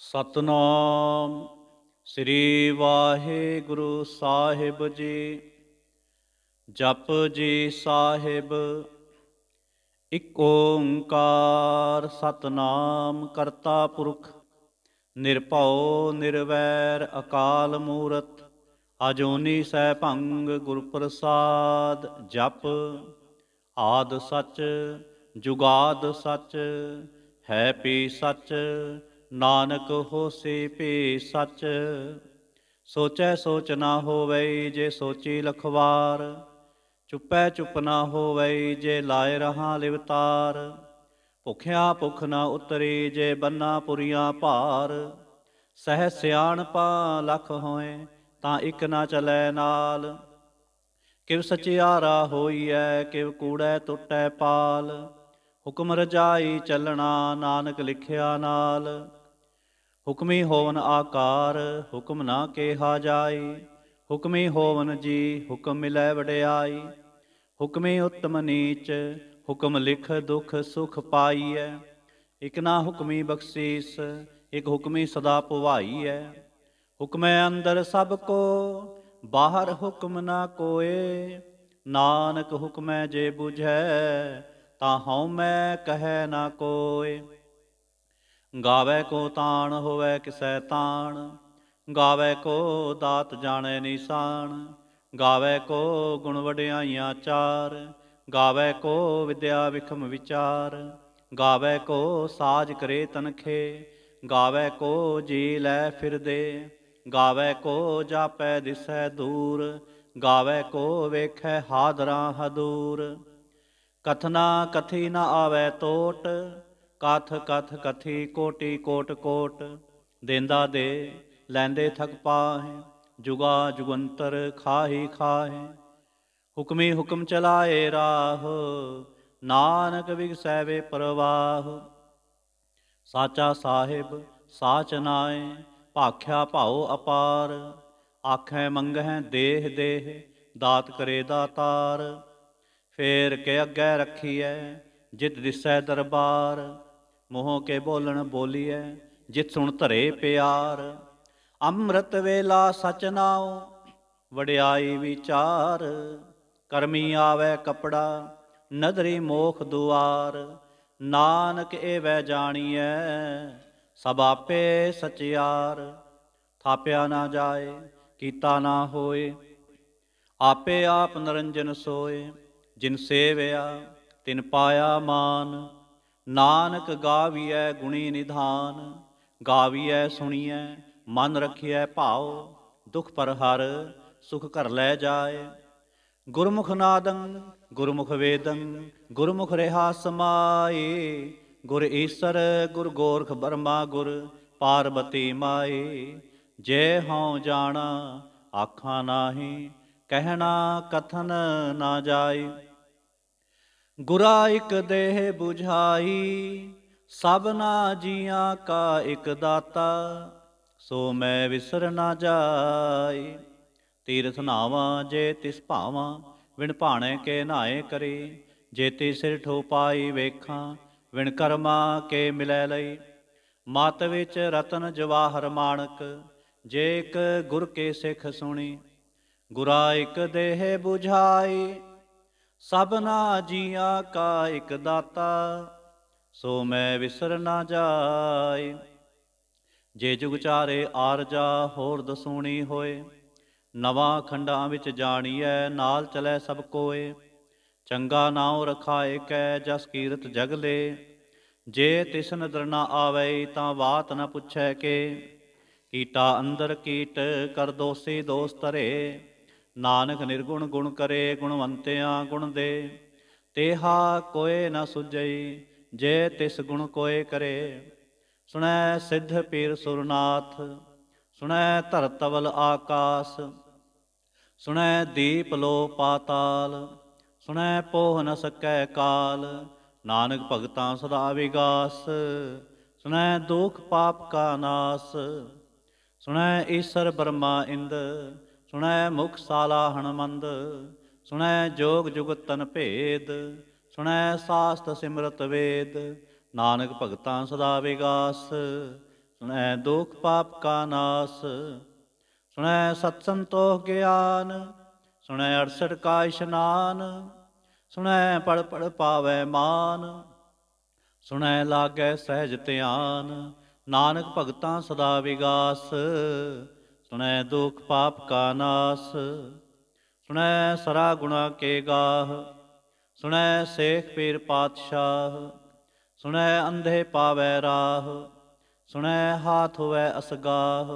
ਸਤਨਾਮ ਸ੍ਰੀ ਵਾਹਿਗੁਰੂ ਸਾਹਿਬ ਜੀ ਜਪ ਜੀ ਸਾਹਿਬ ਇਕ ਓੰਕਾਰ ਸਤਨਾਮ ਕਰਤਾ ਪੁਰਖ ਨਿਰਭਉ ਨਿਰਵੈਰ ਅਕਾਲ ਮੂਰਤ ਅਜੋਨੀ ਸੈ ਭੰਗ ਗੁਰ ਪ੍ਰਸਾਦ ਜਪ ਆਦ ਸਚ ਜੁਗਾਦ ਸਚ ਹੈ ਪੀ ਸਚ ਨਾਨਕ ਹੋਸੇ ਭੇ ਸੱਚ ਸੋਚੈ ਸੋਚ ਨਾ ਹੋਵੇ ਜੇ ਸੋਚੀ ਲਖਵਾਰ ਚੁੱਪੈ ਚੁੱਪ ਨਾ ਹੋਵੇ ਜੇ ਲਾਇ ਰਹਾ ਲਿਵਤਾਰ ਭੁਖਿਆ ਭੁਖ ਨਾ ਉਤਰੇ ਜੇ ਬੰਨਾ ਪੁਰੀਆਂ ਭਾਰ ਸਹਿ ਸਿਆਣਪਾ ਲਖ ਹੋਏ ਤਾਂ ਇਕ ਨਾ ਚਲੈ ਨਾਲ ਕਿਵ ਸਚਿਆਰਾ ਹੋਈਐ ਕਿਵ ਕੂੜੈ ਟੁੱਟੈ ਪਾਲ ਹੁਕਮ ਰਜਾਈ ਚੱਲਣਾ ਨਾਨਕ ਲਿਖਿਆ ਨਾਲ ਹੁਕਮੀ ਹੋਵਨ ਆਕਾਰ ਹੁਕਮ ਨਾ ਕੇਹਾ ਜਾਏ ਹੁਕਮੀ ਹੋਵਨ ਜੀ ਹੁਕਮ ਮਿਲੈ ਵਡਿਆਈ ਹੁਕਮੇ ਉਤਮ ਨੀਚ ਹੁਕਮ ਲਿਖ ਦੁਖ ਸੁਖ ਪਾਈਐ ਇਕ ਨਾ ਹੁਕਮੀ ਬਖਸ਼ੀਸ ਇਕ ਹੁਕਮੀ ਸਦਾ ਪਵਾਈਐ ਹੁਕਮੇ ਅੰਦਰ ਸਭ ਕੋ ਬਾਹਰ ਹੁਕਮ ਨਾ ਕੋਏ ਨਾਨਕ ਹੁਕਮੈ ਜੇ ਬੁਝੈ ਤਾਂ ਹਉ ਮੈਂ ਕਹੈ ਨਾ ਕੋਏ ਗਾਵੇ ਕੋ ਤਾਣ ਹੋਵੇ ਕਿਸੈ ਤਾਣ ਗਾਵੇ ਕੋ ਦਾਤ ਜਾਣੇ ਨਿਸ਼ਾਨ ਗਾਵੇ ਕੋ ਗੁਣ ਵਡਿਆਈਆਂ ਚਾਰ ਗਾਵੇ ਕੋ ਵਿਦਿਆ ਵਿਖਮ ਵਿਚਾਰ ਗਾਵੇ ਕੋ ਸਾਜ ਕਰੇ ਤਨਖੇ ਗਾਵੇ ਕੋ ਜੀ ਲੈ ਫਿਰਦੇ ਗਾਵੇ ਕੋ ਜਾਪੈ ਦਿਸੈ ਦੂਰ ਗਾਵੇ ਕੋ ਵੇਖੈ ਹਾਦਰਾ ਹਦੂਰ ਕਥਨਾ ਕਥੀ ਨ ਆਵੇ ਟੋਟ ਕਥ ਕਥ ਕਥੀ ਕੋਟੀ ਕੋਟ ਕੋਟ ਦੇਂਦਾ ਦੇ ਲੈਂਦੇ ਥਕ ਪਾਹੇ ਜੁਗਾ ਜੁਗੰਤਰ ਖਾਹੀ ਖਾਹੇ ਹੁਕਮੇ ਹੁਕਮ ਚਲਾਏ ਰਾਹ ਨਾਨਕ ਵਿਗਸੈਵੇ ਪ੍ਰਵਾਹ ਸਾਚਾ ਸਾਹਿਬ ਸਾਚ ਨਾਏ ਭਾਖਿਆ ਭਾਉ ਅਪਾਰ ਆਖੈ ਮੰਗਹਿ ਦੇਹ ਦੇਹ ਦਾਤ ਕਰੇ ਦਾਤਾਰ ਫੇਰ ਕੇ ਅੱਗੇ ਰੱਖੀਐ ਜਿਤ ਦਿਸੈ ਦਰਬਾਰ ਮੋਹ ਕੇ ਬੋਲਣ ਬੋਲੀਐ ਜਿਤ ਸੁਣ ਧਰੇ ਪਿਆਰ ਅੰਮ੍ਰਿਤ ਵੇਲਾ ਸਚ ਨਾਉ ਵਡਿਆਈ ਵਿਚਾਰ ਕਰਮੀ ਆਵੇ ਕਪੜਾ ਨਦਰੀ ਮੋਖ ਦੁਆਰ ਨਾਨਕ ਏ ਵੈ ਜਾਣੀਐ ਸਭ ਆਪੇ ਸਚਿਆਰ ਥਾਪਿਆ ਨਾ ਜਾਏ ਕੀਤਾ ਨਾ ਹੋਏ ਆਪੇ ਆਪ ਨਰੰਜਨ ਸੋਏ ਜਿਨ ਸੇਵਿਆ ਤਿਨ ਪਾਇਆ ਮਾਨ ਨਾਨਕ ਗਾਵੀਐ ਗੁਣੀ ਨਿਧਾਨ ਗਾਵੀਐ ਸੁਣੀਐ ਮਨ ਰਖੀਐ ਭਾਉ ਦੁਖ ਪਰ ਹਰ ਸੁਖ ਘਰ ਲੈ ਜਾਏ ਗੁਰਮੁਖ ਨਾਦੰ ਗੁਰਮੁਖ ਵੇਦੰ ਗੁਰਮੁਖ ਰਹਾ ਸਮਾਏ ਗੁਰ ਈਸਰ ਗੁਰ ਗੋਰਖ ਬਰਮਾ ਗੁਰ ਪਾਰਬਤੀ ਮਾਏ ਜੇ ਹਉ ਜਾਣਾ ਆਖਾਂ ਨਾਹੀ ਕਹਿਣਾ ਕਥਨ ਨਾ ਜਾਏ ਗੁਰਾ ਇੱਕ ਦੇਹ 부ਝਾਈ ਸਭਨਾ ਜੀਆਂ ਕਾ ਇੱਕ ਦਾਤਾ ਸੋ ਮੈਂ ਵਿਸਰ ਨਾ ਜਾਈ ਤੀਰਥ ਨਾਵਾਂ ਜੇ ਤਿਸ ਭਾਵਾਂ ਵਿਣ ਭਾਣੇ ਕੇ ਨਾਏ ਕਰੀ ਤੇ ਸਿਰ ਠੋਪਾਈ ਵੇਖਾਂ ਵਿਣ ਕਰਮਾ ਕੇ ਮਿਲੈ ਲਈ ਮਤ ਵਿੱਚ ਰਤਨ ਜਵਾਹਰ ਮਾਣਕ ਜੇ ਇੱਕ ਗੁਰ ਕੇ ਸਿੱਖ ਸੁਣੀ ਗੁਰਾ ਇੱਕ ਦੇਹ 부ਝਾਈ ਸਭਨਾ ਜੀਆ ਕਾ ਇੱਕ ਦਾਤਾ ਸੋ ਮੈਂ ਵਿਸਰ ਨਾ ਜਾਏ ਜੇ ਜੁਗ ਚਾਰੇ ਆਰਜਾ ਹੋਰ ਦਸੂਣੀ ਹੋਏ ਨਵਾ ਖੰਡਾਂ ਵਿੱਚ ਜਾਣੀਐ ਨਾਲ ਚਲੇ ਸਭ ਕੋਏ ਚੰਗਾ ਨਾਉ ਰਖਾਏ ਕੈ ਜਸ ਕੀਰਤ ਜਗ ਲੇ ਜੇ ਤਿਸ ਨਦਰ ਨਾ ਆਵੇ ਤਾਂ ਬਾਤ ਨਾ ਪੁੱਛੈ ਕੇ ਕੀਟਾ ਅੰਦਰ ਕੀਟ ਕਰ ਦੋਸੀ ਦੋਸਤ ਰੇ ਨਾਨਕ ਨਿਰਗੁਣ ਗੁਣ ਕਰੇ ਗੁਣਵੰਤਿਆ ਗੁਣ ਦੇ ਤੇਹਾ ਕੋਏ ਨ ਸੁਜਈ ਜੇ ਤਿਸ ਗੁਣ ਕੋਏ ਕਰੇ ਸੁਣੈ ਸਿੱਧ ਪੀਰ ਸੁਰਨਾਥ ਸੁਣੈ ਧਰਤਵਲ ਆਕਾਸ ਸੁਣੈ ਦੀਪ ਲੋ ਪਾਤਾਲ ਸੁਣੈ ਪੋਹ ਨ ਸਕੈ ਕਾਲ ਨਾਨਕ ਭਗਤਾਂ ਸਦਾ ਵਿਗਾਸ ਸੁਣੈ ਦੁਖ ਪਾਪ ਕਾ ਨਾਸ ਸੁਣੈ ਈਸ਼ਰ ਬ੍ਰਹਮਾ ਇੰਦ ਸੁਣੈ ਮੁਖ ਸਾਲਾ ਹਣਮੰਦ ਸੁਣੈ ਜੋਗ ਜੁਗਤ ਤਨ ਭੇਦ ਸੁਣੈ ਸਾਸਤ ਸਿਮਰਤ ਵੇਦ ਨਾਨਕ ਭਗਤਾਂ ਸਦਾ ਵਿਗਾਸ ਸੁਣੈ ਦੁਖ ਪਾਪ ਕਾ ਨਾਸ ਸੁਣੈ ਸਤ ਸੰਤੋਖ ਗਿਆਨ ਸੁਣੈ ਅਰਸੜ ਕਾ ਇਸ਼ਨਾਨ ਸੁਣੈ ਪੜ ਪੜ ਪਾਵੈ ਮਾਨ ਸੁਣੈ ਲਾਗੈ ਸਹਿਜ ਧਿਆਨ ਨਾਨਕ ਭਗਤਾਂ ਸਦਾ ਵਿਗਾਸ ਸੁਣੈ ਦੁਖ ਪਾਪ ਕਾ ਨਾਸ ਸੁਣੈ ਸਰਾ ਗੁਣਾ ਕੇ ਗਾਹ ਸੁਣੈ ਸੇਖ ਪੀਰ ਪਾਤਸ਼ਾਹ ਸੁਣੈ ਅੰਧੇ ਪਾਵੈ ਰਾਹ ਸੁਣੈ ਹਾਥ ਹੋਵੈ ਅਸਗਾਹ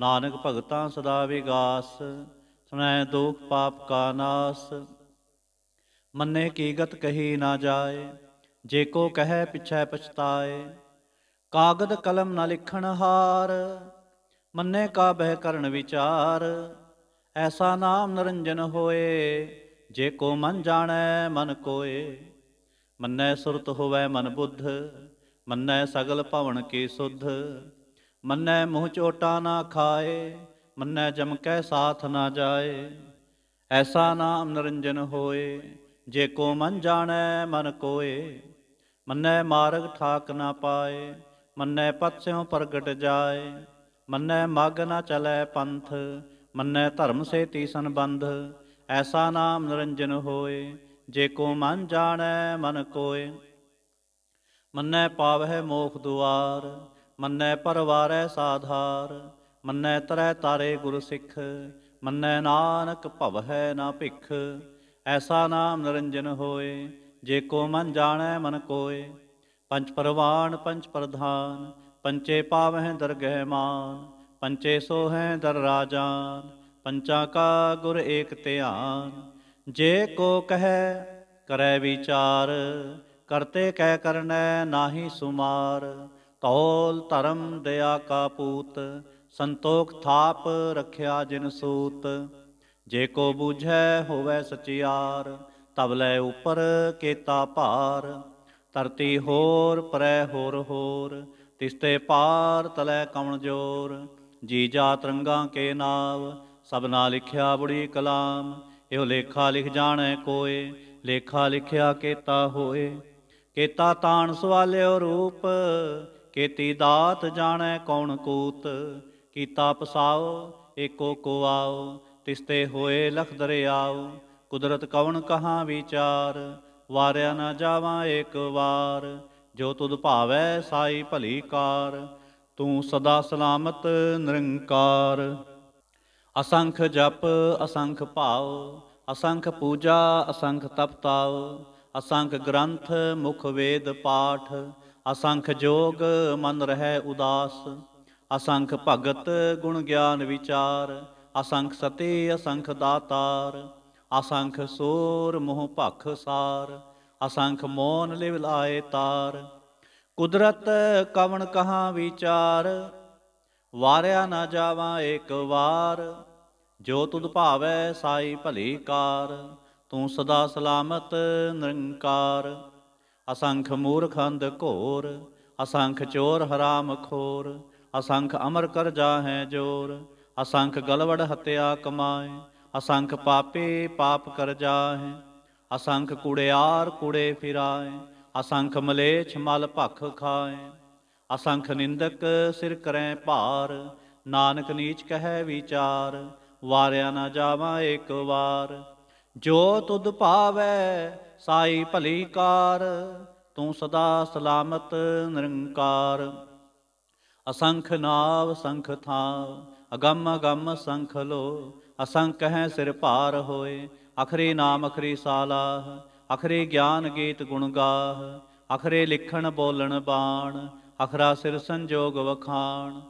ਨਾਨਕ ਭਗਤਾਂ ਸਦਾ ਵਿਗਾਸ ਸੁਣੈ ਦੁਖ ਪਾਪ ਕਾ ਨਾਸ ਮੰਨੇ ਕੀ ਗਤ ਕਹੀ ਨਾ ਜਾਏ ਜੇ ਕੋ ਕਹੈ ਪਿਛੈ ਪਛਤਾਏ ਕਾਗਦ ਕਲਮ ਨਾ ਲਿਖਣ ਹਾਰ ਮੰਨੇ ਕਾ ਬਹਿ ਕਰਨ ਵਿਚਾਰ ਐਸਾ ਨਾਮ ਨਰੰਜਨ ਹੋਏ ਜੇ ਕੋ ਮਨ ਜਾਣੈ ਮਨ ਕੋਏ ਮੰਨੈ ਸੁਰਤ ਹੋਵੇ ਮਨ ਬੁੱਧ ਮੰਨੈ ਸਗਲ ਭਵਨ ਕੀ ਸੁਧ ਮੰਨੈ ਮੂੰਹ ਚੋਟਾ ਨਾ ਖਾਏ ਮੰਨੈ ਜਮ ਕੈ ਸਾਥ ਨਾ ਜਾਏ ਐਸਾ ਨਾਮ ਨਰੰਜਨ ਹੋਏ ਜੇ ਕੋ ਮਨ ਜਾਣੈ ਮਨ ਕੋਏ ਮੰਨੈ ਮਾਰਗ ਠਾਕ ਨਾ ਪਾਏ ਮੰਨੈ ਪਤਿਉ ਪ੍ਰਗਟ ਜਾਏ ਮੰਨੈ ਮਗ ਨਾ ਚਲੈ ਪੰਥ ਮੰਨੈ ਧਰਮ ਸੇ ਤੀ ਸੰਬੰਧ ਐਸਾ ਨਾਮ ਨਿਰੰਜਨ ਹੋਏ ਜੇ ਕੋ ਮਨ ਜਾਣੈ ਮਨ ਕੋਏ ਮੰਨੈ ਪਾਵਹਿ ਮੋਖ ਦੁਆਰ ਮੰਨੈ ਪਰਵਾਰੈ ਸਾਧਾਰ ਮੰਨੈ ਤਰੈ ਤਾਰੇ ਗੁਰ ਸਿੱਖ ਮੰਨੈ ਨਾਨਕ ਭਵਹਿ ਨਾ ਭਿਖ ਐਸਾ ਨਾਮ ਨਿਰੰਜਨ ਹੋਏ ਜੇ ਕੋ ਮਨ ਜਾਣੈ ਮਨ ਕੋਏ ਪੰਜ ਪਰਵਾਨ ਪੰਜ ਪ੍ਰਧਾਨ ਪੰਚੇ ਪਾਵਹਿ ਦਰਗਹਿ ਮਾਨ ਪੰਚੇ ਸੋਹੈ ਦਰ ਰਾਜਾਨ ਪੰਚਾ ਕਾ ਗੁਰ ਏਕ ਧਿਆਨ ਜੇ ਕੋ ਕਹੈ ਕਰੈ ਵਿਚਾਰ ਕਰਤੇ ਕਹਿ ਕਰਨੈ ਨਾਹੀ ਸੁਮਾਰ ਤੌਲ ਧਰਮ ਦਇਆ ਕਾ ਪੂਤ ਸੰਤੋਖ ਥਾਪ ਰਖਿਆ ਜਿਨ ਸੂਤ ਜੇ ਕੋ ਬੁਝੈ ਹੋਵੇ ਸਚਿਆਰ ਤਬ ਲੈ ਉਪਰ ਕੇਤਾ ਭਾਰ ਧਰਤੀ ਹੋਰ ਪਰੈ ਹੋਰ ਹੋਰ ਤਿਸਤੇ ਪਾਰ ਤਲੈ ਕਮਣ ਜੋਰ ਜੀ ਜਾ ਤਰੰਗਾ ਕੇ ਨਾਵ ਸਭਨਾ ਲਿਖਿਆ ਬੁੜੀ ਕਲਾਮ ਇਹੋ ਲੇਖਾ ਲਿਖ ਜਾਣੈ ਕੋਏ ਲੇਖਾ ਲਿਖਿਆ ਕੀਤਾ ਹੋਏ ਕੀਤਾ ਤਾਣ ਸਵਾਲਿਓ ਰੂਪ ਕੀਤੀ ਦਾਤ ਜਾਣੈ ਕੌਣ ਕੂਤ ਕੀਤਾ ਪਸਾਓ ਏਕੋ ਕੋ ਆਓ ਤਿਸਤੇ ਹੋਏ ਲਖ ਦਰਿਆਉ ਕੁਦਰਤ ਕਵਣ ਕਹਾ ਵਿਚਾਰ ਵਾਰਿਆ ਨਾ ਜਾਵਾ ਇੱਕ ਵਾਰ ਜੋ ਤੁਦ ਭਾਵੈ ਸਾਈ ਭਲੀ ਕਾਰ ਤੂੰ ਸਦਾ ਸਲਾਮਤ ਨਿਰੰਕਾਰ ਅਸੰਖ ਜਪ ਅਸੰਖ ਭਾਵ ਅਸੰਖ ਪੂਜਾ ਅਸੰਖ ਤਪਤਾਵ ਅਸੰਖ ਗ੍ਰੰਥ ਮੁਖ ਵੇਦ ਪਾਠ ਅਸੰਖ ਜੋਗ ਮਨ ਰਹਿ ਉਦਾਸ ਅਸੰਖ ਭਗਤ ਗੁਣ ਗਿਆਨ ਵਿਚਾਰ ਅਸੰਖ ਸਤੇ ਅਸੰਖ ਦਾਤਾਰ ਅਸੰਖ ਸੋਰ ਮੋਹ ਭਖ ਸਾਰ ਅਸੰਖ ਮੋਨ ਲਿਵ ਲਾਏ ਤਾਰ ਕੁਦਰਤ ਕਵਣ ਕਹਾ ਵਿਚਾਰ ਵਾਰਿਆ ਨਾ ਜਾਵਾ ਇੱਕ ਵਾਰ ਜੋ ਤੁਧ ਭਾਵੈ ਸਾਈ ਭਲੀ ਕਾਰ ਤੂੰ ਸਦਾ ਸਲਾਮਤ ਨਿਰੰਕਾਰ ਅਸੰਖ ਮੂਰਖ ਅੰਧ ਘੋਰ ਅਸੰਖ ਚੋਰ ਹਰਾਮ ਖੋਰ ਅਸੰਖ ਅਮਰ ਕਰ ਜਾਹੈ ਜੋਰ ਅਸੰਖ ਗਲਵੜ ਹਤਿਆ ਕਮਾਏ ਅਸੰਖ ਪਾਪੇ ਪਾਪ ਕਰ ਜਾਹੈ ਅਸੰਖ ਕੂੜਿਆਰ ਕੂੜੇ ਫਿਰਾਏ ਅਸੰਖ ਮਲੇਛ ਮਲ ਭਖ ਖਾਏ ਅਸੰਖ ਨਿੰਦਕ ਸਿਰ ਕਰੈ ਭਾਰ ਨਾਨਕ ਨੀਚ ਕਹੈ ਵਿਚਾਰ ਵਾਰਿਆ ਨਾ ਜਾਵਾ ਇੱਕ ਵਾਰ ਜੋ ਤੁਧ ਭਾਵੈ ਸਾਈ ਭਲੀ ਕਾਰ ਤੂੰ ਸਦਾ ਸਲਾਮਤ ਨਿਰੰਕਾਰ ਅਸੰਖ ਨਾਵ ਸੰਖ ਥਾ ਅਗੰਮ ਅਗੰਮ ਸੰਖ ਲੋ ਅਸੰਖ ਹੈ ਸਿਰ ਭਾਰ ਹੋਏ ਅਖਰੇ ਨਾਮ ਅਖਰੇ ਸਾਲਾ ਅਖਰੇ ਗਿਆਨ ਗੀਤ ਗੁਣ ਗਾ ਅਖਰੇ ਲਿਖਣ ਬੋਲਣ ਬਾਣ ਅਖਰਾ ਸਿਰ ਸੰਜੋਗ ਵਖਾਣ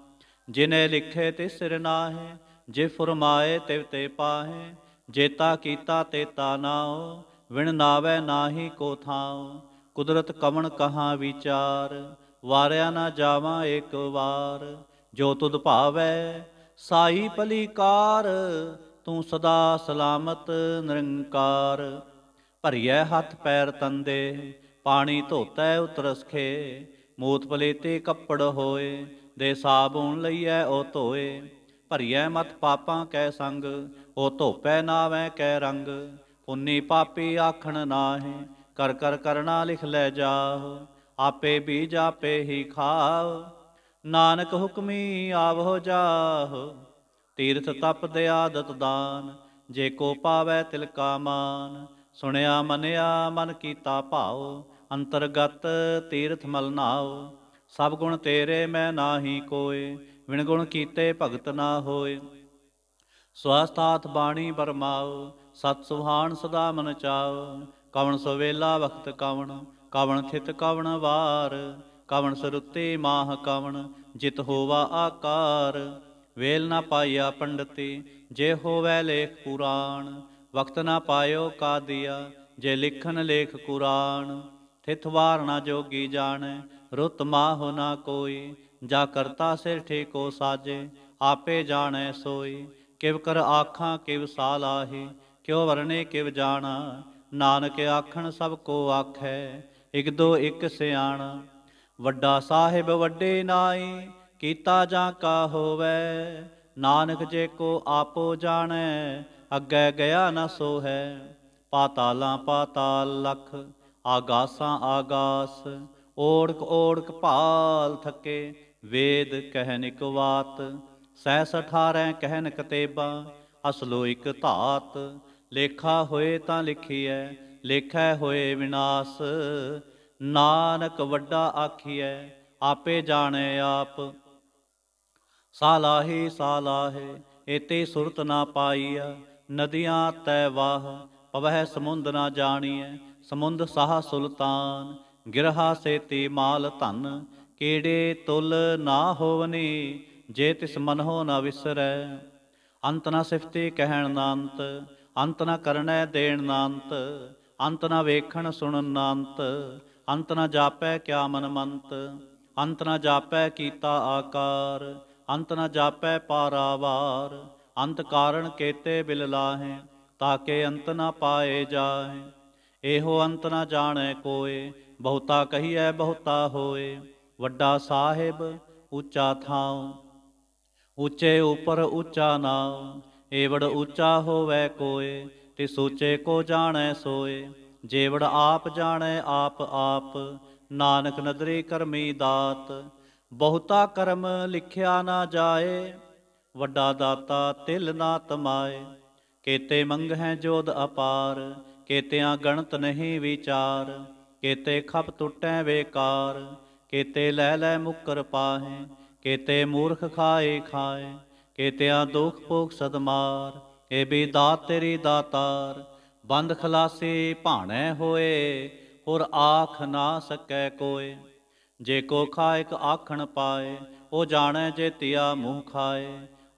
ਜਿਨੇ ਲਿਖੇ ਤੇ ਸਿਰ ਨਾਹੇ ਜੇ ਫਰਮਾਏ ਤਿਵ ਤੇ ਪਾਹੇ ਜੇਤਾ ਕੀਤਾ ਤੇ ਤਾ ਨਾਉ ਵਿਣ ਨਾਵੇ ਨਾਹੀ ਕੋ ਥਾਉ ਕੁਦਰਤ ਕਵਣ ਕਹਾ ਵਿਚਾਰ ਵਾਰਿਆ ਨਾ ਜਾਵਾਂ ਇੱਕ ਵਾਰ ਜੋ ਤੁਧ ਭਾਵੈ ਸਾਈ ਪਲੀਕਾਰ ਤੂੰ ਸਦਾ ਸਲਾਮਤ ਨਿਰੰਕਾਰ ਭਰੀਐ ਹੱਥ ਪੈਰ ਤੰਦੇ ਪਾਣੀ ਧੋਤੈ ਉਤਰਸਖੇ ਮੋਤ ਪਲੇਤੇ ਕੱਪੜ ਹੋਏ ਦੇ ਸਾਬੂਨ ਲਈਐ ਉਹ ਧੋਏ ਭਰੀਐ ਮਤ ਪਾਪਾਂ ਕੈ ਸੰਗ ਉਹ ਧੋਪੈ ਨਾਵੇਂ ਕੈ ਰੰਗ ਪੁੰਨੀ ਪਾਪੀ ਆਖਣ ਨਾਹੀ ਕਰ ਕਰ ਕਰਣਾ ਲਿਖ ਲੈ ਜਾਹ ਆਪੇ ਬੀਜ ਆਪੇ ਹੀ ਖਾਵ ਨਾਨਕ ਹੁਕਮੀ ਆਵੋ ਹੋ ਜਾਹ ਤੀਰਥ ਤਪ ਦਿਆਦਤ ਦਾਨ ਜੇ ਕੋ ਪਾਵੈ ਤਿਲ ਕਾ ਮਾਨ ਸੁਣਿਆ ਮੰਨਿਆ ਮਨ ਕੀਤਾ ਭਾਉ ਅੰਤਰਗਤ ਤੀਰਥ ਮਲ ਨਾਉ ਸਭ ਗੁਣ ਤੇਰੇ ਮੈਂ ਨਾਹੀ ਕੋਏ ਵਿਣ ਗੁਣ ਕੀਤੇ ਭਗਤ ਨਾ ਹੋਏ ਸਵਾਸਥਾਤ ਬਾਣੀ ਬਰਮਾਉ ਸਤ ਸੁਭਾਨ ਸਦਾ ਮਨ ਚਾਉ ਕਵਣ ਸੋ ਵੇਲਾ ਵਖਤ ਕਵਣ ਕਵਣ ਥਿਤ ਕਵਣ ਵਾਰ ਕਵਣ ਸਰੁੱਤੇ ਮਾਹ ਕਵਣ ਜਿਤ ਹੋਵਾ ਆਕਾਰ ਵੇਲ ਨਾ ਪਾਇਆ ਪੰਡਤੀ ਜੇ ਹੋਵੇ ਲੇਖ ਪੁਰਾਣ ਵਕਤ ਨਾ ਪਾਇਓ ਕਾਦੀਆ ਜੇ ਲਿਖਣ ਲੇਖ ਕੁਰਾਨ ਥਿਥ ਵਾਰ ਨਾ ਜੋਗੀ ਜਾਣੈ ਰੁੱਤ ਮਾਹੁ ਨਾ ਕੋਈ ਜਾ ਕਰਤਾ ਸਿਰ ਠੀਕੋ ਸਾਜੇ ਆਪੇ ਜਾਣੈ ਸੋਈ ਕਿਵ ਕਰ ਆਖਾਂ ਕਿਵ ਸਾਲਾਹੀ ਕਿਉ ਵਰਨੇ ਕਿਵ ਜਾਣਾ ਨਾਨਕ ਆਖਣ ਸਭ ਕੋ ਆਖੈ ਇਕ ਦੋ ਇਕ ਸਿਆਣਾ ਵੱਡਾ ਸਾਹਿਬ ਵੱਡੇ ਨਾਈ ਕੀਤਾ ਜਾਂ ਕਾ ਹੋਵੇ ਨਾਨਕ ਜੇ ਕੋ ਆਪੋ ਜਾਣੈ ਅੱਗੇ ਗਿਆ ਨਾ ਸੋਹੈ ਪਾਤਾਲਾਂ ਪਾਤਾਲ ਲਖ ਆਗਾਸਾਂ ਆਗਾਸ ਓੜਕ ਓੜਕ ਭਾਲ ਥਕੇ ਵੇਦ ਕਹਿਨਿਕ ਬਾਤ ਸਹਿ ਸਠਾਰੈ ਕਹਿਨ ਕਤੇਬਾ ਅਸਲੋ ਇਕ ਧਾਤ ਲੇਖਾ ਹੋਏ ਤਾਂ ਲਿਖੀਐ ਲੇਖੈ ਹੋਏ ਵਿਨਾਸ਼ ਨਾਨਕ ਵੱਡਾ ਆਖੀਐ ਆਪੇ ਜਾਣੇ ਆਪ ਸਾਲਾਹੇ ਸਾਲਾਹੇ ਏਤੇ ਸੁਰਤ ਨਾ ਪਾਈਆ ਨਦੀਆਂ ਤੈ ਵਾਹ ਪਵਹਿ ਸਮੁੰਦ ਨਾ ਜਾਣੀਐ ਸਮੁੰਦ ਸਾਹ ਸੁਲਤਾਨ ਗਿਰਹਾ ਸੇ ਤੇ ਮਾਲ ਧਨ ਕਿਹੜੇ ਤੁਲ ਨਾ ਹੋਵਨੀ ਜੇ ਤਿਸ ਮਨਹੁ ਨਾ ਵਿਸਰੈ ਅੰਤ ਨਾ ਸਿਫਤੇ ਕਹਿਣ ਨਾਨਤ ਅੰਤ ਨਾ ਕਰਨੈ ਦੇਣ ਨਾਨਤ ਅੰਤ ਨਾ ਵੇਖਣ ਸੁਣਨ ਨਾਨਤ ਅੰਤ ਨਾ ਜਾਪੈ ਕਿਆ ਮਨ ਮੰਤ ਅੰਤ ਨਾ ਜਾਪੈ ਕੀਤਾ ਆਕਾਰ ਅੰਤ ਨ ਜਾਪੈ ਪਾਰਾਵਾਰ ਅੰਤ ਕਾਰਣ ਕੇਤੇ ਬਿਲ ਲਾਹੇ ਤਾਕੇ ਅੰਤ ਨ ਪਾਏ ਜਾਹੇ ਇਹੋ ਅੰਤ ਨ ਜਾਣੈ ਕੋਏ ਬਹੁਤਾ ਕਹੀਐ ਬਹੁਤਾ ਹੋਏ ਵੱਡਾ ਸਾਹਿਬ ਉੱਚਾ ਥਾਉ ਉੱਚੇ ਉਪਰ ਉੱਚਾ ਨਾਉ ਏਵੜ ਉੱਚਾ ਹੋਵੇ ਕੋਏ ਤੇ ਸੋਚੇ ਕੋ ਜਾਣੈ ਸੋਏ ਜੇਵੜ ਆਪ ਜਾਣੈ ਆਪ ਆਪ ਨਾਨਕ ਨਦਰੇ ਕਰਮੀ ਦਾਤ ਬਹੁਤਾ ਕਰਮ ਲਿਖਿਆ ਨਾ ਜਾਏ ਵੱਡਾ ਦਾਤਾ ਤਿਲ ਨਾ ਤਮਾਏ ਕੇਤੇ ਹੈ ਜੋਦ ਅਪਾਰ ਕੇਤਿਆਂ ਗਣਤ ਨਹੀਂ ਵਿਚਾਰ ਕੇਤੇ ਖਪ ਟੁੱਟੈ ਵੇਕਾਰ ਕੇਤੇ ਲੈ ਲੈ ਮੁਕਰ ਪਾਹੇ ਕੇਤੇ ਮੂਰਖ ਖਾਏ ਖਾਏ ਕੇਤਿਆਂ ਦੁਖ ਭੋਗ ਸਦਮਾਰ ਏ ਬੀ ਦਾਤ ਤੇਰੀ ਦਾਤਾਰ ਬੰਦ ਖਲਾਸੀ ਭਾਣੈ ਹੋਏ ਹੋਰ ਆਖ ਨਾ ਸਕੈ ਕੋਏ ਜੇ ਕੋ ਖਾਇਕ ਆਖਣ ਪਾਏ ਉਹ ਜਾਣੈ ਜੇ ਤਿਆ ਮੂੰਹ ਖਾਏ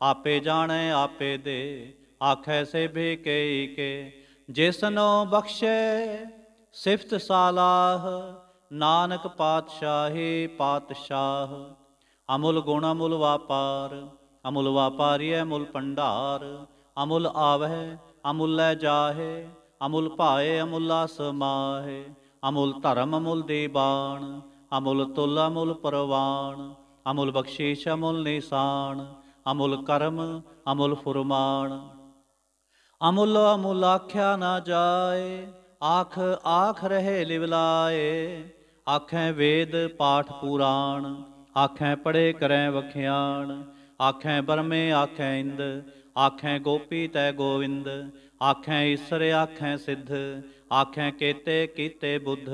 ਆਪੇ ਜਾਣੈ ਆਪੇ ਦੇ ਆਖੈ ਸੇ ਭੇ ਕੇ ਕੇ ਜਿਸਨੋ ਬਖਸ਼ੇ ਸਿਫਤ ਸਾਲਾਹ ਨਾਨਕ ਪਾਤਸ਼ਾਹੀ ਪਾਤਸ਼ਾਹ ਅਮੁਲ ਗੁਣ ਅਮੁਲ ਵਾਪਾਰ ਅਮੁਲ ਹੈ ਮੁਲ ਪੰਡਾਰ ਅਮੁਲ ਆਵਹਿ ਅਮੁਲ ਲੈ ਜਾਹੇ ਅਮੁਲ ਭਾਏ ਅਮੁਲਾ ਸਮਾਹੇ ਅਮੁਲ ਧਰਮ ਅਮੁਲ ਬਾਣ ਅਮੁਲ ਤੁਲ ਅਮੁਲ ਪਰਵਾਨ ਅਮੁਲ ਬਖਸ਼ੀਸ਼ ਅਮੁਲ ਨਿਸ਼ਾਨ ਅਮੁਲ ਕਰਮ ਅਮੁਲ ਫੁਰਮਾਨ ਅਮੁਲ ਅਮੁਲ ਆਖਿਆ ਨਾ ਜਾਏ ਆਖ ਆਖ ਰਹੇ ਲਿਵਲਾਏ ਆਖੇ ਵੇਦ ਪਾਠ ਪੁਰਾਣ ਆਖੇ ਪੜੇ ਕਰੈ ਵਖਿਆਣ ਆਖੇ ਬਰਮੇ ਆਖੇ ਇੰਦ ਆਖੇ ਗੋਪੀ ਤੈ ਗੋਵਿੰਦ ਆਖੇ ਈਸ਼ਰ ਆਖੇ ਸਿੱਧ ਆਖੇ ਕੀਤੇ ਕੀਤੇ ਬੁੱਧ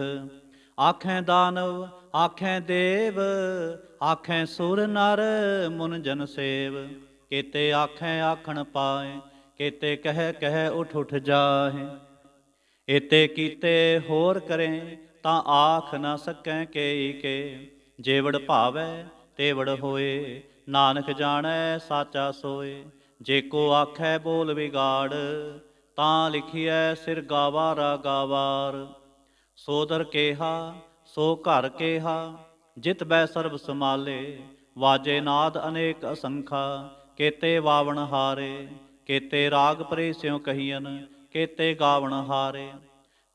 ਆਖੈ ਦਾਨਵ ਆਖੈ ਦੇਵ ਆਖੈ ਸੁਰ ਨਰ ਮਨ ਜਨ ਸੇਵ ਕੀਤੇ ਆਖੈ ਆਖਣ ਪਾਏ ਕੀਤੇ ਕਹਿ ਕਹਿ ਉਠ ਉਠ ਜਾਹੇ ਇਤੇ ਕੀਤੇ ਹੋਰ ਕਰੇ ਤਾਂ ਆਖ ਨਾ ਸਕੈ ਕੇਈ ਕੇ ਜੇਵੜ ਭਾਵੈ ਤੇਵੜ ਹੋਏ ਨਾਨਕ ਜਾਣੈ ਸਾਚਾ ਸੋਏ ਜੇ ਕੋ ਆਖੈ ਬੋਲ ਵਿਗਾੜ ਤਾਂ ਲਿਖਿਐ ਸਿਰ ਗਾਵਾਰਾ ਗਾਵਾਰ ਸੋਦਰ ਕੇਹਾ ਸੋ ਘਰ ਕੇਹਾ ਜਿਤ ਬੈ ਸਰਬ ਸਮਾਲੇ ਵਾਜੇ ਨਾਦ ਅਨੇਕ ਅਸੰਖਾ ਕੇਤੇ ਵਾਵਣ ਹਾਰੇ ਕੇਤੇ ਰਾਗ ਪਰੇ ਸਿਉ ਕਹੀਨ ਕੇਤੇ ਗਾਵਣ ਹਾਰੇ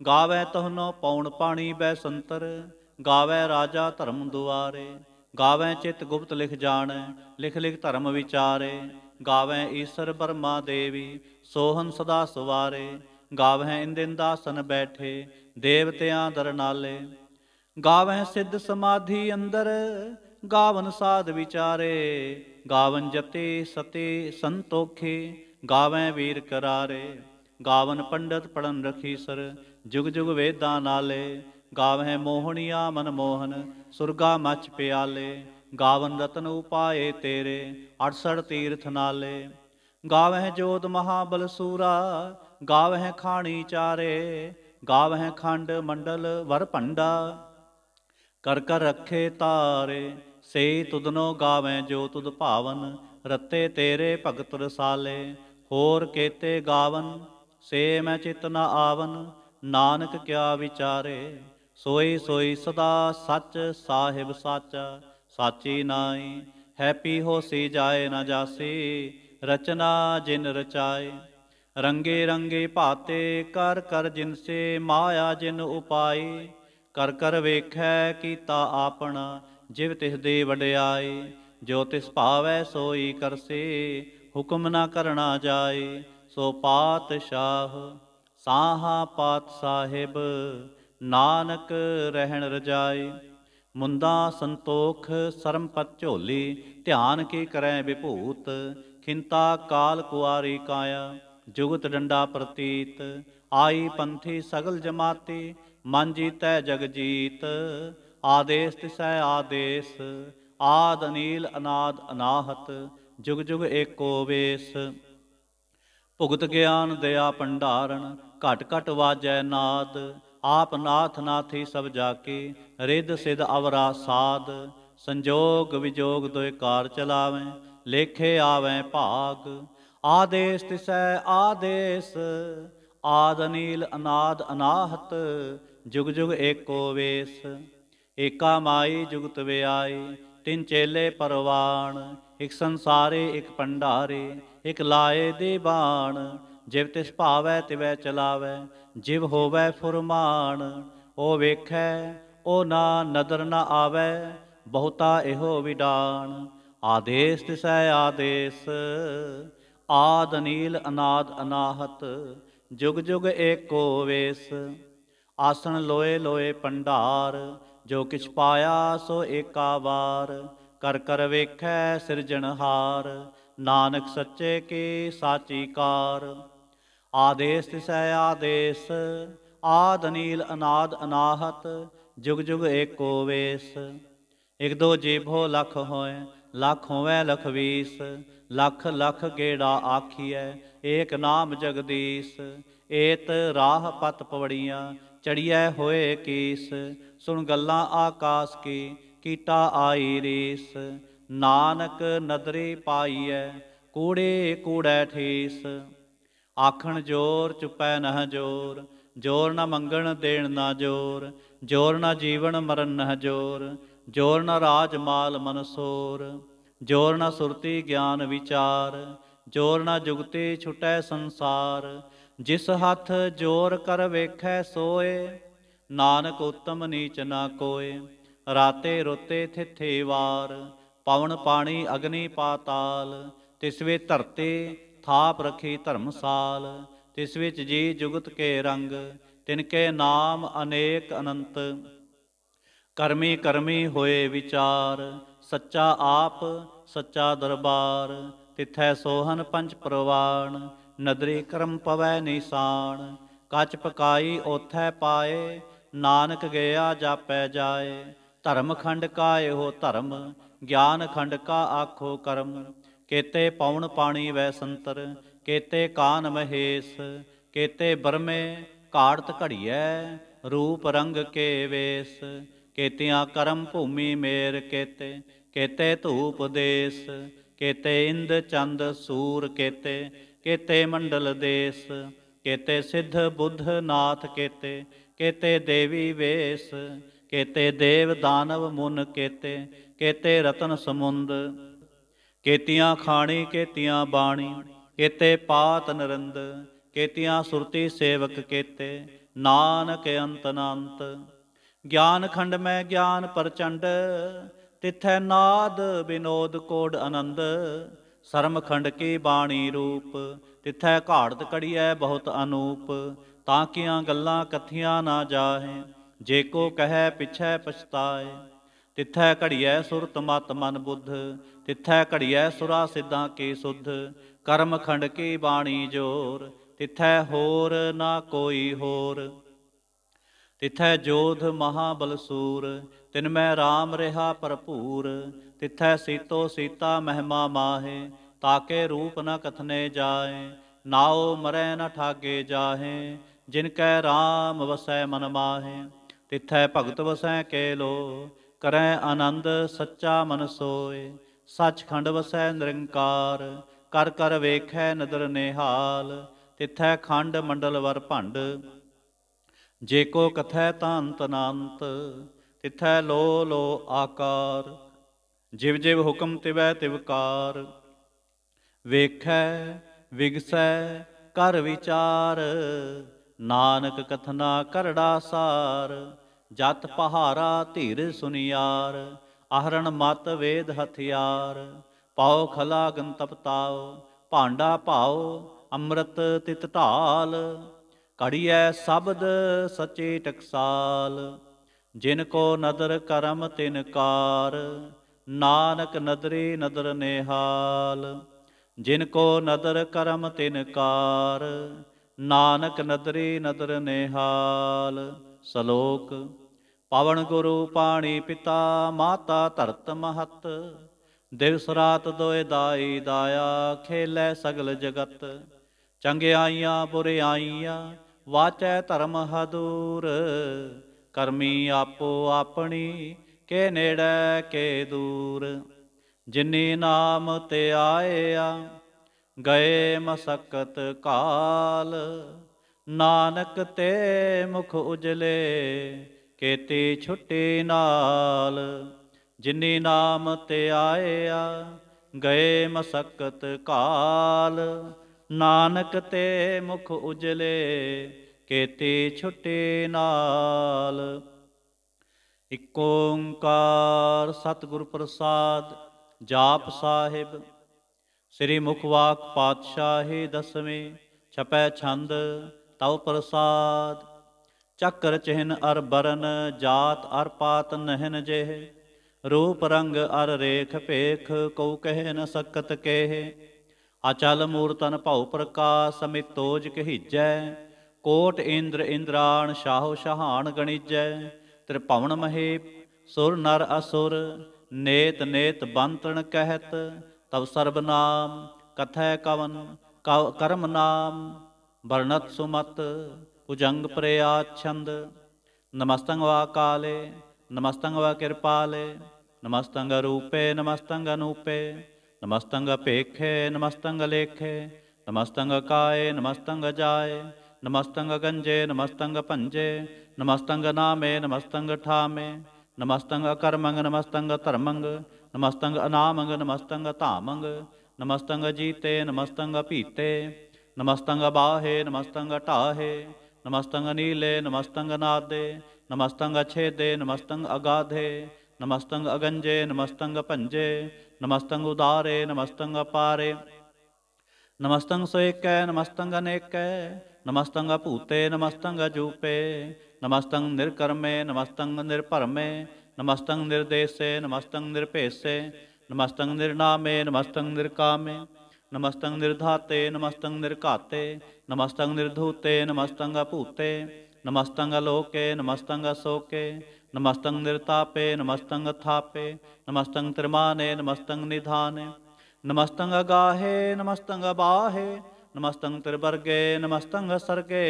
ਗਾਵੇ ਤਹਨੋ ਪੌਣ ਪਾਣੀ ਬੈ ਸੰਤਰ ਗਾਵੇ ਰਾਜਾ ਧਰਮ ਦੁਆਰੇ ਗਾਵੇ ਚਿਤ ਗੁਪਤ ਲਿਖ ਜਾਣ ਲਿਖ ਲਿਖ ਧਰਮ ਵਿਚਾਰੇ ਗਾਵੇ ਈਸ਼ਰ ਬਰਮਾ ਦੇਵੀ ਸੋਹਨ ਸਦਾ ਸਵਾਰੇ ਗਾਵੇ ਇੰਦਿਨ ਦਾਸਨ ਬੈਠੇ ਦੇਵਤਿਆਂ ਦਰਨਾਲੇ ਗਾਵੈ ਸਿੱਧ ਸਮਾਧੀ ਅੰਦਰ ਗਾਵਨ ਸਾਧ ਵਿਚਾਰੇ ਗਾਵਨ ਜਤੇ ਸਤੇ ਸੰਤੋਖੇ ਗਾਵੈ ਵੀਰ ਕਰਾਰੇ ਗਾਵਨ ਪੰਡਤ ਪੜਨ ਰਖੀ ਸਰ ਜੁਗ ਜੁਗ ਵੇਦਾਂ ਨਾਲੇ ਗਾਵਹਿ ਮੋਹਣੀਆ ਮਨ ਮੋਹਨ ਸੁਰਗਾ ਮਚ ਪਿਆਲੇ ਗਾਵਨ ਰਤਨ ਉਪਾਏ ਤੇਰੇ 68 ਤੀਰਥ ਨਾਲੇ ਗਾਵਹਿ ਜੋਤ ਮਹਾਬਲ ਸੂਰਾ ਗਾਵਹਿ ਖਾਣੀ ਚਾਰੇ ਹੈ ਖੰਡ ਮੰਡਲ ਵਰ ਭੰਡਾ ਕਰ ਕਰ ਰੱਖੇ ਤਾਰੇ ਸੇ ਤੁਦਨੋ ਗਾਵੇਂ ਜੋ ਤੁਦ ਭਾਵਨ ਰਤੇ ਤੇਰੇ ਭਗਤ ਰਸਾਲੇ ਹੋਰ ਕੇਤੇ ਗਾਵਨ ਸੇ ਮੈਂ ਚਿਤ ਨ ਆਵਨ ਨਾਨਕ ਕਿਆ ਵਿਚਾਰੇ ਸੋਈ ਸੋਈ ਸਦਾ ਸੱਚ ਸਾਹਿਬ ਸਾਚਾ ਸਾਚੀ ਨਾਈ ਹੈਪੀ ਹੋਸੀ ਜਾਏ ਨਾ ਜਾਸੀ ਰਚਨਾ ਜਿਨ ਰਚਾਏ ਰੰਗੇ ਰੰਗੇ ਭਾਤੇ ਕਰ ਕਰ ਜਿਨਸੇ ਮਾਇਆ ਜਿਨ ਉਪਾਈ ਕਰ ਕਰ ਵੇਖੈ ਕੀਤਾ ਆਪਣ ਜਿਵ ਤਿਸ ਦੇ ਵਡਿਆਈ ਜੋ ਤਿਸ ਭਾਵੈ ਸੋਈ ਕਰਸੀ ਹੁਕਮ ਨਾ ਕਰਣਾ ਜਾਏ ਸੋ ਪਾਤਸ਼ਾਹ ਸਾਹਾ ਪਾਤ ਸਾਹਿਬ ਨਾਨਕ ਰਹਿਣ ਰਜਾਈ ਮੁੰਦਾ ਸੰਤੋਖ ਸਰਮਪਤ ਝੋਲੀ ਧਿਆਨ ਕੀ ਕਰੈ ਵਿਭੂਤ ਖਿੰਤਾ ਕਾਲ ਕੁਆਰੀ ਕਾਇਆ ਜੁਗਤ ਡੰਡਾ ਪ੍ਰਤੀਤ ਆਈ ਪੰਥੀ ਸਗਲ ਜਮਾਤੀ ਮਨ ਜੀਤੈ ਜਗ ਜੀਤ ਆਦੇਸ ਤਿਸੈ ਆਦੇਸ ਆਦ ਅਨੀਲ ਅਨਾਦ ਅਨਾਹਤ ਜੁਗ ਜੁਗ ਏਕੋ ਵੇਸ ਭੁਗਤ ਗਿਆਨ ਦਇਆ ਪੰਡਾਰਣ ਘਟ ਘਟ ਵਾਜੈ ਨਾਦ ਆਪ ਨਾਥ ਨਾਥੀ ਸਭ ਜਾਕੇ ਰਿੱਧ ਸਿਧ ਅਵਰਾ ਸਾਧ ਸੰਜੋਗ ਵਿਜੋਗ ਦੋਇ ਕਾਰ ਚਲਾਵੇਂ ਲੇਖੇ ਆਵੇਂ ਭਾਗ ਆਦੇਸ ਤਿਸੈ ਆਦੇਸ ਆਦ ਅਨੀਲ ਅਨਾਦ ਅਨਾਹਤ ਜੁਗ ਜੁਗ ਏਕੋ ਵੇਸ ਏਕਾ ਮਾਈ ਜੁਗਤ ਵਿਆਈ ਤਿੰਨ ਚੇਲੇ ਪਰਵਾਣ ਇਕ ਸੰਸਾਰੇ ਇਕ ਭੰਡਾਰੇ ਇਕ ਲਾਏ ਦੇ ਬਾਣ ਜਿਵ ਤਿਸ ਭਾਵੈ ਤਿਵੈ ਚਲਾਵੈ ਜਿਵ ਹੋਵੈ ਫੁਰਮਾਨ ਉਹ ਵੇਖੈ ਉਹ ਨਾ ਨਦਰ ਨਾ ਆਵੈ ਬਹੁਤਾ ਇਹੋ ਵਿਡਾਨ ਆਦੇਸ ਤਿਸੈ ਆਦੇਸ ਆਦ ਅਨੀਲ ਅਨਾਦ ਅਨਾਹਤ ਜੁਗ ਜੁਗ ਏਕੋ ਵੇਸ ਆਸਣ ਲੋਏ ਲੋਏ ਪੰਡਾਰ ਜੋ ਕਿਛ ਪਾਇਆ ਸੋ ਏਕਾ ਵਾਰ ਕਰ ਕਰ ਵੇਖੈ ਸਿਰਜਣਹਾਰ ਨਾਨਕ ਸੱਚੇ ਕੀ ਸਾਚੀ ਕਾਰ ਆਦੇਸ ਤਿਸੈ ਆਦੇਸ ਆਦ ਅਨੀਲ ਅਨਾਦ ਅਨਾਹਤ ਜੁਗ ਜੁਗ ਏਕੋ ਵੇਸ ਇਕ ਦੋ ਜੀਭੋ ਲਖ ਹੋਏ ਲੱਖ ਹੋਵੇ ਲਖਵੀਸ ਲੱਖ ਲੱਖ ਗੇੜਾ ਆਖੀਐ ਏਕ ਨਾਮ ਜਗਦੀਸ਼ ਏਤ ਰਾਹ ਪਤ ਪਵੜੀਆਂ ਚੜੀਐ ਹੋਏ ਕੀਸ ਸੁਣ ਗੱਲਾਂ ਆਕਾਸ਼ ਕੀ ਕੀਟਾ ਆਈ ਰੀਸ ਨਾਨਕ ਨਦਰੇ ਪਾਈਐ ਕੂੜੇ ਕੂੜੈ ਠੇਸ ਆਖਣ ਜੋਰ ਚੁਪੈ ਨਹ ਜੋਰ ਜੋਰ ਨਾ ਮੰਗਣ ਦੇਣ ਨਾ ਜੋਰ ਜੋਰ ਨਾ ਜੀਵਨ ਮਰਨ ਨਹ ਜੋਰ ਜੋਰ ਨ ਰਾਜ ਮਾਲ ਮਨਸੋਰ ਜੋਰ ਨ ਸੁਰਤੀ ਗਿਆਨ ਵਿਚਾਰ ਜੋਰ ਨ ਜੁਗਤੇ ਛੁਟੈ ਸੰਸਾਰ ਜਿਸ ਹੱਥ ਜੋਰ ਕਰ ਵੇਖੈ ਸੋਏ ਨਾਨਕ ਉਤਮ ਨੀਚ ਨਾ ਕੋਏ ਰਾਤੇ ਰੋਤੇ ਥਿਥੇ ਵਾਰ ਪਵਨ ਪਾਣੀ ਅਗਨੀ ਪਾਤਾਲ ਤਿਸ ਵੇ ਧਰਤੇ ਥਾਪ ਰਖੀ ਧਰਮਸਾਲ ਤਿਸ ਵਿੱਚ ਜੀ ਜੁਗਤ ਕੇ ਰੰਗ ਤਿਨ ਕੇ ਨਾਮ ਅਨੇਕ ਅਨੰਤ ਕਰਮੇ ਕਰਮੇ ਹੋਏ ਵਿਚਾਰ ਸੱਚਾ ਆਪ ਸੱਚਾ ਦਰਬਾਰ ਤਿਥੈ ਸੋਹਨ ਪੰਜ ਪ੍ਰਵਾਨ ਨਦਰੇ ਕਰਮ ਪਵੈ ਨਿਸ਼ਾਨ ਕਚ ਪਕਾਈ ਉਥੈ ਪਾਏ ਨਾਨਕ ਗਿਆ ਜਾਪੈ ਜਾਏ ਧਰਮ ਖੰਡ ਕਾ ਇਹੋ ਧਰਮ ਗਿਆਨ ਖੰਡ ਕਾ ਆਖੋ ਕਰਮ ਕੇਤੇ ਪਵਨ ਪਾਣੀ ਵੈ ਸੰਤਰ ਕੇਤੇ ਕਾਨ ਮਹੇਸ਼ ਕੇਤੇ ਬਰਮੇ ਘਾੜਤ ਘੜੀਐ ਰੂਪ ਰੰਗ ਕੇ ਵੇਸ ਕੀਤਿਆਂ ਕਰਮ ਭੂਮੀ ਮੇਰ ਕੀਤੇ ਕੀਤੇ ਧੂਪ ਦੇਸ ਕੀਤੇ ਇੰਦ ਚੰਦ ਸੂਰ ਕੀਤੇ ਕੀਤੇ ਮੰਡਲ ਦੇਸ ਕੀਤੇ ਸਿੱਧ ਬੁੱਧ ਨਾਥ ਕੀਤੇ ਕੀਤੇ ਦੇਵੀ ਵੇਸ ਕੀਤੇ ਦੇਵ ਦਾਨਵ ਮੁਨ ਕੀਤੇ ਕੀਤੇ ਰਤਨ ਸਮੁੰਦ ਕੀਤੀਆਂ ਖਾਣੀ ਕੀਤੀਆਂ ਬਾਣੀ ਕੀਤੇ ਪਾਤ ਨਰੰਦ ਕੀਤੀਆਂ ਸੁਰਤੀ ਸੇਵਕ ਕੀਤੇ ਨਾਨਕ ਅੰਤ ਅਨੰਤ ਗਿਆਨ ਖੰਡ ਮੈਂ ਗਿਆਨ ਪਰਚੰਡ ਤਿਥੈ ਨਾਦ ਬਿਨੋਦ ਕੋਡ ਆਨੰਦ ਸਰਮ ਖੰਡ ਕੀ ਬਾਣੀ ਰੂਪ ਤਿਥੈ ਘਾੜਤ ਕੜੀਐ ਬਹੁਤ ਅਨੂਪ ਤਾਂ ਕਿਆਂ ਗੱਲਾਂ ਕਥੀਆਂ ਨਾ ਜਾਹੇ ਜੇ ਕੋ ਕਹੈ ਪਿਛੈ ਪਛਤਾਏ ਤਿੱਥੈ ਘੜੀਐ ਸੁਰਤ ਮਤ ਮਨ ਬੁੱਧ ਤਿੱਥੈ ਘੜੀਐ ਸੁਰਾ ਸਿੱਧਾਂ ਕੇ ਸੁਧ ਕਰਮ ਖੰਡ ਕੀ ਬਾਣੀ ਜੋਰ ਤਿੱਥੈ ਹੋਰ ਨਾ ਕੋਈ ਹੋਰ ਤਿਥੈ ਜੋਧ ਮਹਾ ਬਲਸੂਰ ਤਿਨ ਮੈਂ ਰਾਮ ਰਹਾ ਭਰਪੂਰ ਤਿਥੈ ਸੀਤੋ ਸੀਤਾ ਮਹਿਮਾ ਮਾਹੇ ਤਾਕੇ ਰੂਪ ਨ ਕਥਨੇ ਜਾਏ ਨਾਉ ਮਰੈ ਨ ਠਾਗੇ ਜਾਹੇ ਜਿਨ ਕੈ ਰਾਮ ਵਸੈ ਮਨ ਮਾਹੇ ਤਿਥੈ ਭਗਤ ਵਸੈ ਕੇ ਲੋ ਕਰੈ ਆਨੰਦ ਸੱਚਾ ਮਨ ਸੋਏ ਸੱਚਖੰਡ ਵਸੈ ਨਿਰੰਕਾਰ ਕਰ ਕਰ ਵੇਖੈ ਨਦਰ ਨਿਹਾਲ ਤਿਥੈ ਖੰਡ ਮੰਡਲ ਵਰ ਭੰਡ ਜੇ ਕੋ ਕਥੈ ਤਾਂਤ ਅਨੰਤ ਤਿਥੈ ਲੋ ਲੋ ਆਕਾਰ ਜਿਵ ਜਿਵ ਹੁਕਮ ਤਿਵੈ ਤਿਵਕਾਰ ਵੇਖੈ ਵਿਗਸੈ ਕਰ ਵਿਚਾਰ ਨਾਨਕ ਕਥਨਾ ਕਰੜਾ ਸਾਰ ਜਤ ਪਹਾਰਾ ਧੀਰ ਸੁਨਿਆਰ ਆਹਰਣ ਮਤ ਵੇਦ ਹਥਿਆਰ ਪਾਉ ਖਲਾ ਗੰਤਪਤਾਉ ਭਾਂਡਾ ਭਾਉ ਅੰਮ੍ਰਿਤ ਤਿਤ ਢਾਲ ਕੜੀਐ ਸ਼ਬਦ ਸਚੇ ਟਕਸਾਲ ਜਿਨ ਕੋ ਨਦਰ ਕਰਮ ਤਿਨ ਕਾਰ ਨਾਨਕ ਨਦਰੇ ਨਦਰ ਨਿਹਾਲ ਜਿਨ ਕੋ ਨਦਰ ਕਰਮ ਤਿਨ ਕਾਰ ਨਾਨਕ ਨਦਰੇ ਨਦਰ ਨਿਹਾਲ ਸ਼ਲੋਕ ਪਵਨ ਗੁਰੂ ਪਾਣੀ ਪਿਤਾ ਮਾਤਾ ਧਰਤ ਮਹਤ ਦਿਵਸ ਰਾਤ ਦੋਇ ਦਾਈ ਦਾਇਆ ਖੇਲੇ ਸਗਲ ਜਗਤ ਚੰਗਿਆਈਆਂ ਬੁਰਿਆਈਆਂ ਵਾਚੈ ਧਰਮ ਹਦੂਰ ਕਰਮੀ ਆਪੋ ਆਪਣੀ ਕੇ ਨੇੜੇ ਕੇ ਦੂਰ ਜਿਨੀ ਨਾਮ ਤੇ ਆਇਆ ਗਏ ਮਸਕਤ ਕਾਲ ਨਾਨਕ ਤੇ ਮੁਖ ਉਜਲੇ ਕੇਤੀ ਛੁੱਟੀ ਨਾਲ ਜਿਨੀ ਨਾਮ ਤੇ ਆਇਆ ਗਏ ਮਸਕਤ ਕਾਲ ਨਾਨਕ ਤੇ ਮੁਖ ਉਜਲੇ ਕੇਤੇ ਛੁਟੇ ਨਾਲ ਇਕ ਓੰਕਾਰ ਸਤਿਗੁਰ ਪ੍ਰਸਾਦ ਜਾਪ ਸਾਹਿਬ ਸ੍ਰੀ ਮੁਖਵਾਕ ਪਾਤਸ਼ਾਹੀ ਦਸਵੇਂ ਛਪੈ ਛੰਦ ਤਉ ਪ੍ਰਸਾਦ ਚੱਕਰ ਚਿਹਨ ਅਰ ਬਰਨ ਜਾਤ ਅਰ ਪਾਤ ਨਹਿਨ ਜੇਹ ਰੂਪ ਰੰਗ ਅਰ ਰੇਖ ਭੇਖ ਕਉ ਕਹਿ ਨ ਸਕਤ ਕੇਹ ਅਚਲ ਮੂਰਤਨ ਭਉ ਪ੍ਰਕਾਸ਼ ਅਮਿਤੋਜ ਕਹੀਜੈ ਕੋਟ ਇੰਦਰ ਇੰਦਰਾਣ ਸ਼ਾਹੋ ਸ਼ਹਾਨ ਗਣਿਜੈ ਤ੍ਰਿਭਵਨ ਮਹੇ ਸੁਰ ਨਰ ਅਸੁਰ ਨੇਤ ਨੇਤ ਬੰਤਣ ਕਹਿਤ ਤਬ ਸਰਬ ਨਾਮ ਕਥੈ ਕਵਨ ਕਰਮ ਨਾਮ ਵਰਣਤ ਸੁਮਤ ਭੁਜੰਗ ਪ੍ਰਿਆ ਛੰਦ ਨਮਸਤੰ ਵਾ ਕਾਲੇ ਨਮਸਤੰ ਵਾ ਕਿਰਪਾਲੇ ਨਮਸਤੰ ਰੂਪੇ ਨਮਸਤੰ ਅਨੂਪੇ नमस्तंग पेखे नमस्तंग लेखे नमस्तंग काये नमस्तंग जाये नमस्तंग गंजे नमस्तंग पंजे नमस्तंग नामे नमस्तंग ठामे नमस्तंग कर्मंग नमस्तंग तरमंग नमस्तंग अनामंग नमस्तंग तामंग नमस्तंग जीते नमस्तंग पीते नमस्तंग बाहे नमस्तंग टाहे नमस्तंग नीले नमस्तंग नादे नमस्तंग छेदे नमस्तंग अगाधे नमस्तंग अगंजे नमस्तंग पंजे ਨਮਸਤੰਗ ਉਦਾਰੇ ਨਮਸਤੰਗ ਅਪਾਰੇ ਨਮਸਤੰਗ ਸੋਇਕੈ ਨਮਸਤੰਗ ਅਨੇਕੈ ਨਮਸਤੰਗ ਭੂਤੇ ਨਮਸਤੰਗ ਜੂਪੇ ਨਮਸਤੰਗ ਨਿਰਕਰਮੇ ਨਮਸਤੰਗ ਨਿਰਭਰਮੇ ਨਮਸਤੰਗ ਨਿਰਦੇਸੇ ਨਮਸਤੰਗ ਨਿਰਭੇਸੇ ਨਮਸਤੰਗ ਨਿਰਨਾਮੇ ਨਮਸਤੰਗ ਨਿਰਕਾਮੇ ਨਮਸਤੰਗ ਨਿਰਧਾਤੇ ਨਮਸਤੰਗ ਨਿਰਘਾਤੇ ਨਮਸਤੰਗ ਨਿਰਧੂਤੇ ਨਮਸਤੰਗ ਭੂਤੇ ਨਮਸਤੰਗ ਲੋਕੇ ਨਮਸਤੰਗ ਅਸੋਕੇ नमस्तंग निरतापे नमस्तंग थापे नमस्तंग त्रिमाने नमस्तंग निधाने नमस्तंग गाहे नमस्तंग बाहे नमस्तंग त्रिवर्गे नमस्तंग सर्गे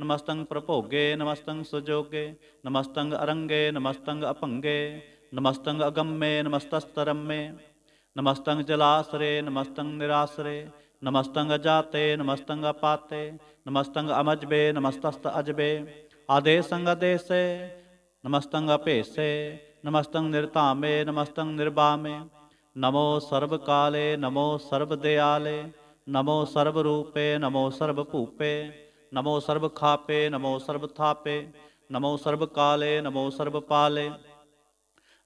नमस्तंग प्रभोगे नमस्तंग सुजोगे नमस्तंग अरंगे नमस्तंग अपंगे नमस्तंग अगम्ये नमस्तस्तरम्ये नमस्तंग जलाश्रे नमस्तंग निराश्रे नमस्तंग जाते नमस्तंग पाते नमस्तंग अमजबे नमस्तस्त अजबे आदेशंग देशे ਨਮਸਤੰ ਅਪੇਸੇ ਨਮਸਤੰ ਨਿਰਤਾਮੇ ਨਮਸਤੰ ਨਿਰਬਾਮੇ ਨਮੋ ਸਰਬ ਕਾਲੇ ਨਮੋ ਸਰਬ ਦਿਆਲੇ ਨਮੋ ਸਰਬ ਰੂਪੇ ਨਮੋ ਸਰਬ ਭੂਪੇ ਨਮੋ ਸਰਬ ਖਾਪੇ ਨਮੋ ਸਰਬ ਥਾਪੇ ਨਮੋ ਸਰਬ ਕਾਲੇ ਨਮੋ ਸਰਬ ਪਾਲੇ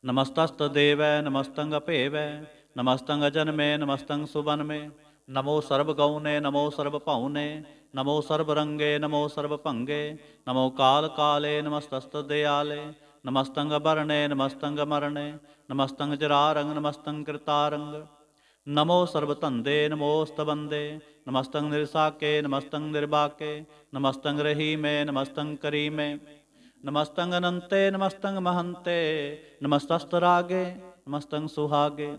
ਨਮਸਤਸਤ ਦੇਵੈ ਨਮਸਤੰ ਅਪੇਵੈ ਨਮਸਤੰ ਅਜਨਮੇ ਨਮਸਤੰ ਸੁਬਨਮੇ ਨਮੋ ਸਰਬ ਗਉਨੇ ਨਮੋ ਸਰਬ ਭਾਉਨੇ ਨਮੋ ਸਰਬ ਰੰਗੇ ਨਮੋ ਸਰਬ ਭੰਗੇ ਨਮੋ ਕਾਲ ਕਾਲੇ ਨਮਸਤਸਤ ਦਿਆਲੇ ਨਮਸਤੰਗ ਬਰਣੇ ਨਮਸਤੰਗ ਮਰਣੇ ਨਮਸਤੰਗ ਜਰਾ ਰੰਗ ਨਮਸਤੰਗ ਕਰਤਾ ਰੰਗ ਨਮੋ ਸਰਬ ਧੰਦੇ ਨਮੋਸਤ ਬੰਦੇ ਨਮਸਤੰਗ ਨਿਰਸਾਕੇ ਨਮਸਤੰਗ ਨਿਰਬਾਕੇ ਨਮਸਤੰਗ ਰਹੀਮੇ ਨਮਸਤੰਗ ਕਰੀਮੇ ਨਮਸਤੰਗ ਅਨੰਤੇ ਨਮਸਤੰਗ ਮਹੰਤੇ ਨਮਸਤਸਤ ਰਾਗੇ ਨਮਸਤੰਗ ਸੁਹਾਗੇ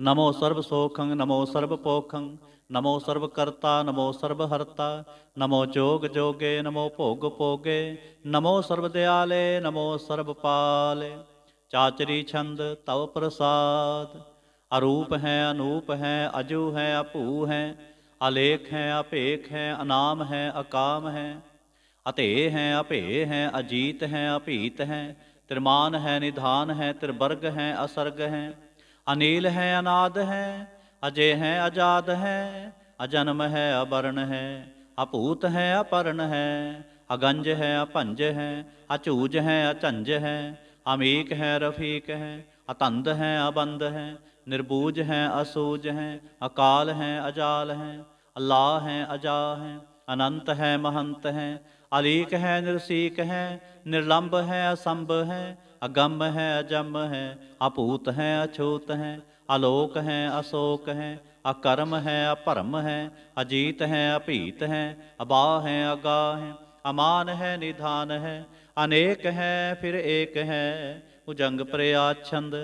ਨਮੋ ਸਰਬ ਸੋਖੰ ਨਮੋ ਸਰਬ ਪੋਖੰ ਨਮੋ ਸਰਬ ਕਰਤਾ ਨਮੋ ਸਰਬ ਹਰਤਾ ਨਮੋ ਜੋਗ ਜੋਗੇ ਨਮੋ ਭੋਗ ਭੋਗੇ ਨਮੋ ਸਰਬ ਦਿਆਲੇ ਨਮੋ ਸਰਬ ਪਾਲੇ ਚਾਚਰੀ ਛੰਦ ਤਵ ਪ੍ਰਸਾਦ ਅਰੂਪ ਹੈ ਅਨੂਪ ਹੈ ਅਜੂ ਹੈ ਅਪੂ ਹੈ ਅਲੇਖ ਹੈ ਅਪੇਖ ਹੈ ਅਨਾਮ ਹੈ ਅਕਾਮ ਹੈ ਅਤੇ ਹੈ ਅਪੇ ਹੈ ਅਜੀਤ ਹੈ ਅਭੀਤ ਹੈ ਤਿਰਮਾਨ ਹੈ ਨਿਧਾਨ ਹੈ ਤਿਰਵਰਗ ਹੈ ਅਸਰਗ ਹੈ अनिल है अनाद है अजय है अजाद है अजन्म है अवर्ण है अपूत है अपर्ण है अगंज है अपंज है अचूज है अचंज है अमीक है रफीक है अतंध है अबंद है निर्बूज है असूज है अकाल है अजाल है अल्लाह है अजा है अनंत है महंत है अलीक है निरसीक है निर्लंब है असंभ है ਅਗੰਮ ਹੈ ਅਜੰਮ ਹੈ ਅਪੂਤ ਹੈ ਅਛੂਤ ਹੈ ਅਲੋਕ ਹੈ ਅਸੋਕ ਹੈ ਅਕਰਮ ਹੈ ਅਪਰਮ ਹੈ ਅਜੀਤ ਹੈ ਅਭੀਤ ਹੈ ਅਬਾਹ ਹੈ ਅਗਾਹ ਹੈ ਅਮਾਨ ਹੈ ਨਿਧਾਨ ਹੈ ਅਨੇਕ ਹੈ ਫਿਰ ਏਕ ਹੈ ਉਜੰਗ ਪ੍ਰਯਾਛੰਦ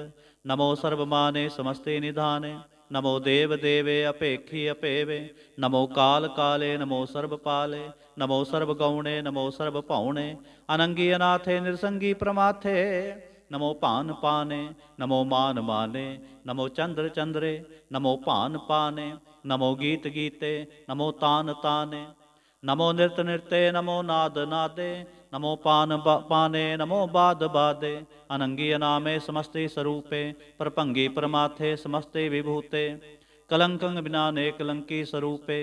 ਨਮੋ ਸਰਬ ਮਾਨੇ ਸਮਸਤੇ ਨਿਧਾਨੇ ਨਮੋ ਦੇਵ ਦੇਵੇ ਅਪੇਖੀ ਅਪੇਵੇ ਨਮੋ ਕਾਲ ਕਾਲੇ ਨਮੋ ਸਰਬ ਪਾਲੇ ਨਮੋ ਸਰਬ ਗਉਣੇ ਨਮੋ ਸਰਬ ਭਾਉਣੇ ਅਨੰਗੀ ਅਨਾਥੇ ਨਿਰਸੰਗੀ ਪ੍ਰਮਾਥੇ ਨਮੋ ਭਾਨ ਪਾਨੇ ਨਮੋ ਮਾਨ ਮਾਨੇ ਨਮੋ ਚੰਦਰ ਚੰਦਰੇ ਨਮੋ ਭਾਨ ਪਾਨੇ ਨਮੋ ਗੀਤ ਗੀਤੇ ਨਮੋ ਤਾਨ ਤਾਨੇ ਨਮੋ ਨਿਰਤ ਨਿਰਤੇ ਨਮੋ ਨਾਦ ਨਾਦੇ नमो पान पाने नमो बाद बादे अनंगी अनामे समस्ते स्वरूपे परपंगी परमाथे समस्ते विभूते कलंकंग बिना ने कलंकी स्वरूपे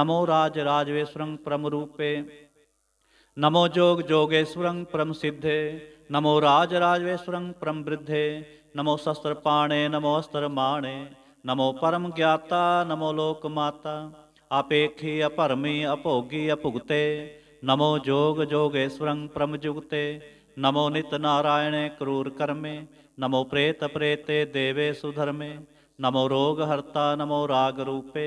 नमो राज राजवेश्वरं परम रूपे नमो जोग जोगेश्वरं परम सिद्धे नमो राज राजवेश्वरं परम वृद्धे नमो शस्त्र पाणे नमो अस्त्र माणे नमो परम ज्ञाता नमो लोक माता अपेक्षी अपरमी अपोगी अपुगते ਨਮੋ ਜੋਗ ਜੋਗੇਸ਼ਵਰੰ ਪ੍ਰਮਜੁਗਤੇ ਨਮੋ ਨਿਤ ਨਾਰਾਇਣੇ ਕਰੂਰ ਕਰਮੇ ਨਮੋ ਪ੍ਰੇਤ ਪ੍ਰੇਤੇ ਦੇਵੇ ਸੁਧਰਮੇ ਨਮੋ ਰੋਗ ਹਰਤਾ ਨਮੋ ਰਾਗ ਰੂਪੇ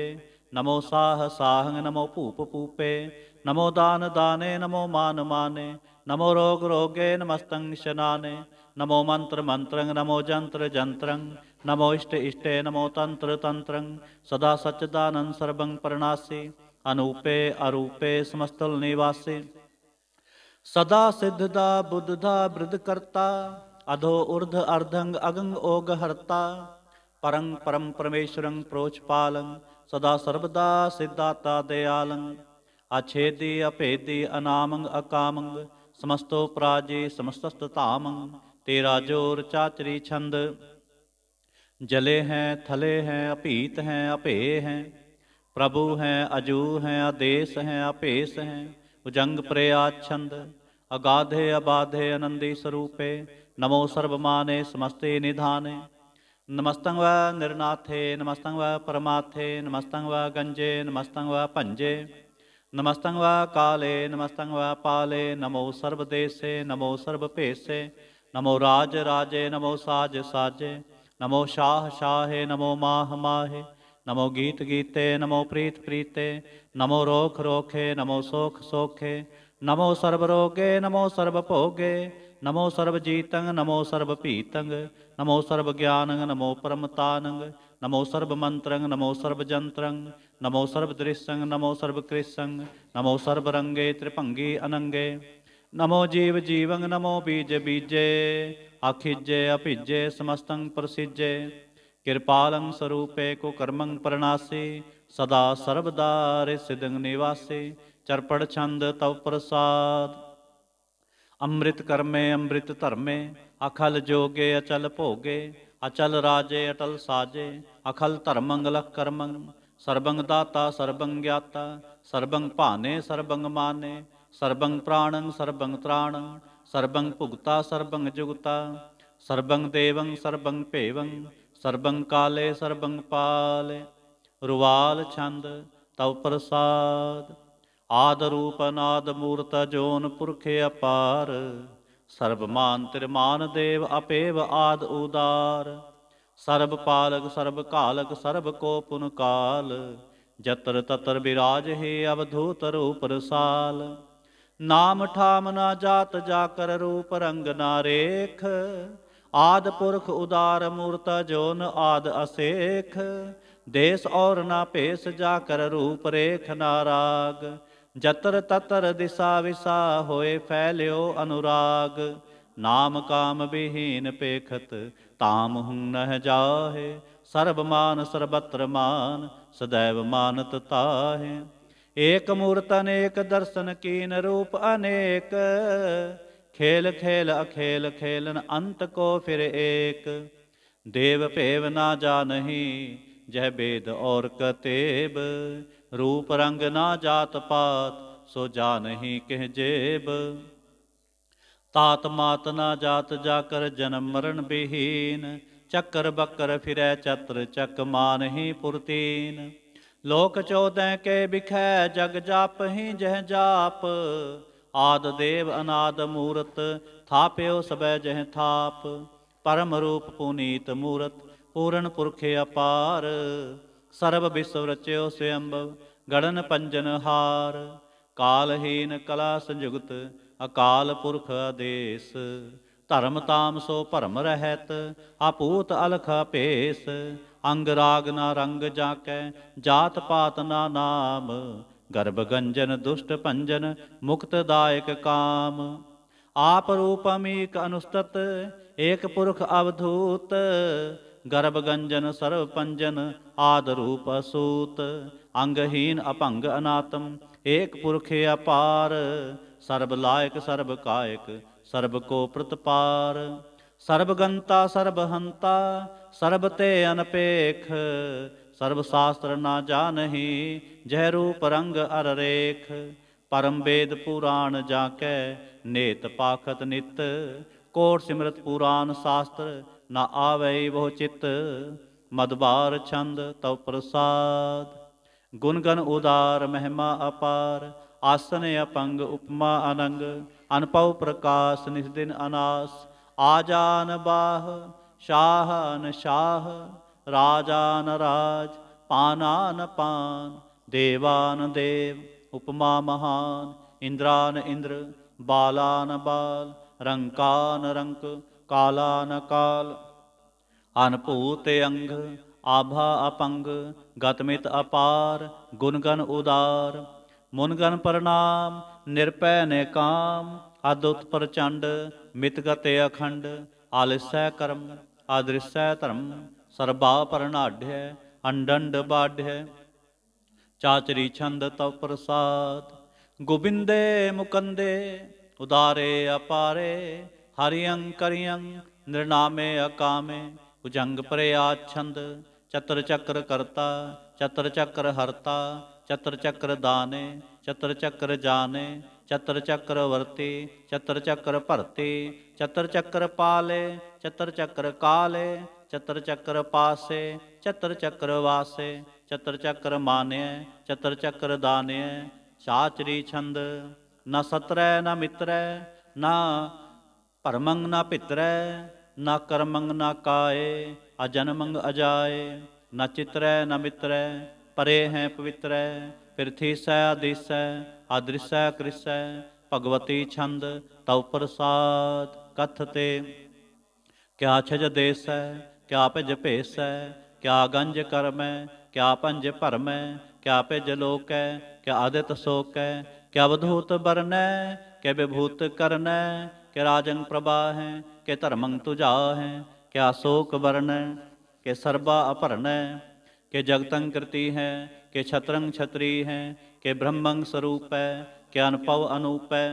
ਨਮੋ ਸਾਹ ਸਾਹੰ ਨਮੋ ਭੂਪ ਭੂਪੇ ਨਮੋ ਦਾਨ ਦਾਨੇ ਨਮੋ ਮਾਨ ਮਾਨੇ ਨਮੋ ਰੋਗ ਰੋਗੇ ਨਮਸਤੰ ਸ਼ਨਾਨੇ ਨਮੋ ਮੰਤਰ ਮੰਤਰੰ ਨਮੋ ਜੰਤਰ ਜੰਤਰੰ ਨਮੋ ਇਸ਼ਟ ਇਸ਼ਟੇ ਨਮੋ ਤੰਤਰ ਤੰਤਰੰ ਸਦਾ ਸਚਦਾਨੰ ਸਰਬੰ ਪਰਣਾਸੀ ਅਨੂਪੇ ਅਰੂਪੇ ਸਮਸਤਲ ਨਿਵਾਸੇ ਸਦਾ ਸਿੱਧ ਦਾ ਬੁੱਧ ਦਾ ਬ੍ਰਿਧ ਕਰਤਾ ਅਧੋ ਉਰਧ ਅਰਧੰਗ ਅਗੰਗ ਓਗ ਹਰਤਾ ਪਰੰ ਪਰਮ ਪਰਮੇਸ਼ਰੰ ਪ੍ਰੋਚ ਪਾਲੰ ਸਦਾ ਸਰਬਦਾ ਸਿਧਾਤਾ ਦਿਆਲੰ ਅਛੇਦੀ ਅਭੇਦੀ ਅਨਾਮੰ ਅਕਾਮੰ ਸਮਸਤੋ ਪ੍ਰਾਜੇ ਸਮਸਤਸਤ ਧਾਮੰ ਤੇਰਾ ਜੋਰ ਚਾਚਰੀ ਛੰਦ ਜਲੇ ਹੈ ਥਲੇ ਹੈ ਅਭੀਤ ਹੈ ਅਭੇ ਹੈ प्रभु हैं अजू हैं आदेश हैं अपेश हैं उजंग प्रे आच्छंद अगाधे अबाधे अनंदी स्वरूपे नमो सर्वमाने समस्ते निधाने नमस्तंग व निर्नाथे नमस्तंग व परमाथे नमस्तंग व गंजे नमस्तंग व पंजे नमस्तंग व काले नमस्तंग व पाले नमो सर्वदेशे नमो सर्वपेशे नमो राज राजे नमो साज साजे नमो शाह शाहे नमो माह माहे ਨਮੋ ਗੀਤ ਗੀਤੇ ਨਮੋ ਪ੍ਰੀਤ ਪ੍ਰੀਤੇ ਨਮੋ ਰੋਖ ਰੋਖੇ ਨਮੋ ਸੋਖ ਸੋਖੇ ਨਮੋ ਸਰਬ ਰੋਗੇ ਨਮੋ ਸਰਬ ਭੋਗੇ ਨਮੋ ਸਰਬ ਜੀਤੰ ਨਮੋ ਸਰਬ ਭੀਤੰ ਨਮੋ ਸਰਬ ਗਿਆਨੰ ਨਮੋ ਪਰਮ ਤਾਨੰ ਨਮੋ ਸਰਬ ਮੰਤਰੰ ਨਮੋ ਸਰਬ ਜੰਤਰੰ ਨਮੋ ਸਰਬ ਦ੍ਰਿਸ਼ੰ ਨਮੋ ਸਰਬ ਕ੍ਰਿਸ਼ੰ ਨਮੋ ਸਰਬ ਰੰਗੇ ਤ੍ਰਿਭੰਗੀ ਅਨੰਗੇ ਨਮੋ ਜੀਵ ਜੀਵੰ ਨਮੋ ਬੀਜ ਬੀਜੇ ਅਖਿਜੇ ਅਭਿਜੇ ਸਮਸਤੰ ਪ੍ਰਸਿਜੇ ਕਿਰਪਾਲੰ ਸਰੂਪੇ ਕੋ ਕਰਮੰ ਪਰਨਾਸੇ ਸਦਾ ਸਰਬਦਾਰ ਸਿਦੰ ਨਿਵਾਸੇ ਚਰਪੜ ਛੰਦ ਤਵ ਪ੍ਰਸਾਦ ਅੰਮ੍ਰਿਤ ਕਰਮੇ ਅੰਮ੍ਰਿਤ ਧਰਮੇ ਅਖਲ ਜੋਗੇ ਅਚਲ ਭੋਗੇ ਅਚਲ ਰਾਜੇ ਅਟਲ ਸਾਜੇ ਅਖਲ ਧਰਮੰਗ ਲਖ ਕਰਮੰ ਸਰਬੰਗ ਦਾਤਾ ਸਰਬੰਗ ਗਿਆਤਾ ਸਰਬੰਗ ਭਾਨੇ ਸਰਬੰਗ ਮਾਨੇ ਸਰਬੰਗ ਪ੍ਰਾਣੰ ਸਰਬੰਗ ਤ੍ਰਾਣੰ ਸਰਬੰਗ ਭੁਗਤਾ ਸਰਬੰਗ ਜੁਗਤਾ ਸਰਬੰਗ ਦੇਵੰ ਸਰਬੰਗ ਭੇਵੰ ਸਰਬੰਗ ਕਾਲੇ ਸਰਬੰਗ ਪਾਲੇ ਰੁਵਾਲ ਛੰਦ ਤਉ ਪ੍ਰਸਾਦ ਆਦ ਰੂਪ ਅਨਾਦ ਮੂਰਤ ਜੋਨ ਪੁਰਖੇ ਅਪਾਰ ਸਰਬਮਾਨ ਮਾਨ ਦੇਵ ਅਪੇਵ ਆਦ ਉਦਾਰ ਸਰਬ ਪਾਲਕ ਸਰਬ ਕਾਲਕ ਸਰਬ ਕੋ ਪੁਨ ਕਾਲ ਜਤਰ ਤਤਰ ਬਿਰਾਜ ਹੈ ਅਵਧੂਤ ਰੂਪ ਰਸਾਲ ਨਾਮ ਠਾਮ ਨਾ ਜਾਤ ਜਾਕਰ ਰੂਪ ਰੰਗ ਨਾ ਰੇਖ ਆਦ ਪੁਰਖ ਉਦਾਰ ਮੂਰਤ ਜੋਨ ਆਦ ਅਸੇਖ ਦੇਸ ਔਰ ਨਾ ਭੇਸ ਜਾ ਕਰ ਰੂਪ ਰੇਖ ਨਾਰਾਗ ਜਤਰ ਤਤਰ ਦਿਸਾ ਵਿਸਾ ਹੋਏ ਫੈਲਿਓ ਅਨੁਰਾਗ ਨਾਮ ਕਾਮ ਵਿਹੀਨ ਪੇਖਤ ਤਾਮ ਹੁ ਨਹ ਜਾਹੇ ਸਰਬ ਮਾਨ ਸਰਬਤਰ ਮਾਨ ਸਦੈਵ ਮਾਨਤ ਤਾਹੇ ਏਕ ਮੂਰਤ ਅਨੇਕ ਦਰਸ਼ਨ ਕੀਨ ਰੂਪ ਅਨੇਕ ਖੇਲ ਖੇਲ ਅਖੇਲ ਖੇਲਨ ਅੰਤ ਕੋ ਫਿਰ ਏਕ ਦੇਵ ਭੇਵ ਨਾ ਜਾਣਹੀ ਜਹ ਬੇਦ ਔਰ ਕਤੇਬ ਰੂਪ ਰੰਗ ਨਾ ਜਾਤ ਪਾਤ ਸੋ ਜਾਣਹੀ ਕਹਿ ਜੇਬ ਤਾਤ ਮਾਤ ਨਾ ਜਾਤ ਜਾ ਕਰ ਜਨਮ ਮਰਨ ਬਿਹੀਨ ਚੱਕਰ ਬੱਕਰ ਫਿਰੈ ਚਤਰ ਚੱਕ ਮਾਨਹੀ ਪੁਰਤੀਨ ਲੋਕ ਚੋਦੈ ਕੇ ਬਿਖੈ ਜਗ ਜਾਪਹੀ ਜਹ ਜਾਪ ਆਦ ਦੇਵ ਅਨਾਦ ਮੂਰਤ ਥਾਪਿਓ ਸਬੈ ਜਹ ਥਾਪ ਪਰਮ ਰੂਪ ਪੁਨੀਤ ਮੂਰਤ ਪੂਰਨ ਪੁਰਖੇ ਅਪਾਰ ਸਰਬ ਵਿਸਵ ਰਚਿਓ ਸਯੰਭਵ ਗੜਨ ਪੰਜਨ ਹਾਰ ਕਾਲਹੀਨ ਕਲਾ ਸੰਜੁਗਤ ਅਕਾਲ ਪੁਰਖ ਆਦੇਸ ਧਰਮ ਤਾਮ ਸੋ ਭਰਮ ਰਹਿਤ ਆਪੂਤ ਅਲਖ ਭੇਸ ਅੰਗ ਰਾਗ ਨਾ ਰੰਗ ਜਾਕੈ ਜਾਤ ਪਾਤ ਨਾ ਨਾਮ ਗਰਭਗੰਜਨ ਦੁਸ਼ਟ ਭੰਜਨ ਮੁਕਤਦਾਇਕ ਕਾਮ ਆਪ ਰੂਪਮ ਏਕ ਅਨੁਸਤਤ ਏਕ ਪੁਰਖ ਅਵਧੂਤ ਗਰਭਗੰਜਨ ਸਰਵ ਪੰਜਨ ਆਦ ਰੂਪ ਅਸੂਤ ਅੰਗਹੀਨ ਅਭੰਗ ਅਨਾਤਮ ਏਕ ਪੁਰਖੇ ਅਪਾਰ ਸਰਬ ਲਾਇਕ ਸਰਬ ਕਾਇਕ ਸਰਬ ਕੋ ਪ੍ਰਤਪਾਰ ਸਰਬ ਗੰਤਾ ਸਰਬ ਹੰਤਾ ਸਰਬ ਤੇ ਅਨਪੇਖ ਸਰਬ ਸਾਸਤਰ ਨਾ ਜਾਣਹੀ ਜਹ ਰੂਪ ਰੰਗ ਅਰ ਰੇਖ ਪਰਮ ਵੇਦ ਪੁਰਾਣ ਜਾ ਕੈ ਨੇਤ ਪਾਖਤ ਨਿਤ ਕੋਟ ਸਿਮਰਤ ਪੁਰਾਨ ਸਾਸਤਰ ਨਾ ਆਵੇ ਬਹੁ ਚਿਤ ਮਦਬਾਰ ਛੰਦ ਤਵ ਪ੍ਰਸਾਦ ਗੁਣਗਨ ਉਦਾਰ ਮਹਿਮਾ ਅਪਾਰ ਆਸਨ ਅਪੰਗ ਉਪਮਾ ਅਨੰਗ ਅਨਪਉ ਪ੍ਰਕਾਸ਼ ਨਿਸ ਦਿਨ ਅਨਾਸ ਆਜਾਨ ਬਾਹ ਸ਼ਾਹਨ ਸ਼ਾਹ ਰਾਜਾ ਨ ਰਾਜ ਪਾਨਾ ਨ ਪਾਨ ਦੇਵਾਨ ਦੇਵ ਉਪਮਾ ਮਹਾਨ ਇੰਦਰਾਨ ਇੰਦਰ ਬਾਲਾਨ ਬਾਲ ਰੰਕਾਨ ਰੰਕ ਕਾਲਾਨ ਕਾਲ ਅਨਭੂਤ ਅੰਗ ਆਭਾ ਅਪੰਗ ਗਤਮਿਤ ਅਪਾਰ ਗੁਣਗਨ ਉਦਾਰ ਮੁਨਗਨ ਪ੍ਰਣਾਮ ਨਿਰਪੈ ਨੇ ਕਾਮ ਅਦੁੱਤ ਪ੍ਰਚੰਡ ਮਿਤਗਤ ਅਖੰਡ ਆਲਸੈ ਕਰਮ ਆਦ੍ਰਿਸੈ ਧਰਮ ਸਰਬਾ ਪਰਨਾਢੈ ਅੰਡੰਡ ਬਾਢੈ ਚਾਚਰੀ ਛੰਦ ਤਉ ਪ੍ਰਸਾਦ ਗੋਬਿੰਦੇ ਮੁਕੰਦੇ ਉਦਾਰੇ ਅਪਾਰੇ ਹਰਿ ਅੰਕਰਿਯੰ ਨਿਰਨਾਮੇ ਅਕਾਮੇ ਉਜੰਗ ਛੰਦ ਚਤਰ ਚੱਕਰ ਕਰਤਾ ਚਤਰ ਚੱਕਰ ਹਰਤਾ ਚਤਰ ਚੱਕਰ ਦਾਨੇ ਚਤਰ ਚੱਕਰ ਜਾਣੇ ਚਤਰ ਚੱਕਰ ਵਰਤੇ ਚਤਰ ਚੱਕਰ ਭਰਤੇ ਚਤਰ ਚੱਕਰ ਪਾਲੇ ਚਤਰ ਚੱਕਰ ਕਾਲੇ ਚਤਰ ਚੱਕਰ ਪਾਸੇ ਚਤਰ ਚੱਕਰ ਵਾਸੇ ਚਤਰ ਚੱਕਰ ਮਾਨਿਐ ਚਤਰ ਚੱਕਰ ਦਾਨਿਐ ਸਾਚਰੀ ਛੰਦ ਨਾ ਸਤਰੈ ਨਾ ਮਿਤਰੈ ਨਾ ਭਰਮੰਗ ਨਾ ਭਿਤਰੈ ਨਾ ਕਰਮੰਗ ਨਾ ਕਾਏ ਅਜਨਮੰਗ ਅਜਾਏ ਨਾ ਚਿਤਰੈ ਨਾ ਮਿਤਰੈ ਪਰੇ ਹੈ ਪਵਿੱਤਰੈ ਪਿਰਥੀ ਸੈ ਆਦੇਸੈ ਆਦ੍ਰਿਸੈ ਕ੍ਰਿਸੈ ਭਗਵਤੀ ਛੰਦ ਤਉ ਪ੍ਰਸਾਦ ਕਥਤੇ ਕਿਆ ਛਜ ਦੇਸੈ क्या पिज भेस है क्या गंज कर्म है क्या पंज भरम है क्या पिज लोक है क्या आदित शोक है क्या अवधूत बरन है क्या विभूत करण है क्या राजंग प्रभा है क्या धर्मंग तुझा है क्या शोक वर्ण के सर्वा अपरण है के जगतंग कृति है के छत्रंग छत्री है के ब्रह्मंग स्वरूप है के अनुपव अनूप है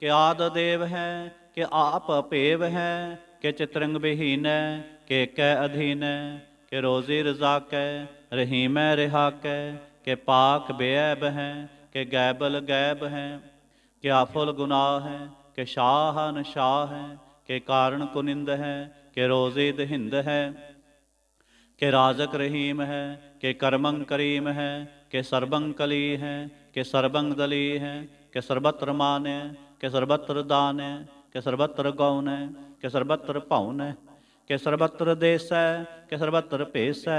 के आद देव है के आप अपेव है के चित्रंग विहीन है के कै अधीन के रोज़ी रजा कै रहीम रिहा कै के पाक बेअब हैं के गैबल गैब हैं के आफुल गुनाह हैं के न शाह हैं के कारण कुनिंद हैं के रोजी हिंद हैं के राजक रहीम है के करमंग करीम है के सरबंग कली हैं के सरबंग दली हैं के सर्वत्र मान के सर्वत्र दान के सर्वत्र गौन है के सर्वत्र पौन है ਕਿ ਸਰਬੱਤਰ ਦੇਸੈ ਕਿ ਸਰਬੱਤਰ ਭੇਸੈ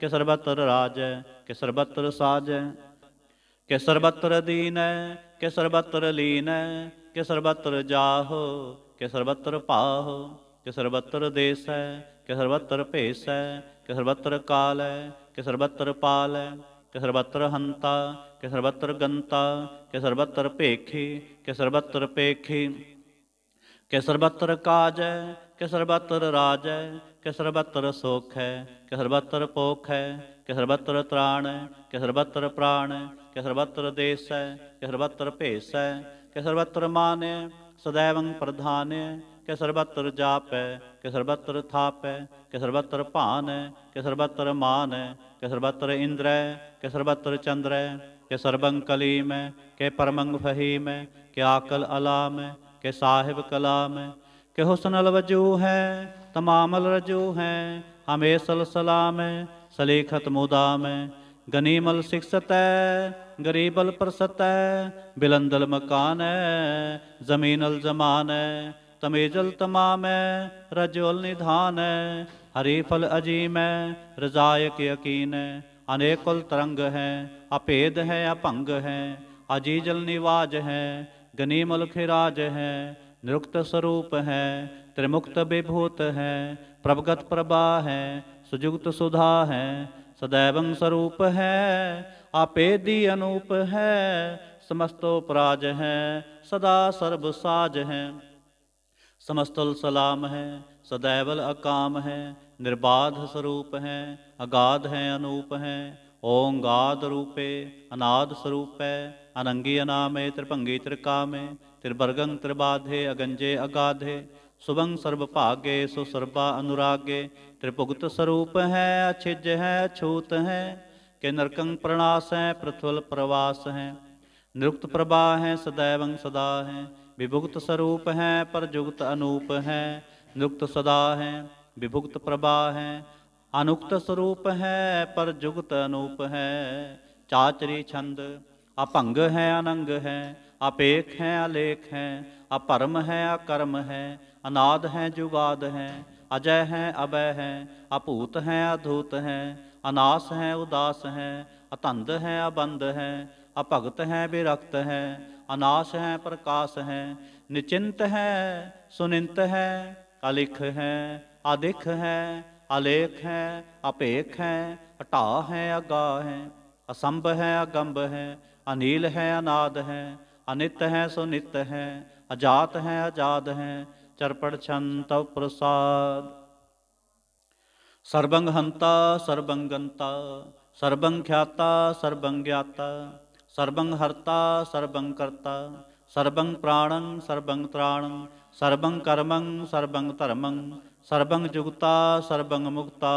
ਕਿ ਸਰਬੱਤਰ ਰਾਜੈ ਕਿ ਸਰਬੱਤਰ ਸਾਜੈ ਕਿ ਸਰਬੱਤਰ ਦੀਨੈ ਕਿ ਸਰਬੱਤਰ ਲੀਨੈ ਕਿ ਸਰਬੱਤਰ ਜਾਹੋ ਕਿ ਸਰਬੱਤਰ ਪਾਹੋ ਕਿ ਸਰਬੱਤਰ ਦੇਸੈ ਕਿ ਸਰਬੱਤਰ ਭੇਸੈ ਕਿ ਸਰਬੱਤਰ ਕਾਲੈ ਕਿ ਸਰਬੱਤਰ ਪਾਲੈ ਕਿ ਸਰਬੱਤਰ ਹੰਤਾ ਕਿ ਸਰਬੱਤਰ ਗੰਤਾ ਕਿ ਸਰਬੱਤਰ ਭੇਖੀ ਕਿ ਸਰਬੱਤਰ ਪੇਖੀ के सर्वत्र काज है के सर्वत्र राज है के सर्वत्र सुख है के सर्वत्र पोख है के सर्वत्र त्राण है के सर्वत्र प्राण है के सर्वत्र देश है के सर्वत्र भेष है के सर्वत्र मान है सदैव प्रधान है के सर्वत्र जाप है के सर्वत्र थाप है के सर्वत्र भान है के सर्वत्र मान है के सर्वत्र इंद्र है के सर्वत्र चंद्र है के सर्वंग कलीम है के परमंग फहीम है के आकल अलाम है के साहिब कलाम के हुसन अलवजू है तमाम रजू है हमें सलाम सलीखत मुदाम गनीमल सिक्सत है गरीबल प्रसत है बिलंदल मकान है जमीनल जमान है तमीजल तमाम है रजोल निधान है हरीफल अजीम है रजायक यकीन है अनेकुल तरंग है अपेद है अपंग है अजीजल निवाज है गनीमुल्ख राज हैं निरुक्त स्वरूप हैं त्रिमुक्त विभूत हैं प्रभगत प्रभा हैं सुजुक्त सुधा हैं सदैव स्वरूप है आपेदी अनूप है समस्तोपराज हैं सदा सर्वसाज हैं समस्तुल सलाम है सदैवल अकाम है निर्बाध स्वरूप हैं अगाध हैं अनूप हैं ओंगाद रूपे अनाद स्वरूप है अनंगी अनामे त्रिपंगी त्रिकामे त्रिवर्गं त्रिबाधे अगंजे अगाधे सुभंग सर्वभागे सुसर्वा अनुरागे त्रिपुक्त स्वरूप है अछिज है अछूत है के नरकंग प्रणास हैं पृथ्वल प्रवास हैं निरुक्त प्रभा है सदैव सदा हैं विभुक्त स्वरूप है परजुक्त अनूप हैं निरुक्त सदा हैं विभुक्त प्रभा है अनुक्त स्वरूप है पर अनूप है चाचरी छंद आप अंग हैं अनंग हैं आप एक हैं अलेख हैं आप परम हैं अकर्म हैं अनाद हैं जुगाद हैं अजय हैं अभय हैं अपूत हैं अधूत हैं अनास हैं उदास हैं अतंद हैं अबंध हैं अपगत हैं विरक्त हैं अनाश हैं प्रकाश हैं निचिंत हैं सुनिंत हैं अलिख हैं अधिक हैं अलेख हैं अपेख हैं अटा हैं अगा हैं असंभ हैं अगम्ब हैं ਅਨੀਲ ਹੈ ਅਨਾਦ ਹੈ ਅਨਿਤ ਹੈ ਸੋ ਨਿਤ ਹੈ ਅਜਾਤ ਹੈ ਆਜ਼ਾਦ ਹੈ ਚਰਪੜ ਛੰਤ ਪ੍ਰਸਾਦ ਸਰਬੰਗ ਹੰਤਾ ਸਰਬੰਗੰਤਾ ਸਰਬੰਗ ਖਿਆਤਾ ਸਰਬੰਗ ਗਿਆਤਾ ਸਰਬੰਗ ਹਰਤਾ ਸਰਬੰਗ ਕਰਤਾ ਸਰਬੰਗ ਪ੍ਰਾਣੰ ਸਰਬੰਗ ਤ੍ਰਾਣੰ ਸਰਬੰਗ ਕਰਮੰ ਸਰਬੰਗ ਧਰਮੰ ਸਰਬੰਗ ਜੁਗਤਾ ਸਰਬੰਗ ਮੁਕਤਾ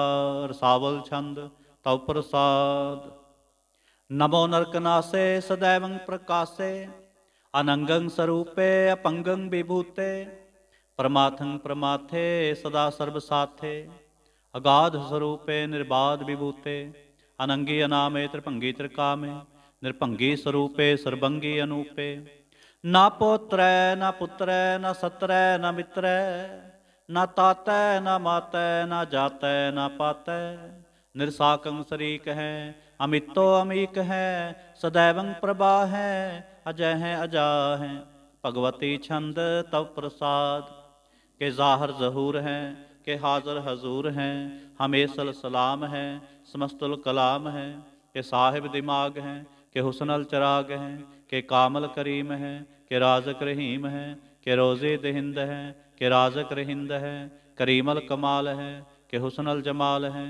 ਰਸਾਵਲ ਛੰਦ ਤਉ ਪ੍ਰਸਾਦ नमो नरकनासे सदैव प्रकाशे अनंगं स्वरूपे अपंगं विभूते परमाथं परमाथे सदा सर्वसाथे अगाध स्वरूपे निर्बाध विभूते अनंगी अनामे त्रिपंगी त्रिकामे निरभंगी स्वरूपे सर्वंगी अनूपे न पोत्र न पुत्र न सत्र न मित्र न तात न मात न जात न पात निरसाकं शरीक अमित तो अमीक है सदैव प्रभा है अजय है अजा है भगवती छंद तव प्रसाद के जाहर जहूर है के हाजर हजूर हैं हमेशल सलाम है समस्तुल कलाम है के साहिब दिमाग हैं के हुसनल चराग हैं के कामल करीम है के राजक रहीम हैं के रोज़े दहिंद हैं के राजक रहिंद है करीमल कमाल हैं के हुसनल जमाल हैं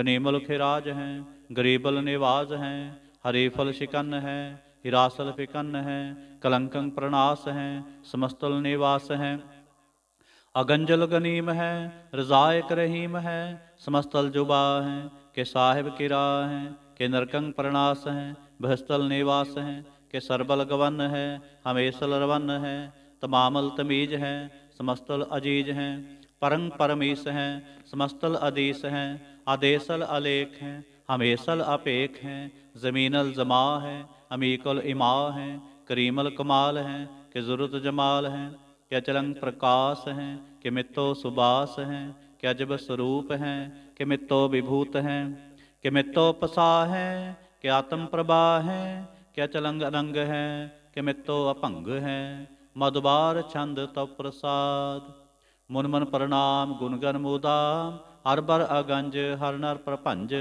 गनीमल खिराज हैं गरीबल निवाज हैं हरीफल शिकन हैं हिरासल फिकन हैं कलंक प्रणास हैं समस्तल निवास हैं अगंजल गनीम है रजायक रहीम है समस्तल जुबा हैं के साहिब किरा हैं के नरकंग प्रणास हैं बहस्तल निवास हैं के सरबल गवन है हमेसल रवन है तमामल तमीज हैं समस्तल अजीज हैं परंग परमीस हैं समस्तल अदीस हैं आदेसल अलेख हैं हमेशल एसल आप एक हैं ज़मीनल जमा हैं अमीकल इमा हैं करीमल कमाल हैं कि ज़रूरत जमाल हैं क्या चलंग प्रकाश हैं कि मित्तो सुबास हैं क्या जब स्वरूप हैं कि मित्तो विभूत हैं कि मित्तो पसा हैं कि आत्म प्रभा हैं क्या चलंग अनंग हैं कि मित्तो अपंग हैं मधुबार छंद तव प्रसाद मुनमन प्रणाम गुणगन मुदाम हर बर अगंज हर नर प्रपंज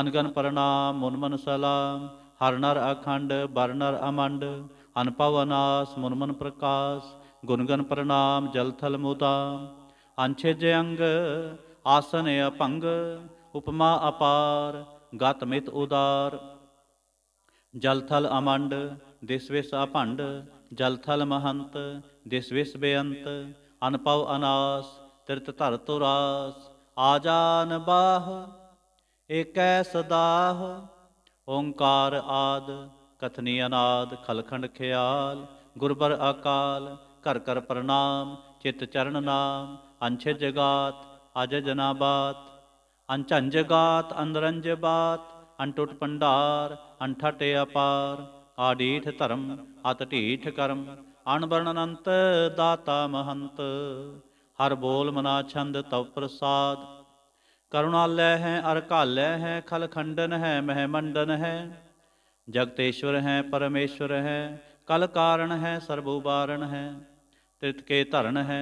ਅਨਗਨ ਪਰਨਾਮ ਮਨ ਮਨ ਸਲਾਮ ਹਰ ਨਰ ਅਖੰਡ ਬਰ ਨਰ ਅਮੰਡ ਅਨਪਵ ਅਨਾਸ ਮਨ ਮਨ ਪ੍ਰਕਾਸ਼ ਗੁਣਗਨ ਪ੍ਰਣਾਮ ਜਲ ਥਲ ਮੋਤਾ ਅੰਛੇ ਜੇ ਅੰਗ ਆਸਨ ਅਪੰਗ ਉਪਮਾ ਅਪਾਰ ਗਤ ਮਿਤ ਉਦਾਰ ਜਲ ਥਲ ਅਮੰਡ ਦਿਸ ਵਿਸ ਅਪੰਡ ਜਲ ਥਲ ਮਹੰਤ ਦਿਸ ਵਿਸ ਬੇਅੰਤ ਅਨਪਵ ਅਨਾਸ ਤਿਰਤ ਧਰ ਤੁਰਾਸ ਆਜਾਨ ਬਾਹ ਏਕੈ ਸਦਾਹ ਓੰਕਾਰ ਆਦ ਕਥਨੀ ਅਨਾਦ ਖਲਖੰਡ ਖਿਆਲ ਗੁਰਬਰ ਆਕਾਲ ਘਰ ਘਰ ਪ੍ਰਣਾਮ ਚਿਤ ਚਰਨ ਨਾਮ ਅੰਛੇ ਜਗਾਤ ਅਜ ਜਨਾਬਾਤ ਅੰਚੰ ਜਗਾਤ ਅੰਦਰੰਜ ਬਾਤ ਅੰਟੁੱਟ ਪੰਡਾਰ ਅੰਠਟ ਅਪਾਰ ਆਡੀਠ ਧਰਮ ਅਤ ਢੀਠ ਕਰਮ ਅਣਵਰਣ ਅਨੰਤ ਦਾਤਾ ਮਹੰਤ ਹਰ ਬੋਲ ਮਨਾ ਛੰਦ ਤਉ ਪ੍ਰਸਾਦ करुणालय हैं अर्कालय हैं खलखंडन है महमंडन है जगतेश्वर हैं परमेश्वर है कल कारण है सर्वोबारण है तीर्थ के तरण है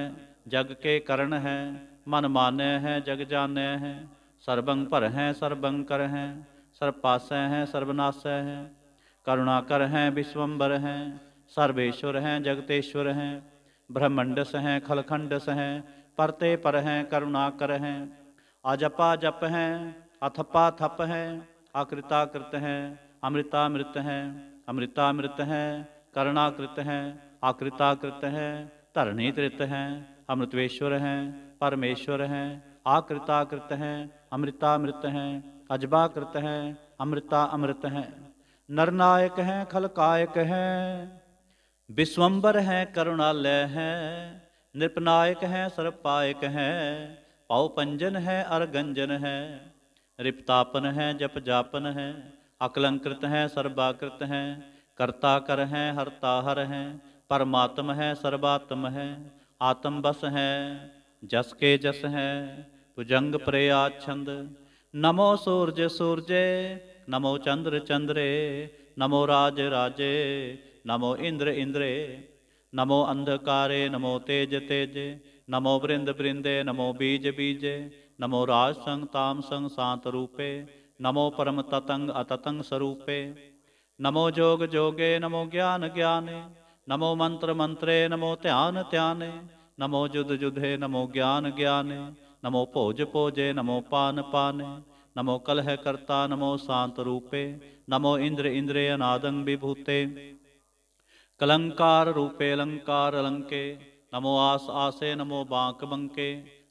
जग के करण है मन मान्य है जग जान्य है सर्वंग पर हैं सर्वंकर हैं सर्वपाशय हैं सर्वनाशय हैं करुणाकर हैं विश्वम्बर हैं सर्वेश्वर हैं जगतेश्वर हैं ब्रह्मंडस हैं खलखंडस हैं परते पर हैं करुणाकर हैं अजपा जप हैं अथपा थप है अकृताकृत हैं अमृतामृत हैं अमृतामृत हैं करणाकृत हैं आकृताकृत है तरणीकृत है अमृतवेश्वर हैं परमेश्वर है आकृताकृत हैं अमृतामृत है अजबाकृत है अमृता अमृत हैं नरनायक है खलकायक हैं विश्वम्बर है करुणालय है नृपनायक है सर्पायक हैं पावपंजन है अर्गंजन है रिप्तापन है जप जापन है अकलंकृत हैं सर्वाकृत हैं कर्ता कर हैं हरताहर हैं परमात्म है सर्वात्म है आत्म बस हैं जस के जस हैं भुजंग प्रेया छंद नमो सूर्य सूर्य नमो चंद्र चंद्रे नमो राज राजे नमो इंद्र इंद्रे नमो अंधकारे नमो तेज तेजे ਨਮੋ ਬ੍ਰਿੰਦ ਬ੍ਰਿੰਦੇ ਨਮੋ ਬੀਜ ਬੀਜੇ ਨਮੋ ਰਾਜ ਸੰਗ ਤਾਮ ਸੰਗ ਸਾਤ ਰੂਪੇ ਨਮੋ ਪਰਮ ਤਤੰਗ ਅਤਤੰਗ ਸਰੂਪੇ ਨਮੋ ਜੋਗ ਜੋਗੇ ਨਮੋ ਗਿਆਨ ਗਿਆਨੇ ਨਮੋ ਮੰਤਰ ਮੰਤਰੇ ਨਮੋ ਧਿਆਨ ਧਿਆਨੇ ਨਮੋ ਜੁਦ ਜੁਧੇ ਨਮੋ ਗਿਆਨ ਗਿਆਨੇ ਨਮੋ ਭੋਜ ਭੋਜੇ ਨਮੋ ਪਾਨ ਪਾਨੇ ਨਮੋ ਕਲਹ ਕਰਤਾ ਨਮੋ ਸਾਤ ਰੂਪੇ ਨਮੋ ਇੰਦਰ ਇੰਦਰੇ ਅਨਾਦੰ ਵਿਭੂਤੇ ਕਲੰਕਾਰ ਰੂਪੇ ਅਲੰਕਾਰ ਅਲੰਕੇ ਨਮੋ ਆਸ ਆਸੇ ਨਮੋ ਬਾਂਕ ਬੰਕੇ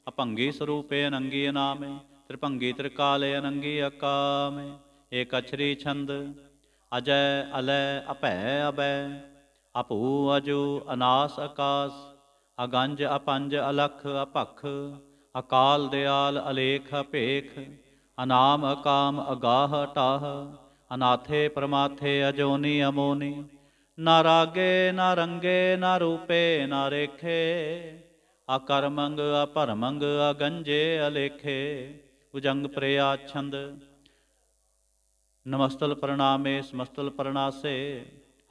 ਅਪੰਗੀ ਸਰੂਪੇ ਅਨੰਗੀ ਨਾਮੇ ਤ੍ਰਿਭੰਗੀ ਤ੍ਰਿਕਾਲੇ ਅਨੰਗੀ ਅਕਾਮੇ ਏਕ ਅਛਰੀ ਛੰਦ ਅਜੈ ਅਲੈ ਅਭੈ ਅਬੈ ਅਪੂ ਅਜੂ ਅਨਾਸ ਆਕਾਸ ਅਗੰਜ ਅਪੰਜ ਅਲਖ ਅਪਖ ਅਕਾਲ ਦਿਆਲ ਅਲੇਖ ਭੇਖ ਅਨਾਮ ਅਕਾਮ ਅਗਾਹ ਟਾਹ ਅਨਾਥੇ ਪਰਮਾਥੇ ਅਜੋਨੀ ਅਮੋਨੀ ਨਾ ਰਾਗੇ ਨਾ ਰੰਗੇ ਨਾ ਰੂਪੇ ਨਾ ਰੇਖੇ ਆਕਰਮੰਗ ਅਪਰਮੰਗ ਅਗੰਜੇ ਅਲੇਖੇ ਉਜੰਗ ਪ੍ਰਿਆ ਛੰਦ ਨਮਸਤਲ ਪ੍ਰਣਾਮੇ ਸਮਸਤਲ ਪ੍ਰਣਾਸੇ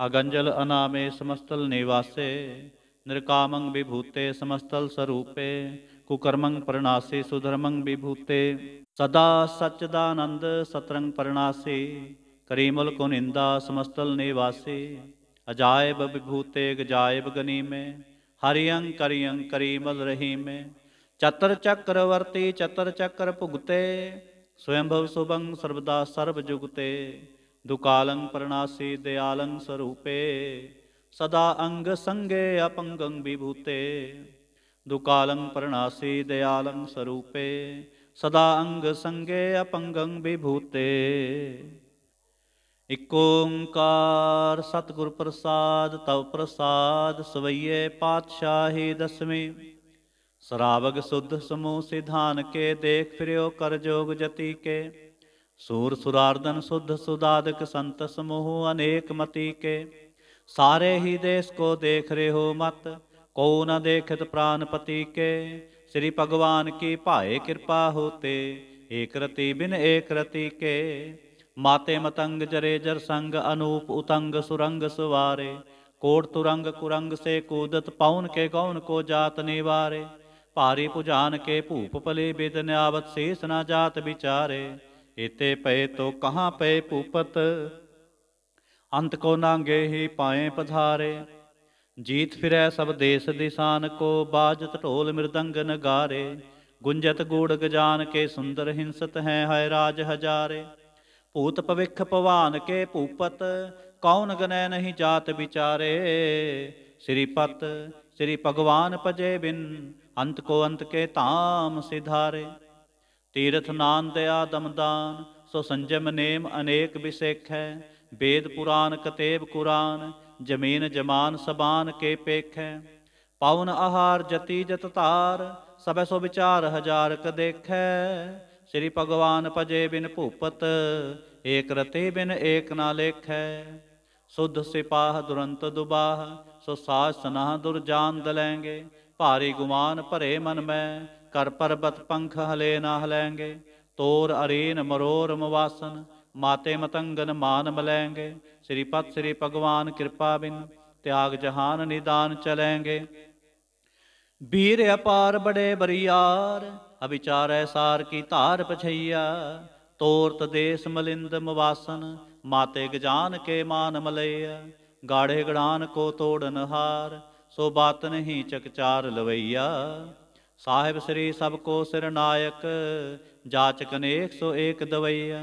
ਅਗੰਜਲ ਅਨਾਮੇ ਸਮਸਤਲ ਨਿਵਾਸੇ ਨਿਰਕਾਮੰਗ ਵਿਭੂਤੇ ਸਮਸਤਲ ਸਰੂਪੇ ਕੁਕਰਮੰਗ ਪ੍ਰਣਾਸੇ ਸੁਧਰਮੰਗ ਵਿਭੂਤੇ ਸਦਾ ਸਚਦਾਨੰਦ ਸਤਰੰਗ ਪ੍ਰਣਾਸੇ ਕਰੀਮਲ ਕੋ ਨਿੰਦਾ ਸਮਸਤਲ ਨਿਵਾਸੇ ਅਜਾਇਬ ਵਿਭੂਤੇ ਗਜਾਇਬ ਗਨੀਮੇ ਹਰਿਯੰ ਕਰਿਯੰ ਕਰੀਮਲ ਰਹੀਮੇ ਚਤਰ ਚੱਕਰਵਰਤੀ ਚਤਰ ਚੱਕਰ ਭੁਗਤੇ ਸਵੈੰਭਵ ਸੁਭੰ ਸਰਬਦਾ ਸਰਬ ਜੁਗਤੇ ਦੁਕਾਲੰ ਪਰਨਾਸੀ ਦਿਆਲੰ ਸਰੂਪੇ ਸਦਾ ਅੰਗ ਸੰਗੇ ਅਪੰਗੰ ਵਿਭੂਤੇ ਦੁਕਾਲੰ ਪਰਨਾਸੀ ਦਿਆਲੰ ਸਰੂਪੇ ਸਦਾ ਅੰਗ ਸੰਗੇ ਅਪੰਗੰ ਵਿਭੂਤੇ ਇਕ ਓੰਕਾਰ ਸਤਿਗੁਰ ਪ੍ਰਸਾਦ ਤਵ ਪ੍ਰਸਾਦ ਸਵਈਏ ਪਾਤਸ਼ਾਹੀ ਦਸਵੇਂ ਸਰਾਵਗ ਸੁਧ ਸਮੂਹ ਸਿਧਾਨ ਕੇ ਦੇਖ ਫਿਰਿਓ ਕਰ ਜੋਗ ਜਤੀ ਕੇ ਸੂਰ ਸੁਰਾਰਦਨ ਸੁਧ ਸੁਦਾਦਕ ਸੰਤ ਸਮੂਹ ਅਨੇਕ ਮਤੀ ਕੇ ਸਾਰੇ ਹੀ ਦੇਸ ਕੋ ਦੇਖ ਰਿਹੋ ਮਤ ਕੋ ਨ ਦੇਖਤ ਪ੍ਰਾਨਪਤੀ ਕੇ ਸ੍ਰੀ ਭਗਵਾਨ ਕੀ ਭਾਏ ਕਿਰਪਾ ਹੋਤੇ ਏਕ ਰਤੀ ਬਿਨ ਏਕ ਰਤੀ ਕੇ ਮਾਤੇ ਮਤੰਗ ਜਰੇ ਜਰ ਸੰਗ ਅਨੂਪ ਉਤੰਗ ਸੁਰੰਗ ਸਵਾਰੇ ਕੋਟ ਤੁਰੰਗ ਕੁਰੰਗ ਸੇ ਕੂਦਤ ਪਾਉਨ ਕੇ ਕੌਣ ਕੋ ਜਾਤ ਨਿਵਾਰੇ ਭਾਰੀ ਪੁਜਾਨ ਕੇ ਭੂਪ ਭਲੇ ਬੇਦਨ ਆਵਤ ਸੇਸ ਨਾ ਜਾਤ ਵਿਚਾਰੇ ਇਤੇ ਪਏ ਤੋ ਕਹਾਂ ਪਏ ਭੂਪਤ ਅੰਤ ਕੋ ਨਾਂਗੇ ਹੀ ਪਾਏ ਪਧਾਰੇ ਜੀਤ ਫਿਰੈ ਸਭ ਦੇਸ ਦਿਸਾਨ ਕੋ ਬਾਜਤ ਢੋਲ ਮਿਰਦੰਗ ਨਗਾਰੇ ਗੁੰਜਤ ਗੂੜ ਗਜਾਨ ਕੇ ਸੁੰਦਰ ਹਿੰਸਤ ਹੈ ਹਾਇ ਰਾਜ ਹਜ਼ਾਰੇ ਭੂਤ ਭਵਿਖ ਭਵਾਨ ਕੇ ਭੂਪਤ ਕੌਣ ਗਨੈ ਨਹੀਂ ਜਾਤ ਵਿਚਾਰੇ ਸ੍ਰੀ ਪਤ ਸ੍ਰੀ ਭਗਵਾਨ ਭਜੇ ਬਿਨ ਅੰਤ ਕੋ ਅੰਤ ਕੇ ਧਾਮ ਸਿਧਾਰੇ ਤੀਰਥ ਨਾਨ ਦਇਆ ਦਮਦਾਨ ਸੋ ਸੰਜਮ ਨੇਮ ਅਨੇਕ ਵਿਸੇਖੈ ਹੈ ਵੇਦ ਪੁਰਾਨ ਕਤੇਬ ਕੁਰਾਨ ਜਮੀਨ ਜਮਾਨ ਸਬਾਨ ਕੇ ਪੇਖੈ ਪਵਨ ਆਹਾਰ ਜਤੀ ਜਤ ਧਾਰ ਸਭੈ ਸੋ ਵਿਚਾਰ ਹਜ਼ਾਰ ਕ ਦੇਖੈ ਸ੍ਰੀ ਭਗਵਾਨ ਭਜੇ ਬਿਨ ਭੂਪਤ ਏਕ ਰਤੇ ਬਿਨ ਏਕ ਨਾ ਲੇਖੈ ਸੁਧ ਸਿਪਾਹ ਦੁਰੰਤ ਦੁਬਾਹ ਸੋ ਸਾਜ ਸਨਾਹ ਦੁਰ ਦੁਰਜਾਨ ਦਲੈਂਗੇ ਭਾਰੀ ਗੁਮਾਨ ਭਰੇ ਮਨ ਮੈਂ ਕਰ ਪਰਬਤ ਪੰਖ ਹਲੇ ਨਾ ਹਲੈਂਗੇ ਤੋਰ ਅਰੀਨ ਮਰੋਰ ਮਵਾਸਨ ਮਾਤੇ ਮਤੰਗਨ ਮਾਨ ਮਲੈਂਗੇ ਸ੍ਰੀ ਪਤ ਸ੍ਰੀ ਭਗਵਾਨ ਕਿਰਪਾ ਬਿਨ ਤਿਆਗ ਜਹਾਨ ਨਿਦਾਨ ਚਲੈਂਗੇ ਬੀਰ ਅਪਾਰ ਬੜੇ ਬਰੀਆਰ ਅਵਿਚਾਰੈ ਸਾਰ ਕੀ ਧਾਰ ਪਛਈਆ ਤੋਰਤ ਦੇਸ ਮਲਿੰਦ ਮਵਾਸਨ ਮਾਤੇ ਗਜਾਨ ਕੇ ਮਾਨ ਮਲਈਆ ਗਾੜੇ ਗੜਾਨ ਕੋ ਤੋੜਨ ਹਾਰ ਸੋ ਬਾਤ ਨਹੀਂ ਚਕਚਾਰ ਲਵਈਆ ਸਾਹਿਬ ਸ੍ਰੀ ਸਭ ਕੋ ਸਿਰ ਨਾਇਕ ਜਾਚਕ ਨੇਕ ਸੋ ਏਕ ਦਵਈਆ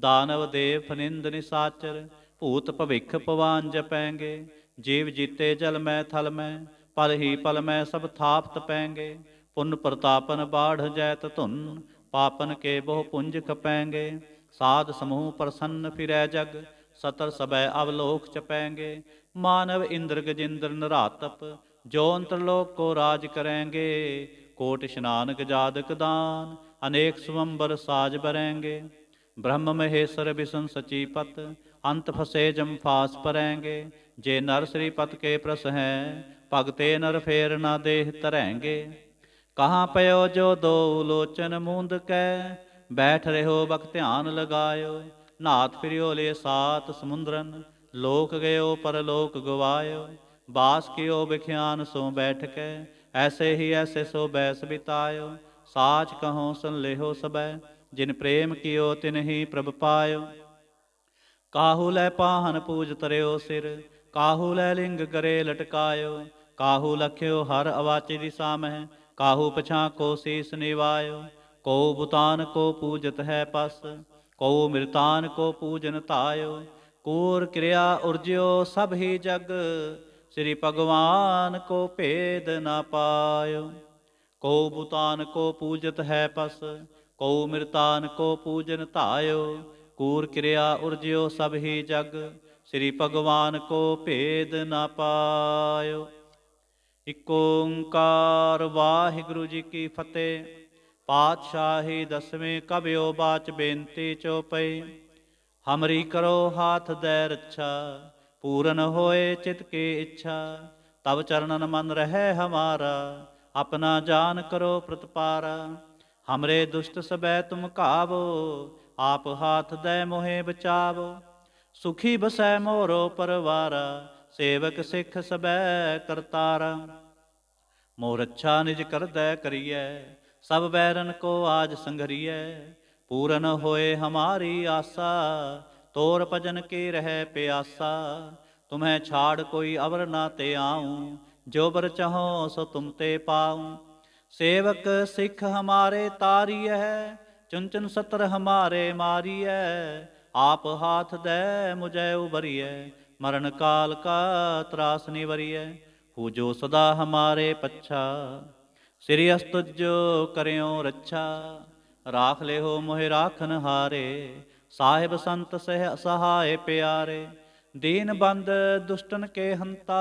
ਦਾਨਵ ਦੇਵ ਫਨਿੰਦ ਨਿਸਾਚਰ ਭੂਤ ਭਵਿਖ ਪਵਾਨ ਜਪੈਂਗੇ ਜੀਵ ਜੀਤੇ ਜਲ ਮੈਂ ਥਲ ਮੈਂ ਪਲ ਹੀ ਪਲ ਮੈਂ ਸਭ ਥਾਪਤ ਪੈਂਗੇ ਪੁੰਨ ਪ੍ਰਤਾਪਨ ਬਾੜ ਜੈਤ ਧੁਨ ਪਾਪਨ ਕੇ ਬਹੁ ਪੁੰਜ ਖਪੈਂਗੇ ਸਾਧ ਸਮੂਹ ਪ੍ਰਸੰਨ ਫਿਰੈ ਜਗ ਸਤਰ ਸਬੈ ਅਵਲੋਕ ਚਪੈਂਗੇ ਮਾਨਵ ਇੰਦਰ ਗਜਿੰਦਰ ਨਰਾਤਪ ਜੋ ਅੰਤਰਲੋਕ ਕੋ ਰਾਜ ਕਰੇਂਗੇ ਕੋਟ ਇਸ਼ਨਾਨ ਗਜਾਦਕ ਦਾਨ ਅਨੇਕ ਸੁਵੰਬਰ ਸਾਜ ਬਰੇਂਗੇ ਬ੍ਰਹਮ ਮਹੇਸ਼ਰ ਬਿਸਨ ਸਚੀਪਤ ਅੰਤ ਫਸੇ ਜਮ ਫਾਸ ਪਰੇਂਗੇ ਜੇ ਨਰ ਸ੍ਰੀ ਪਤ ਕੇ ਪ੍ਰਸ ਹੈ ਭਗਤੇ ਨਰ ਫੇਰ ਨਾ ਦੇਹ ਤਰੇਂਗੇ ਕਹਾਂ ਪਇਓ ਜੋ ਦੋ ਲੋਚਨ ਮੂੰਦ ਕੈ ਬੈਠ ਰਹੋ ਬਖ ਧਿਆਨ ਲਗਾਇਓ ਨਾਥ ਫਿਰਿਓ ਲੈ ਸਾਤ ਸਮੁੰਦਰਨ ਲੋਕ ਗਇਓ ਪਰਲੋਕ ਗਵਾਇਓ ਬਾਸ ਕਿਓ ਵਿਖਿਆਨ ਸੋ ਬੈਠਕੈ ਐਸੇ ਹੀ ਐਸੇ ਸੋ ਬੈਸ ਬਿਤਾਇਓ ਸਾਚ ਕਹੋ ਸੰ ਲਿਹੋ ਸਬੈ ਜਿਨ ਪ੍ਰੇਮ ਕਿਓ ਤਿਨ ਹੀ ਪ੍ਰਭ ਪਾਇਓ ਕਾਹੂ ਲੈ ਪਾਹਨ ਪੂਜ ਤਰਿਓ ਸਿਰ ਕਾਹੂ ਲੈ ਲਿੰਗ ਕਰੇ ਲਟਕਾਇਓ ਕਾਹੂ ਲਖਿਓ ਹਰ ਅਵਾਚੇ ਦੀ ਸਾਮਹਿ ਕਾਹੂ ਪਛਾਂ ਕੋ ਸੀਸ ਨਿਵਾਇਓ ਕੋ ਬੁਤਾਨ ਕੋ ਪੂਜਤ ਹੈ ਪਸ ਕੋ ਮਿਰਤਾਨ ਕੋ ਪੂਜਨ ਧਾਇਓ ਕੋਰ ਕਿਰਿਆ ਉਰਜਿਓ ਸਭ ਹੀ ਜਗ ਸ੍ਰੀ ਭਗਵਾਨ ਕੋ ਭੇਦ ਨਾ ਪਾਇਓ ਕੋ ਬੁਤਾਨ ਕੋ ਪੂਜਤ ਹੈ ਪਸ ਕੋ ਮਿਰਤਾਨ ਕੋ ਪੂਜਨ ਧਾਇਓ ਕੋਰ ਕਿਰਿਆ ਉਰਜਿਓ ਸਭ ਹੀ ਜਗ ਸ੍ਰੀ ਭਗਵਾਨ ਕੋ ਭੇਦ ਨਾ ਪਾਇਓ ਇਕ ਓੰਕਾਰ ਵਾਹਿਗੁਰੂ ਜੀ ਕੀ ਫਤਿਹ ਪਾਤਸ਼ਾਹੀ ਦਸਵੇਂ ਕਬਿਓ ਬਾਚ ਬੇਨਤੀ ਚੋਪਈ ਹਮਰੀ ਕਰੋ ਹਾਥ ਦੇ ਰੱਛਾ ਪੂਰਨ ਹੋਏ ਚਿਤ ਕੀ ਇੱਛਾ ਤਬ ਚਰਨਨ ਮਨ ਰਹੇ ਹਮਾਰਾ ਆਪਣਾ ਜਾਨ ਕਰੋ ਪ੍ਰਤਪਾਰ ਹਮਰੇ ਦੁਸ਼ਟ ਸਬੈ ਤੁਮ ਘਾਵੋ ਆਪ ਹਾਥ ਦੇ ਮੋਹੇ ਬਚਾਵੋ ਸੁਖੀ ਬਸੈ ਮੋਰੋ ਪਰਵਾਰਾ ਸੇਵਕ ਸਿੱਖ ਸਬੈ ਕਰਤਾਰ ਮੋਰ ਅੱਛਾ ਨਿਜ ਕਰਦਾ ਕਰੀਐ ਸਭ ਬੈਰਨ ਕੋ ਆਜ ਸੰਘਰੀਐ ਪੂਰਨ ਹੋਏ ਹਮਾਰੀ ਆਸਾ ਤੋਰ ਭਜਨ ਕੇ ਰਹਿ ਪਿਆਸਾ ਤੁਮੈ ਛਾੜ ਕੋਈ ਅਵਰ ਨਾ ਤੇ ਆਉ ਜੋ ਬਰ ਚਾਹੋ ਸੋ ਤੁਮ ਤੇ ਪਾਉ ਸੇਵਕ ਸਿੱਖ ਹਮਾਰੇ ਤਾਰੀਐ ਚੁੰਚਨ ਸਤਰ ਹਮਾਰੇ ਮਾਰੀਐ ਆਪ ਹਾਥ ਦੇ ਮੁਝੈ ਉਬਰੀਐ ਮਰਨ ਕਾਲ ਕਾ ਤਰਾਸ ਵਰੀਐ ਹੋ ਜੋ ਸਦਾ ਹਮਾਰੇ ਪੱਛਾ ਸ੍ਰੀ ਅਸਤੁਜੋ ਕਰਿਓ ਰੱਛਾ ਰਾਖ ਲਿਓ ਮੋਹਿ ਰਾਖਨ ਹਾਰੇ ਸਾਹਿਬ ਸੰਤ ਸਹਿ ਸਹਾਏ ਪਿਆਰੇ ਦੀਨ ਬੰਦ ਦੁਸ਼ਟਨ ਕੇ ਹੰਤਾ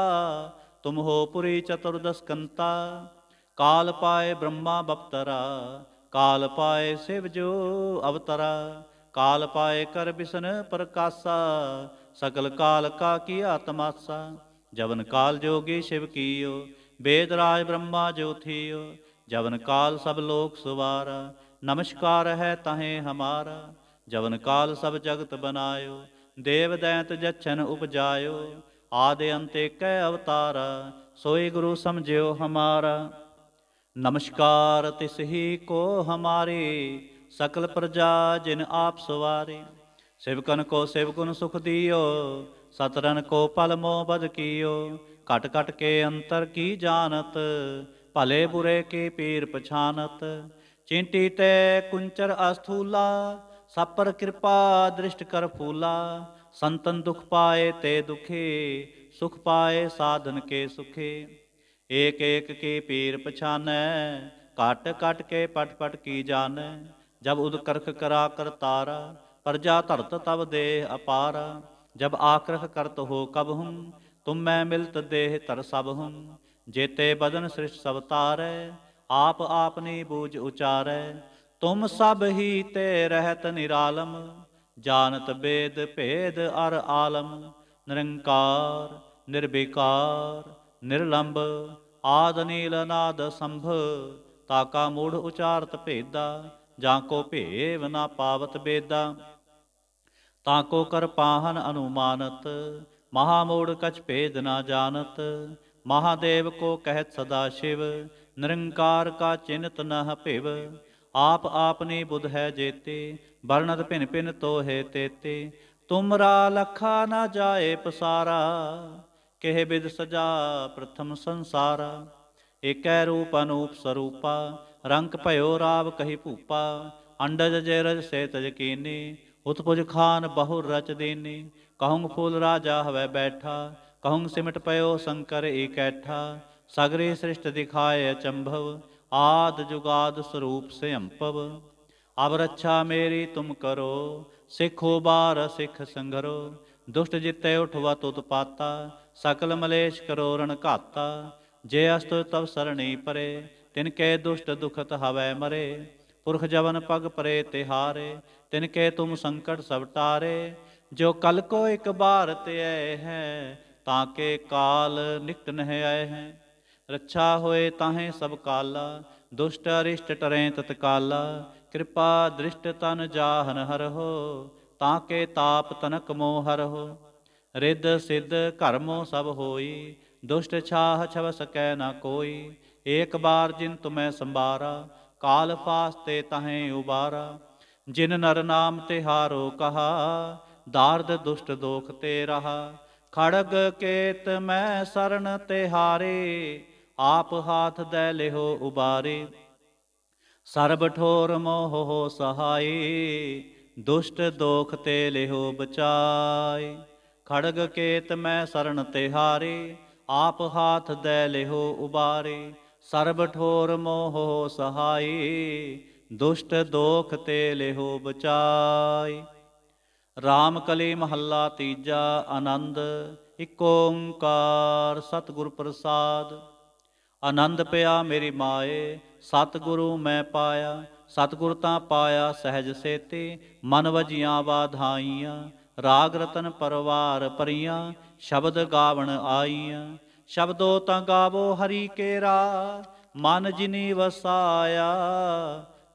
ਤੁਮ ਹੋ ਪੁਰੀ ਚਤੁਰਦਸ ਕੰਤਾ ਕਾਲ ਪਾਏ ਬ੍ਰਹਮਾ ਬਪਤਰਾ ਕਾਲ ਪਾਏ ਸਿਵ ਜੋ ਅਵਤਰਾ ਕਾਲ ਪਾਏ ਕਰ ਬਿਸ਼ਨ ਪ੍ਰਕਾਸ਼ਾ ਸਕਲ ਕਾਲ ਕਾ ਕੀ ਆਤਮਾਸਾ ਜਵਨ ਕਾਲ ਜੋਗੀ ਸ਼ਿਵ ਕੀਓ ਵੇਦ ਰਾਜ ਬ੍ਰਹਮਾ ਜੋਥੀਓ ਜਵਨ ਕਾਲ ਸਭ ਲੋਕ ਸੁਵਾਰ ਨਮਸਕਾਰ ਹੈ ਤਹੇ ਹਮਾਰਾ ਜਵਨ ਕਾਲ ਸਭ ਜਗਤ ਬਨਾਇਓ ਦੇਵ ਦੈਂਤ ਜਛਨ ਉਪਜਾਇਓ ਆਦੇ ਅੰਤੇ ਕੈ ਅਵਤਾਰ ਸੋਈ ਗੁਰੂ ਸਮਝਿਓ ਹਮਾਰਾ ਨਮਸਕਾਰ ਤਿਸ ਹੀ ਕੋ ਹਮਾਰੇ ਸਕਲ ਪ੍ਰਜਾ ਜਿਨ ਆਪ ਸਵਾਰੇ सेवकन को सेवकन सुख दियो सतरन को पल मोह बद कियो कट कट के अंतर की जानत भले बुरे के पीर पछानत चिंटी ते कुंचर अस्थूला सपर कृपा दृष्ट कर फूला संतन दुख पाए ते दुखे सुख पाए साधन के सुखे एक एक के पीर पछान काट काट के पट पट की जान जब उदकर्क करा कर तारा प्रजा धरत तब देह अपार जब आक्रह करत हो कब हूँ तुम मैं मिलत देह तर सब हूँ जेते बदन सृष्ट सब तारै आप आपने बूझ उचारै तुम सब ही ते रहत निरालम जानत बेद भेद अर आलम ਨਿਰੰਕਾਰ ਨਿਰਬੇਕਾਰ ਨਿਰਲੰਬ ਆਦ ਨੀਲ ਨਾਦ ਸੰਭ ਤਾਕਾ ਮੂੜ ਉਚਾਰਤ ਭੇਦਾ ਜਾਂ ਕੋ ਭੇਵ ਨਾ ਪਾਵਤ ਬੇਦਾ ਤਾਂ ਕੋ ਕਰ ਪਾਹਨ ਅਨੁਮਾਨਤ ਮਹਾ ਮੋੜ ਕਛ ਭੇਦ ਨਾ ਜਾਣਤ ਮਹਾਦੇਵ ਕੋ ਕਹਿਤ ਸਦਾ ਸ਼ਿਵ ਨਿਰੰਕਾਰ ਕਾ ਚਿੰਤ ਨਹ ਭਿਵ ਆਪ ਆਪਨੇ ਬੁਧ ਹੈ ਜੇਤੇ ਵਰਣਤ ਭਿਨ ਭਿਨ ਤੋਹੇ ਤੇਤੇ ਤੁਮਰਾ ਲਖਾ ਨਾ ਜਾਏ ਪਸਾਰਾ ਕਹਿ ਬਿਦ ਸਜਾ ਪ੍ਰਥਮ ਸੰਸਾਰ ਏਕੈ ਰੂਪ ਅਨੂਪ ਸਰੂਪਾ ਰੰਕ ਭਇਓ ਰਾਵ ਕਹੀ ਭੂਪਾ ਅੰਡਜ ਜੈ ਰਜ ਸੇ ਤਜ ਕੀਨੀ ਉਤਪੁਜ ਖਾਨ ਬਹੁ ਰਚ ਦੇਨੀ ਕਹਉਂ ਫੂਲ ਰਾਜਾ ਹਵੇ ਬੈਠਾ ਕਹਉਂ ਸਿਮਟ ਪਇਓ ਸੰਕਰ ਏਕੈਠਾ ਸਗਰੇ ਸ੍ਰਿਸ਼ਟ ਦਿਖਾਏ ਅਚੰਭਵ ਆਦ ਜੁਗਾਦ ਸਰੂਪ ਸੇ ਅੰਪਵ ਅਬ ਰੱਛਾ ਮੇਰੀ ਤੁਮ ਕਰੋ ਸਿੱਖੋ ਬਾਰ ਸਿੱਖ ਸੰਗਰੋ ਦੁਸ਼ਟ ਜਿਤੈ ਉਠਵਾ ਤੁਤ ਪਾਤਾ ਸਕਲ ਮਲੇਸ਼ ਕਰੋ ਰਣ ਘਾਤਾ ਜੇ ਅਸਤੁ ਤਵ ਸਰਣੀ ਪਰੇ ਤਿਨ ਕੈ ਦੁਸ਼ਟ ਦੁਖਤ ਹਵੈ ਮਰੇ ਪੁਰਖ ਜਵਨ ਪਗ ਪਰੇ ਤੇ ਹਾਰੇ ਤਿਨ ਕੈ ਤੁਮ ਸੰਕਟ ਸਭ ਟਾਰੇ ਜੋ ਕਲ ਕੋ ਇਕ ਬਾਰ ਤੇ ਆਏ ਹੈ ਤਾਂ ਕੇ ਕਾਲ ਨਿਕਟ ਨਹਿ ਆਏ ਹੈ ਰੱਛਾ ਹੋਏ ਤਾਹੇ ਸਭ ਕਾਲਾ ਦੁਸ਼ਟ ਅਰਿਸ਼ਟ ਟਰੇ ਤਤਕਾਲਾ ਕਿਰਪਾ ਦ੍ਰਿਸ਼ਟ ਤਨ ਜਾਹਨ ਹੋ ਤਾਂ ਕੇ ਤਾਪ ਤਨਕ ਹਰ ਹੋ ਰਿੱਧ ਸਿੱਧ ਘਰਮੋ ਸਭ ਹੋਈ ਦੁਸ਼ਟ ਛਾਹ ਛਵ ਸਕੈ ਨਾ ਕੋਈ ਏਕ ਬਾਰ ਜਿਨ ਤੁਮੈ ਸੰਬਾਰਾ ਕਾਲ ਫਾਸਤੇ ਤਹੈ ਉਬਾਰਾ ਜਿਨ ਨਰ ਨਾਮ ਤੇ ਹਾਰੋ ਕਹਾ ਦਾਰਦ ਦੁਸ਼ਟ ਦੋਖ ਤੇ ਰਹਾ ਖੜਗ ਕੇਤ ਮੈਂ ਸਰਣ ਤੇ ਹਾਰੇ ਆਪ ਹਾਥ ਦੈ ਲਿਹੋ ਉਬਾਰੇ ਸਰਬ ਠੋਰ ਮੋਹ ਹੋ ਸਹਾਈ ਦੁਸ਼ਟ ਦੋਖ ਤੇ ਲਿਹੋ ਬਚਾਈ ਖੜਗ ਕੇਤ ਮੈਂ ਸਰਣ ਤੇ ਹਾਰੇ ਆਪ ਹਾਥ ਦੈ ਲਿਹੋ ਉਬਾਰੇ ਸਰਬ ਠੋਰ ਮੋਹ ਸਹਾਈ ਦੁਸ਼ਟ ਦੋਖ ਤੇ ਲਿਹੋ ਬਚਾਈ RAM ਕਲੇ ਮਹੱਲਾ ਤੀਜਾ ਆਨੰਦ ਇਕ ਓੰਕਾਰ ਸਤਿਗੁਰ ਪ੍ਰਸਾਦ ਆਨੰਦ ਪਿਆ ਮੇਰੀ ਮਾਏ ਸਤਿਗੁਰੂ ਮੈਂ ਪਾਇਆ ਸਤਿਗੁਰ ਤਾਂ ਪਾਇਆ ਸਹਜ ਸੇਤੇ ਮਨ ਵਜੀਆਂ ਬਾਧਾਈਆਂ ਰਾਗ ਰਤਨ ਪਰਵਾਰ ਪਰੀਆਂ ਸ਼ਬਦ ਗਾਵਣ ਆਈਆਂ ਸ਼ਬਦੋ ਤਾਂ ਗਾਵੋ ਹਰੀ ਕੇਰਾ ਮਨ ਜਿਨੀ ਵਸਾਇਆ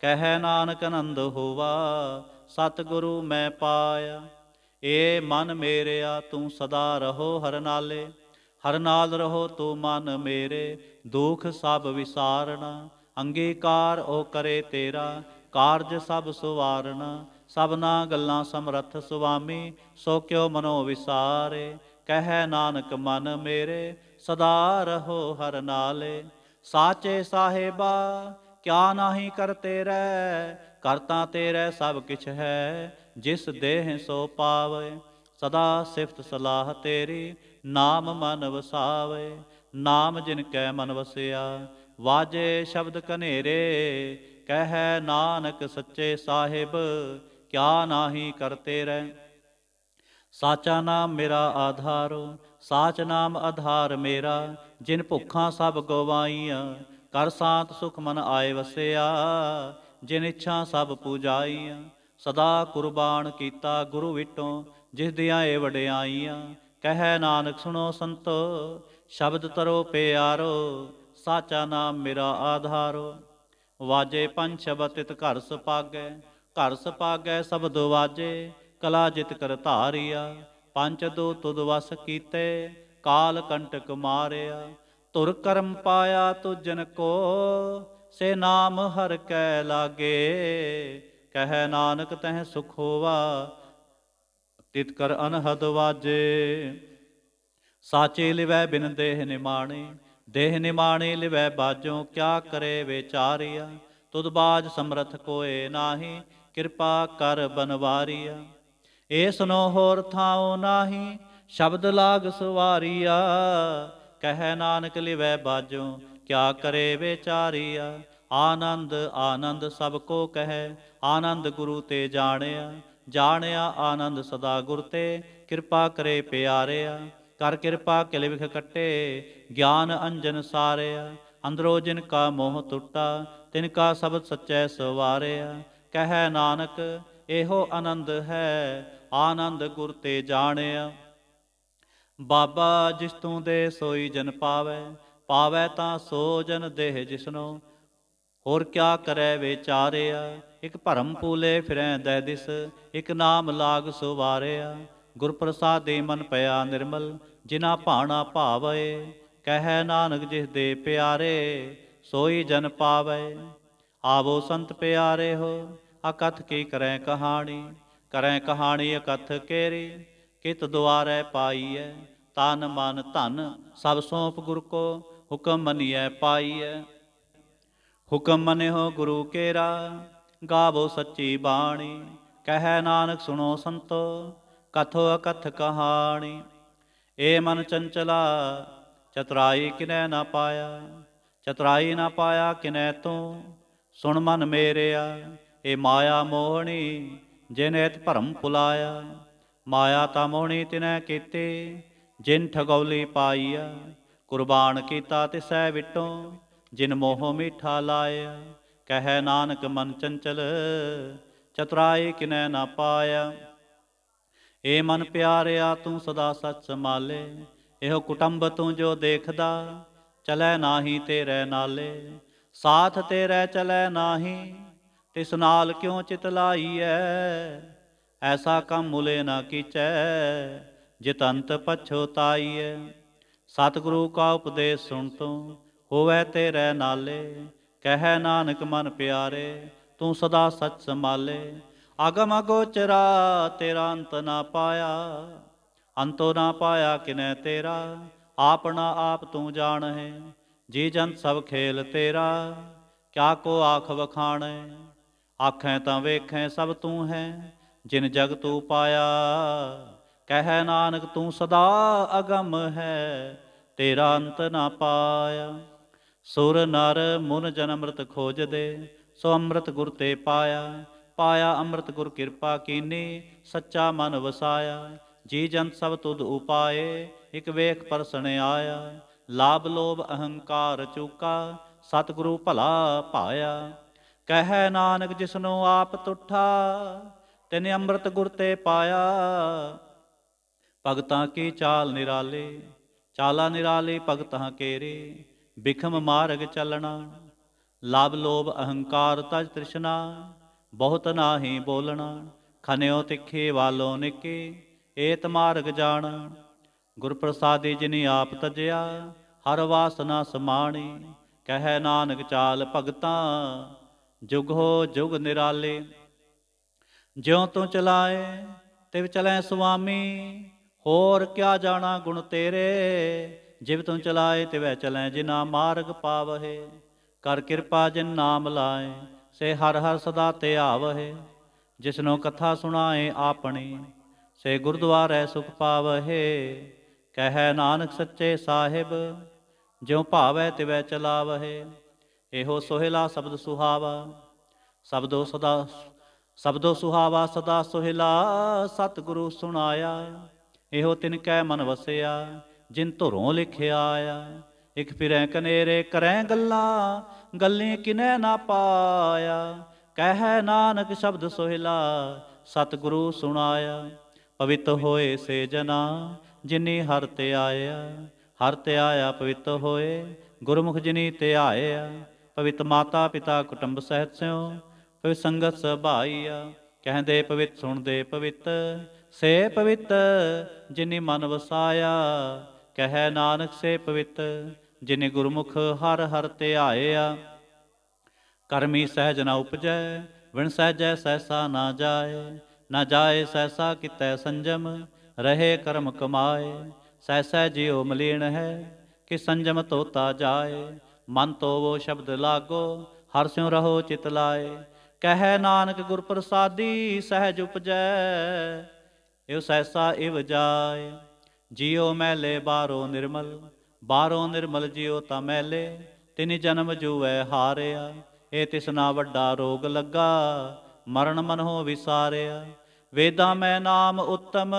ਕਹਿ ਨਾਨਕ ਆਨੰਦ ਹੋਵਾ ਸਤਿਗੁਰੂ ਮੈਂ ਪਾਇਆ ਏ ਮਨ ਮੇਰਿਆ ਤੂੰ ਸਦਾ ਰਹੋ ਹਰ ਨਾਲੇ ਹਰ ਨਾਲ ਰਹੋ ਤੂੰ ਮਨ ਮੇਰੇ ਦੁਖ ਸਭ ਵਿਸਾਰਣਾ ਅੰਗੀਕਾਰ ਉਹ ਕਰੇ ਤੇਰਾ ਕਾਰਜ ਸਭ ਸੁਵਾਰਣਾ ਸਭਨਾ ਗੱਲਾਂ ਸਮਰੱਥ ਸੁਆਮੀ ਸੋ ਕਿਉ ਮਨੋ ਵਿਸਾਰੇ ਕਹਿ ਨਾਨਕ ਮਨ ਮੇਰੇ ਸਦਾ ਰਹੋ ਹਰ ਨਾਲੇ ਸਾਚੇ ਸਾਹਿਬਾ ਕਿਆ ਨਾਹੀ ਕਰਤੇ ਰਹਿ ਕਰਤਾ ਤੇਰੇ ਸਭ ਕਿਛ ਹੈ ਜਿਸ ਦੇਹ ਸੋ ਪਾਵੇ ਸਦਾ ਸਿਫਤ ਸਲਾਹ ਤੇਰੀ ਨਾਮ ਮਨ ਵਸਾਵੇ ਨਾਮ ਜਿਨ ਕੈ ਮਨ ਵਸਿਆ ਵਾਜੇ ਸ਼ਬਦ ਕਨੇਰੇ ਕਹਿ ਨਾਨਕ ਸੱਚੇ ਸਾਹਿਬ ਕਿਆ ਨਾਹੀ ਕਰਤੇ ਰਹਿ ਸਾਚਾ ਨਾਮ ਮੇਰਾ ਆਧਾਰੋ ਸਾਚ ਨਾਮ ਆਧਾਰ ਮੇਰਾ ਜਿਨ ਭੁੱਖਾਂ ਸਭ ਗਵਾਈਆਂ ਕਰ ਸਾਤ ਸੁਖ ਮਨ ਆਏ ਵਸਿਆ ਜਿਨ ਇੱਛਾ ਸਭ ਪੂਜਾਈਆਂ ਸਦਾ ਕੁਰਬਾਨ ਕੀਤਾ ਗੁਰੂ ਵਿਟੋਂ ਜਿਸ ਦਿਆਂ ਏ ਵਡਿਆਈਆਂ ਕਹਿ ਨਾਨਕ ਸੁਣੋ ਸੰਤੋ ਸ਼ਬਦ ਤਰੋ ਪਿਆਰੋ ਸਾਚਾ ਨਾਮ ਮੇਰਾ ਆਧਾਰੋ ਵਾਜੇ ਪੰਜ ਬਤਿਤ ਘਰ ਸਪਾਗੇ ਘਰ ਸਪਾਗੇ ਸਬਦ ਵਾਜੇ ਕਲਾ ਜਿਤ ਕਰ ਧਾਰਿਆ ਪੰਚਦੋ ਤੁਧ ਵਸ ਕੀਤੇ ਕਾਲ ਕੰਟਕ ਮਾਰਿਆ ਤੁਰ ਕਰਮ ਪਾਇਆ ਤੁਜਨ ਕੋ ਸੇ ਨਾਮ ਹਰ ਕੈ ਲਾਗੇ ਕਹਿ ਨਾਨਕ ਤਹਿ ਸੁਖ ਹੋਵਾ ਤਿਤ ਕਰ ਅਨਹਦ ਵਾਜੇ ਸਾਚੇ ਲਿਵੈ ਬਿਨ ਦੇਹ ਨਿਮਾਣੇ ਦੇਹ ਨਿਮਾਣੇ ਲਿਵੈ ਬਾਜੋ ਕਿਆ ਕਰੇ ਵਿਚਾਰਿਆ ਤੁਧ ਬਾਜ ਸਮਰਥ ਕੋਏ ਨਾਹੀ ਕਿਰਪਾ ਕਰ ਬਨਵਾਰੀਆ ਏਸ ਨੋ ਹੋਰ ਥਾਉ ਨਾਹੀ ਸ਼ਬਦ ਲਾਗ ਸਵਾਰੀਆ ਕਹਿ ਨਾਨਕ ਲਿਵੈ ਬਾਜੋ ਕਿਆ ਕਰੇ ਵਿਚਾਰੀਆ ਆਨੰਦ ਆਨੰਦ ਸਭ ਕੋ ਕਹੈ ਆਨੰਦ ਗੁਰੂ ਤੇ ਜਾਣਿਆ ਜਾਣਿਆ ਆਨੰਦ ਸਦਾ ਗੁਰ ਤੇ ਕਿਰਪਾ ਕਰੇ ਪਿਆਰਿਆ ਕਰ ਕਿਰਪਾ ਕਿਲੇ ਵਿਖ ਕੱਟੇ ਗਿਆਨ ਅੰਜਨ ਸਾਰਿਆ ਅੰਦਰੋ ਜਿਨ ਕਾ ਮੋਹ ਟੁੱਟਾ ਤਿਨ ਕਾ ਸਬਦ ਸੱਚੈ ਸਵਾਰਿਆ ਕਹਿ ਨਾਨਕ ਇਹੋ ਆਨੰਦ ਹੈ ਆਨੰਦ ਗੁਰ ਤੇ ਜਾਣਿਆ ਬਾਬਾ ਜਿਸ ਤੋਂ ਦੇ ਸੋਈ ਜਨ ਪਾਵੇ ਪਾਵੇ ਤਾਂ ਸੋ ਜਨ ਦੇਹ ਜਿਸਨੋ ਹੋਰ ਕਿਆ ਕਰੇ ਵਿਚਾਰਿਆ ਇੱਕ ਭਰਮ ਪੂਲੇ ਫਿਰੈ ਦੈ ਦਿਸ ਇੱਕ ਨਾਮ ਲਾਗ ਸੁਵਾਰਿਆ ਗੁਰ ਪ੍ਰਸਾਦੇ ਮਨ ਪਿਆ ਨਿਰਮਲ ਜਿਨਾ ਭਾਣਾ ਭਾਵੇ ਕਹਿ ਨਾਨਕ ਜਿਸ ਦੇ ਪਿਆਰੇ ਸੋਈ ਜਨ ਪਾਵੇ ਆਵੋ ਸੰਤ ਪਿਆਰੇ ਹੋ ਅਕਥ ਕੀ ਕਰੈ ਕਹਾਣੀ ਕਰੈ ਕਹਾਣੀ ਅਕਥ ਕੇਰੀ ਕਿਤ ਦੁਆਰੈ ਪਾਈਐ ਤਨ ਮਨ ਧਨ ਸਭ ਸੋਪ ਗੁਰ ਕੋ ਹੁਕਮ ਮੰਨਿਐ ਪਾਈਐ ਹੁਕਮ ਮੰਨਿਓ ਗੁਰੂ ਕੇਰਾ ਗਾਵੋ ਸੱਚੀ ਬਾਣੀ ਕਹੈ ਨਾਨਕ ਸੁਣੋ ਸੰਤੋ ਕਥੋ ਅਕਥ ਕਹਾਣੀ ਏ ਮਨ ਚੰਚਲਾ ਚਤਰਾਈ ਕਿਨੈ ਨਾ ਪਾਇਆ ਚਤਰਾਈ ਨਾ ਪਾਇਆ ਕਿਨੈ ਤੂੰ ਸੁਣ ਮਨ ਮੇਰਿਆ ਏ ਮਾਇਆ ਮੋਹਣੀ ਜਿਨ ਇਤ ਭਰਮ ਪੁਲਾਇਆ ਮਾਇਆ ਤਾ ਮੋਣੀ ਤਿਨੈ ਕੀਤੇ ਜਿਨ ਠਗੌਲੀ ਪਾਈਆ ਕੁਰਬਾਨ ਕੀਤਾ ਤਿਸੈ ਵਿਟੋ ਜਿਨ ਮੋਹ ਮਿਠਾ ਲਾਇਆ ਕਹੈ ਨਾਨਕ ਮਨ ਚੰਚਲ ਚਤਰਾਏ ਕਿਨੈ ਨਾ ਪਾਇਆ ਏ ਮਨ ਪਿਆਰਿਆ ਤੂੰ ਸਦਾ ਸੱਚ ਸਮਾਲੇ ਇਹੋ ਕੁਟੰਬ ਤੂੰ ਜੋ ਦੇਖਦਾ ਚਲੈ ਨਾਹੀ ਤੇਰੇ ਨਾਲੇ ਸਾਥ ਤੇਰੇ ਚਲੈ ਨਾਹੀ ਤਿਸ ਨਾਲ ਕਿਉ ਚਿਤ ਲਾਈਐ ਐਸਾ ਕੰਮ ਮੁਲੇ ਨਾ ਕੀਚੈ ਜਿਤ ਅੰਤ ਪਛੋਤਾਈਐ ਸਤਿਗੁਰੂ ਕਾ ਉਪਦੇਸ਼ ਸੁਣ ਤੂੰ ਹੋਵੇ ਤੇਰੇ ਨਾਲੇ ਕਹਿ ਨਾਨਕ ਮਨ ਪਿਆਰੇ ਤੂੰ ਸਦਾ ਸਚ ਸੰਭਾਲੇ ਅਗਮ ਅਗੋਚਰਾ ਤੇਰਾ ਅੰਤ ਨਾ ਪਾਇਆ ਅੰਤੋ ਨਾ ਪਾਇਆ ਕਿਨੈ ਤੇਰਾ ਆਪਣਾ ਆਪ ਤੂੰ ਜਾਣਹਿ ਜੀ ਜੰਤ ਸਭ ਖੇਲ ਤੇਰਾ ਕਿਆ ਕੋ ਆਖ ਵਖਾਣੈ ਆਖੈ ਤਾਂ ਵੇਖੈ ਸਭ ਤੂੰ ਹੈ ਜਿਨ ਜਗ ਤੂੰ ਪਾਇਆ ਕਹਿ ਨਾਨਕ ਤੂੰ ਸਦਾ ਅਗੰਮ ਹੈ ਤੇਰਾ ਅੰਤ ਨਾ ਪਾਇਆ ਸੁਰ ਨਰ ਮਨ ਜਨ ਅੰਮ੍ਰਿਤ ਖੋਜਦੇ ਸੋ ਅੰਮ੍ਰਿਤ ਗੁਰ ਤੇ ਪਾਇਆ ਪਾਇਆ ਅੰਮ੍ਰਿਤ ਗੁਰ ਕਿਰਪਾ ਕੀਨੀ ਸੱਚਾ ਮਨ ਵਸਾਇਆ ਜੀ ਜਨ ਸਭ ਤੁਧ ਉਪਾਏ ਇਕ ਵੇਖ ਪਰਸਣ ਆਇਆ ਲਾਭ ਲੋਭ ਅਹੰਕਾਰ ਚੂਕਾ ਸਤਿਗੁਰੂ ਭਲਾ ਪਾਇਆ ਕਹੈ ਨਾਨਕ ਜਿਸਨੂੰ ਆਪ ਤੁਠਾ ਤੈਨੇ ਅੰਮ੍ਰਿਤ ਗੁਰ ਤੇ ਪਾਇਆ ਭਗਤਾਂ ਕੀ ਚਾਲ ਨਿਰਾਲੇ ਚਾਲਾ ਨਿਰਾਲੇ ਭਗਤਾਂ ਕੇਰੇ ਬਿਖਮ ਮਾਰਗ ਚੱਲਣਾ ਲਾਭ ਲੋਭ ਅਹੰਕਾਰ ਤਜ ਤ੍ਰਿਸ਼ਨਾ ਬਹੁਤ ਨਾਹੀ ਬੋਲਣਾ ਖਨਿਓ ਤਿੱਖੇ ਵਾਲੋ ਨਿਕੇ ਏਤ ਮਾਰਗ ਜਾਣ ਗੁਰ ਪ੍ਰਸਾਦਿ ਜਿਨੇ ਆਪ ਤਜਿਆ ਹਰ ਵਾਸਨਾ ਸਮਾਣੀ ਕਹੈ ਨਾਨਕ ਚਾਲ ਭਗਤਾਂ ਜੁਗ ਹੋ ਜੁਗ ਨਿਰਾਲੇ ਜਿਉ ਤੂੰ ਚਲਾਏ ਤਿਵ ਚਲੈ ਸੁਆਮੀ ਹੋਰ ਕਿਆ ਜਾਣਾ ਗੁਣ ਤੇਰੇ ਜਿਵ ਤੂੰ ਚਲਾਏ ਤਿਵੈ ਚਲੈ ਜਿਨਾ ਮਾਰਗ ਪਾਵਹਿ ਕਰ ਕਿਰਪਾ ਜਿਨ ਨਾਮ ਲਾਏ ਸੇ ਹਰ ਹਰ ਸਦਾ ਤੇ ਆਵਹਿ ਜਿਸਨੋ ਕਥਾ ਸੁਣਾਏ ਆਪਣੀ ਸੇ ਗੁਰਦੁਆਰੈ ਸੁਖ ਪਾਵਹਿ ਕਹੈ ਨਾਨਕ ਸੱਚੇ ਸਾਹਿਬ ਜਿਉ ਭਾਵੈ ਤਿਵੈ ਚਲਾਵਹਿ ਇਹੋ ਸੋਹਿਲਾ ਸ਼ਬਦ ਸੁਹਾਵਾ ਸ਼ਬਦੋ ਸਦਾ ਸ਼ਬਦੋ ਸੁਹਾਵਾ ਸਦਾ ਸੋਹਿਲਾ ਸਤਿਗੁਰੂ ਸੁਣਾਇਆ ਇਹੋ ਤਿਨ ਕੈ ਮਨ ਵਸਿਆ ਜਿਨ ਧੁਰੋਂ ਲਿਖਿਆ ਆ ਇਕ ਫਿਰੈ ਕਨੇਰੇ ਕਰੈ ਗੱਲਾਂ ਗੱਲੇ ਕਿਨੈ ਨਾ ਪਾਇਆ ਕਹਿ ਨਾਨਕ ਸ਼ਬਦ ਸੋਹਿਲਾ ਸਤਿਗੁਰੂ ਸੁਣਾਇਆ ਪਵਿੱਤ ਹੋਏ ਸੇ ਜਨਾ ਜਿਨੇ ਹਰ ਤੇ ਆਇਆ ਹਰ ਤੇ ਆਇਆ ਪਵਿੱਤ ਹੋਏ ਗੁਰਮੁਖ ਜਿਨੀ ਤੇ ਆਇਆ ਪਵਿੱਤ ਮਾਤਾ ਪਿਤਾ ਕੁਟੰਬ ਸਹਿਤ ਸਿਓ ਪਵਿੱਤ ਸੰਗਤ ਸਭਾਈਆ ਕਹਿੰਦੇ ਪਵਿੱਤ ਸੁਣਦੇ ਪਵਿੱਤ ਸੇ ਪਵਿੱਤ ਜਿਨੇ ਮਨ ਵਸਾਇਆ ਕਹੈ ਨਾਨਕ ਸੇ ਪਵਿੱਤ ਜਿਨੇ ਗੁਰਮੁਖ ਹਰ ਹਰ ਤੇ ਕਰਮੀ ਸਹਿਜ ਨਾ ਉਪਜੈ ਵਿਣ ਸਹਿਜੈ ਸਹਿਸਾ ਨਾ ਜਾਏ ਨਾ ਜਾਏ ਸਹਿਸਾ ਕਿਤੈ ਸੰਜਮ ਰਹੇ ਕਰਮ ਕਮਾਏ ਸਹਿਸੈ ਜਿਉ ਮਲੀਨ ਹੈ ਕਿ ਸੰਜਮ ਤੋਤਾ ਜਾਏ ਮਨ ਤੋਵੋ ਸ਼ਬਦ ਲਾਗੋ ਹਰ ਸਿਉ ਰਹੋ ਚਿਤ ਲਾਏ ਕਹਿ ਨਾਨਕ ਗੁਰ ਪ੍ਰਸਾਦੀ ਸਹਿਜ ਉਪਜੈ ਇਹ ਸੈਸਾ ਇਵ ਜਾਏ ਜਿਉ ਮੈਲੇ ਬਾਰੋ ਨਿਰਮਲ ਬਾਰੋ ਨਿਰਮਲ ਜਿਉ ਤਾ ਮੈਲੇ ਤਿਨ ਜਨਮ ਜੂਐ ਹਾਰਿਆ ਏ ਤਿਸਨਾ ਵੱਡਾ ਰੋਗ ਲੱਗਾ ਮਰਨ ਮਨੋ ਵਿਸਾਰਿਆ ਵੇਦਾਂ ਮੈਂ ਨਾਮ ਉੱਤਮ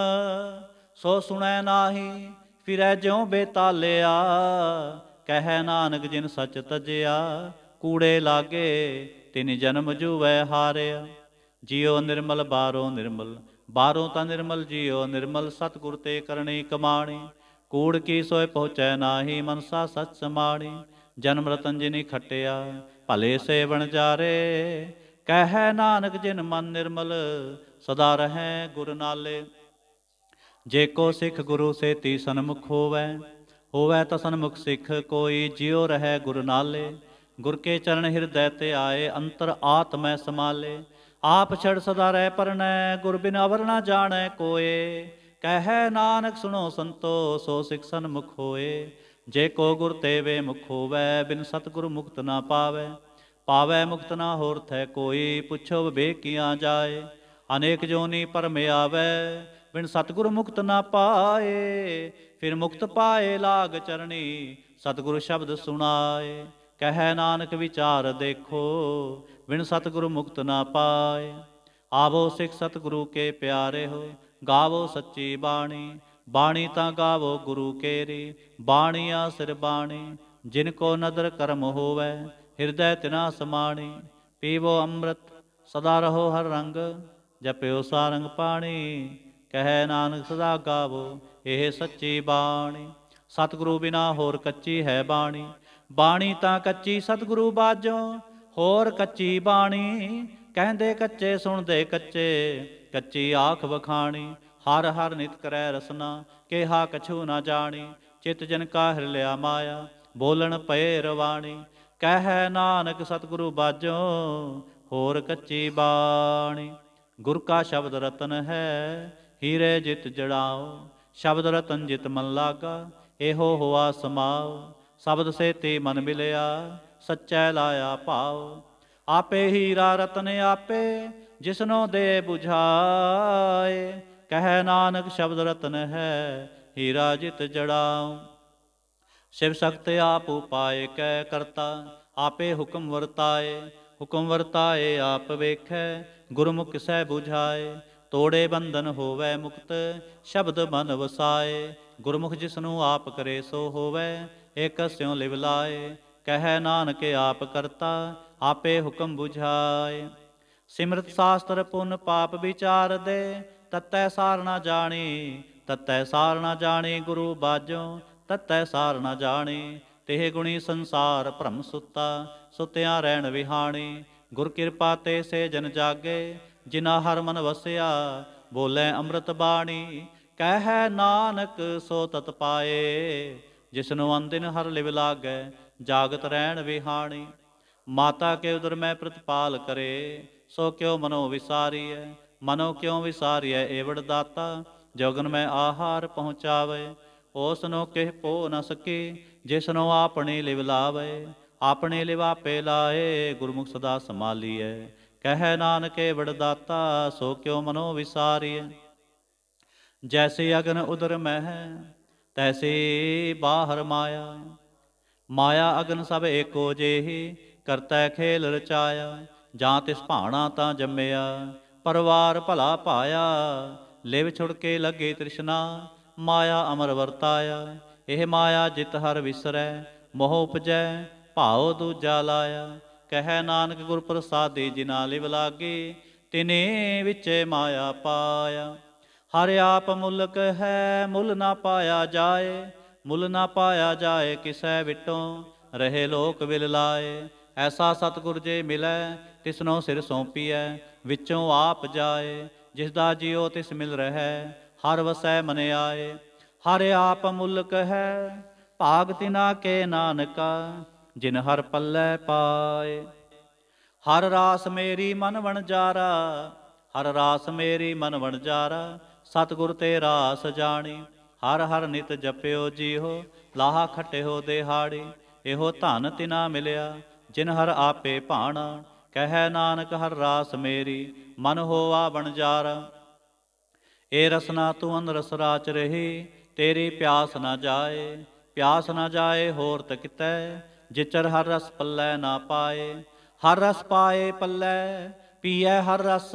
ਸੋ ਸੁਣੈ ਨਾਹੀ ਫਿਰੈ ਜਿਉ ਬੇਤਾਲਿਆ ਕਹਿ ਨਾਨਕ ਜਿਨ ਸਚ ਤਜਿਆ ਕੂੜੇ ਲਾਗੇ ਤਿਨ ਜਨਮ ਜੂਵੈ ਹਾਰਿਆ ਜਿਉ ਨਿਰਮਲ ਬਾਰੋ ਨਿਰਮਲ ਬਾਰੋ ਤਾਂ ਨਿਰਮਲ ਜਿਉ ਨਿਰਮਲ ਸਤਗੁਰ ਤੇ ਕਰਨੀ ਕਮਾਣੀ ਕੂੜ ਕੀ ਸੋਇ ਪਹੁੰਚੈ ਨਾਹੀ ਮਨਸਾ ਸਤ ਸਮਾਣੀ ਜਨਮ ਰਤਨ ਜਿਨੀ ਖਟਿਆ ਭਲੇ ਸੇਵਣ ਜਾਰੇ ਕਹਿ ਨਾਨਕ ਜਿਨ ਮਨ ਨਿਰਮਲ ਸਦਾ ਰਹੈ ਗੁਰ ਨਾਲੇ ਜੇ ਕੋ ਸਿੱਖ ਗੁਰੂ ਸੇ ਤੀ ਸਨਮੁਖ ਹੋਵੇ ਹੋਵੇ ਤਸਨ ਮੁਖ ਸਿੱਖ ਕੋਈ ਜਿਉ ਰਹੇ ਗੁਰ ਨਾਲੇ ਗੁਰ ਕੇ ਚਰਨ ਹਿਰਦੈ ਤੇ ਆਏ ਅੰਤਰ ਆਤਮੈ ਸਮਾਲੇ ਆਪ ਛੜ ਸਦਾ ਰਹਿ ਪਰਣੈ ਗੁਰ ਬਿਨ ਅਵਰ ਨਾ ਜਾਣੈ ਕੋਏ ਕਹਿ ਨਾਨਕ ਸੁਣੋ ਸੰਤੋ ਸੋ ਸਿਖ ਸੰਮੁਖ ਹੋਏ ਜੇ ਕੋ ਗੁਰ ਤੇਵੇ ਮੁਖ ਹੋਵੇ ਬਿਨ ਸਤਗੁਰ ਮੁਕਤ ਨਾ ਪਾਵੇ ਪਾਵੇ ਮੁਕਤ ਨਾ ਹੋਰ ਥੈ ਕੋਈ ਪੁੱਛੋ ਵਿਵੇਕਿਆ ਜਾਏ ਅਨੇਕ ਜੋਨੀ ਪਰਮ ਆਵੇ ਬਿਨ ਸਤਗੁਰ ਮੁਕਤ ਨਾ ਪਾਏ ਫਿਰ ਮੁਕਤ ਪਾਏ ਲਾਗ ਚਰਣੀ ਸਤਗੁਰ ਸ਼ਬਦ ਸੁਣਾਏ ਕਹੈ ਨਾਨਕ ਵਿਚਾਰ ਦੇਖੋ ਬਿਨ ਸਤਗੁਰ ਮੁਕਤ ਨਾ ਪਾਏ ਆਵੋ ਸਿੱਖ ਸਤਗੁਰੂ ਕੇ ਪਿਆਰੇ ਹੋ ਗਾਵੋ ਸੱਚੀ ਬਾਣੀ ਬਾਣੀ ਤਾਂ ਗਾਵੋ ਗੁਰੂ ਕੇਰੀ ਬਾਣੀ ਆਸਰ ਬਾਣੀ ਜਿਨ ਕੋ ਨਦਰ ਕਰਮ ਹੋਵੇ ਹਿਰਦੈ ਤਿਨਾ ਸਮਾਣੀ ਪੀਵੋ ਅੰਮ੍ਰਿਤ ਸਦਾ ਰਹੋ ਹਰ ਰੰਗ ਜਪਿਓ ਸਾਰੰਗ ਪਾਣੀ ਕਹੈ ਨਾਨਕ ਸਦਾ ਗਾਵੋ ਇਹ ਸੱਚੀ ਬਾਣੀ ਸਤਿਗੁਰੂ ਬਿਨਾ ਹੋਰ ਕੱਚੀ ਹੈ ਬਾਣੀ ਬਾਣੀ ਤਾਂ ਕੱਚੀ ਸਤਿਗੁਰੂ ਬਾਜੋ ਹੋਰ ਕੱਚੀ ਬਾਣੀ ਕਹਿੰਦੇ ਕੱਚੇ ਸੁਣਦੇ ਕੱਚੇ ਕੱਚੀ ਆਖ ਵਖਾਣੀ ਹਰ ਹਰ ਨਿਤ ਕਰੈ ਰਸਨਾ ਕਿਹਾ ਕਛੂ ਨਾ ਜਾਣੀ ਚਿਤ ਜਨ ਕਾ ਹਿਰ ਲਿਆ ਮਾਇਆ ਬੋਲਣ ਪਏ ਰਵਾਣੀ ਕਹਿ ਨਾਨਕ ਸਤਿਗੁਰੂ ਬਾਜੋ ਹੋਰ ਕੱਚੀ ਬਾਣੀ ਗੁਰ ਕਾ ਸ਼ਬਦ ਰਤਨ ਹੈ ਹੀਰੇ ਜਿਤ ਜੜਾਓ ਸ਼ਬਦ ਰਤਨ ਜਿਤ ਮਨ ਲਾਗਾ ਇਹੋ ਹੋਆ ਸਮਾਉ ਸ਼ਬਦ ਸੇ ਤੇ ਮਨ ਮਿਲਿਆ ਸੱਚੈ ਲਾਇਆ ਭਾਉ ਆਪੇ ਹੀਰਾ ਰਤਨ ਆਪੇ ਜਿਸਨੋ ਦੇ 부ਝਾਏ ਕਹਿ ਨਾਨਕ ਸ਼ਬਦ ਰਤਨ ਹੈ ਹੀਰਾ ਜਿਤ ਜੜਾਉ ਸ਼ਿਵ ਸ਼ਕਤ ਆਪ ਉਪਾਇ ਕੈ ਕਰਤਾ ਆਪੇ ਹੁਕਮ ਵਰਤਾਏ ਹੁਕਮ ਵਰਤਾਏ ਆਪ ਵੇਖੈ ਗੁਰਮੁਖ ਸਹਿ 부ਝਾਏ ਤੋੜੇ ਬੰਧਨ ਹੋਵੇ ਮੁਕਤ ਸ਼ਬਦ ਮਨ ਵਸਾਏ ਗੁਰਮੁਖ ਜਿਸ ਨੂੰ ਆਪ ਕਰੇ ਸੋ ਹੋਵੇ ਇਕ ਸਿਉ ਲਿਵ ਲਾਏ ਕਹੈ ਨਾਨਕ ਆਪ ਕਰਤਾ ਆਪੇ ਹੁਕਮ 부ਝਾਏ ਸਿਮਰਤ ਸਾਸਤਰ ਪੁੰਨ ਪਾਪ ਵਿਚਾਰ ਦੇ ਤਤੈ ਸਾਰ ਨਾ ਜਾਣੀ ਤਤੈ ਸਾਰ ਨਾ ਜਾਣੀ ਗੁਰੂ ਬਾਜੋ ਤਤੈ ਸਾਰ ਨਾ ਜਾਣੀ ਤੇਹ ਗੁਣੀ ਸੰਸਾਰ ਭ੍ਰਮ ਸੁੱਤਾ ਸੁਤਿਆ ਰਹਿਣ ਵਿਹਾਣੀ ਗੁਰ ਕਿਰਪਾ ਤੇ ਸੇ ਜਨ ਜਾਗੇ ਜਿਨਾ ਹਰ ਮਨ ਵਸਿਆ ਬੋਲੇ ਅੰਮ੍ਰਿਤ ਬਾਣੀ ਕਹਿ ਨਾਨਕ ਸੋ ਤਤ ਪਾਏ ਜਿਸਨੂੰ ਅੰਦਿਨ ਹਰ ਲਿਵ ਲਾਗੈ ਜਾਗਤ ਰਹਿਣ ਵਿਹਾਣੀ ਮਾਤਾ ਕੇ ਉਦਰ ਮੈਂ ਪ੍ਰਤਪਾਲ ਕਰੇ ਸੋ ਕਿਉ ਮਨੋ ਵਿਸਾਰੀਐ ਮਨੋ ਕਿਉ ਵਿਸਾਰੀਐ ਏਵੜ ਦਾਤਾ ਜਗਨ ਮੈਂ ਆਹਾਰ ਪਹੁੰਚਾਵੇ ਉਸਨੋ ਕਿਹ ਪੋ ਨ ਸਕੇ ਜਿਸਨੋ ਆਪਣੇ ਲਿਵ ਲਾਵੇ ਆਪਣੇ ਲਿਵਾਪੇ ਲਾਏ ਗੁਰਮੁਖ ਸਦਾ ਸਮਾਲੀਐ ਕਹਿ ਨਾਨਕੇ ਵਡਦਾਤਾ ਸੋ ਕਿਉ ਮਨੋ ਵਿਸਾਰੀਐ ਜੈਸੇ ਅਗਨ ਉਦਰ ਮਹਿ ਤੈਸੇ ਬਾਹਰ ਮਾਇਆ ਮਾਇਆ ਅਗਨ ਸਭ ਏਕੋ ਜੇਹੀ ਕਰਤਾ ਖੇਲ ਰਚਾਇਆ ਜਾਂ ਤਿਸ ਭਾਣਾ ਤਾਂ ਜੰਮਿਆ ਪਰਵਾਰ ਭਲਾ ਪਾਇਆ ਲਿਵ ਛੁੜ ਕੇ ਲੱਗੇ ਤ੍ਰਿਸ਼ਨਾ ਮਾਇਆ ਅਮਰ ਵਰਤਾਇਆ ਇਹ ਮਾਇਆ ਜਿਤ ਹਰ ਵਿਸਰੈ ਮੋਹ ਉਪਜੈ ਭਾਉ ਦੂਜਾ ਲਾਇਆ ਕਹੈ ਨਾਨਕ ਗੁਰ ਪ੍ਰਸਾਦੇ ਜਿਨਾ ਲਿਵ ਲਾਗੇ ਤਿਨੇ ਵਿੱਚੇ ਮਾਇਆ ਪਾਇਆ ਹਰ ਆਪ ਮੁਲਕ ਹੈ ਮੁੱਲ ਨਾ ਪਾਇਆ ਜਾਏ ਮੁੱਲ ਨਾ ਪਾਇਆ ਜਾਏ ਕਿਸੈ ਵਿਟੋਂ ਰਹੇ ਲੋਕ ਵਿਲ ਲਾਏ ਐਸਾ ਸਤਗੁਰ ਜੇ ਮਿਲੈ ਤਿਸਨੋਂ ਸਿਰ ਸੌਂਪੀਐ ਵਿੱਚੋਂ ਆਪ ਜਾਏ ਜਿਸ ਦਾ ਜਿਉ ਤਿਸ ਮਿਲ ਰਹਿ ਹਰ ਵਸੈ ਮਨ ਆਏ ਹਰ ਆਪ ਮੁਲਕ ਹੈ ਭਾਗ ਤਿਨਾ ਕੇ ਨਾਨਕਾ ਜਿਨ ਹਰ ਪੱਲੇ ਪਾਏ ਹਰ ਰਾਸ ਮੇਰੀ ਮਨ ਵਣਜਾਰਾ ਹਰ ਰਾਸ ਮੇਰੀ ਮਨ ਵਣਜਾਰਾ ਸਤਗੁਰ ਤੇ ਰਾਸ ਜਾਣੀ ਹਰ ਹਰ ਨਿਤ ਜਪਿਓ ਜੀਹੋ ਲਾਹਾ ਖਟਿਓ ਦਿਹਾੜੀ ਇਹੋ ਧਨ ਤਿਨਾ ਮਿਲਿਆ ਜਿਨ ਹਰ ਆਪੇ ਭਾਣਾ ਕਹਿ ਨਾਨਕ ਹਰ ਰਾਸ ਮੇਰੀ ਮਨ ਹੋਆ ਬਣਜਾਰਾ ਏ ਰਸਨਾ ਤੂੰ ਅੰਦਰਸ ਰਸ ਰਾਚ ਰਹੀ ਤੇਰੀ ਪਿਆਸ ਨਾ ਜਾਏ ਪਿਆਸ ਨਾ ਜਾਏ ਹੋਰ ਤਕਿਤੈ ਜਿਚਰ ਹਰ ਰਸ ਪੱਲੇ ਨਾ ਪਾਏ ਹਰ ਰਸ ਪਾਏ ਪੱਲੇ ਪੀਏ ਹਰ ਰਸ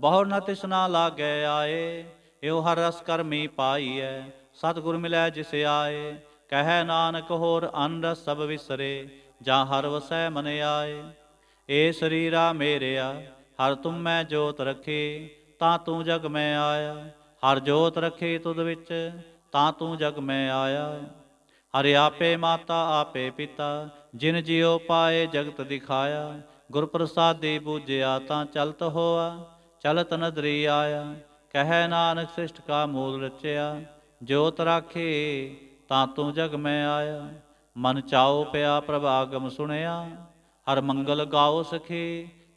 ਬਹੁ ਨ ਤਿਸਨਾ ਲਾਗੇ ਆਏ ਇਹੋ ਹਰ ਰਸ ਕਰਮੀ ਪਾਈਐ ਸਤਿਗੁਰ ਮਿਲੈ ਜਿਸ ਆਏ ਕਹੈ ਨਾਨਕ ਹੋਰ ਅਨ ਰਸ ਸਭ ਵਿਸਰੇ ਜਾਂ ਹਰ ਵਸੈ ਮਨ ਆਏ ਏ ਸਰੀਰਾ ਮੇਰਿਆ ਹਰ ਤੁਮ ਮੈਂ ਜੋਤ ਰਖੇ ਤਾਂ ਤੂੰ ਜਗ ਮੈਂ ਆਇਆ ਹਰ ਜੋਤ ਰਖੇ ਤੁਧ ਵਿੱਚ ਤਾਂ ਤੂੰ ਜਗ ਮੈਂ ਆਇਆ ਹਰਿ ਆਪੇ ਮਾਤਾ ਆਪੇ ਪਿਤਾ ਜਿਨ ਜਿਉ ਪਾਏ ਜਗਤ ਦਿਖਾਇਆ ਗੁਰ ਪ੍ਰਸਾਦਿ ਬੂਝਿਆ ਤਾਂ ਚਲਤ ਹੋਆ ਚਲਤ ਨਦਰੀ ਆਇਆ ਕਹਿ ਨਾਨਕ ਸ੍ਰਿਸ਼ਟ ਕਾ ਮੂਲ ਰਚਿਆ ਜੋਤ ਰਾਖੇ ਤਾਂ ਤੂੰ ਜਗ ਮੈਂ ਆਇਆ ਮਨ ਚਾਉ ਪਿਆ ਪ੍ਰਭ ਆਗਮ ਸੁਣਿਆ ਹਰ ਮੰਗਲ ਗਾਓ ਸਖੀ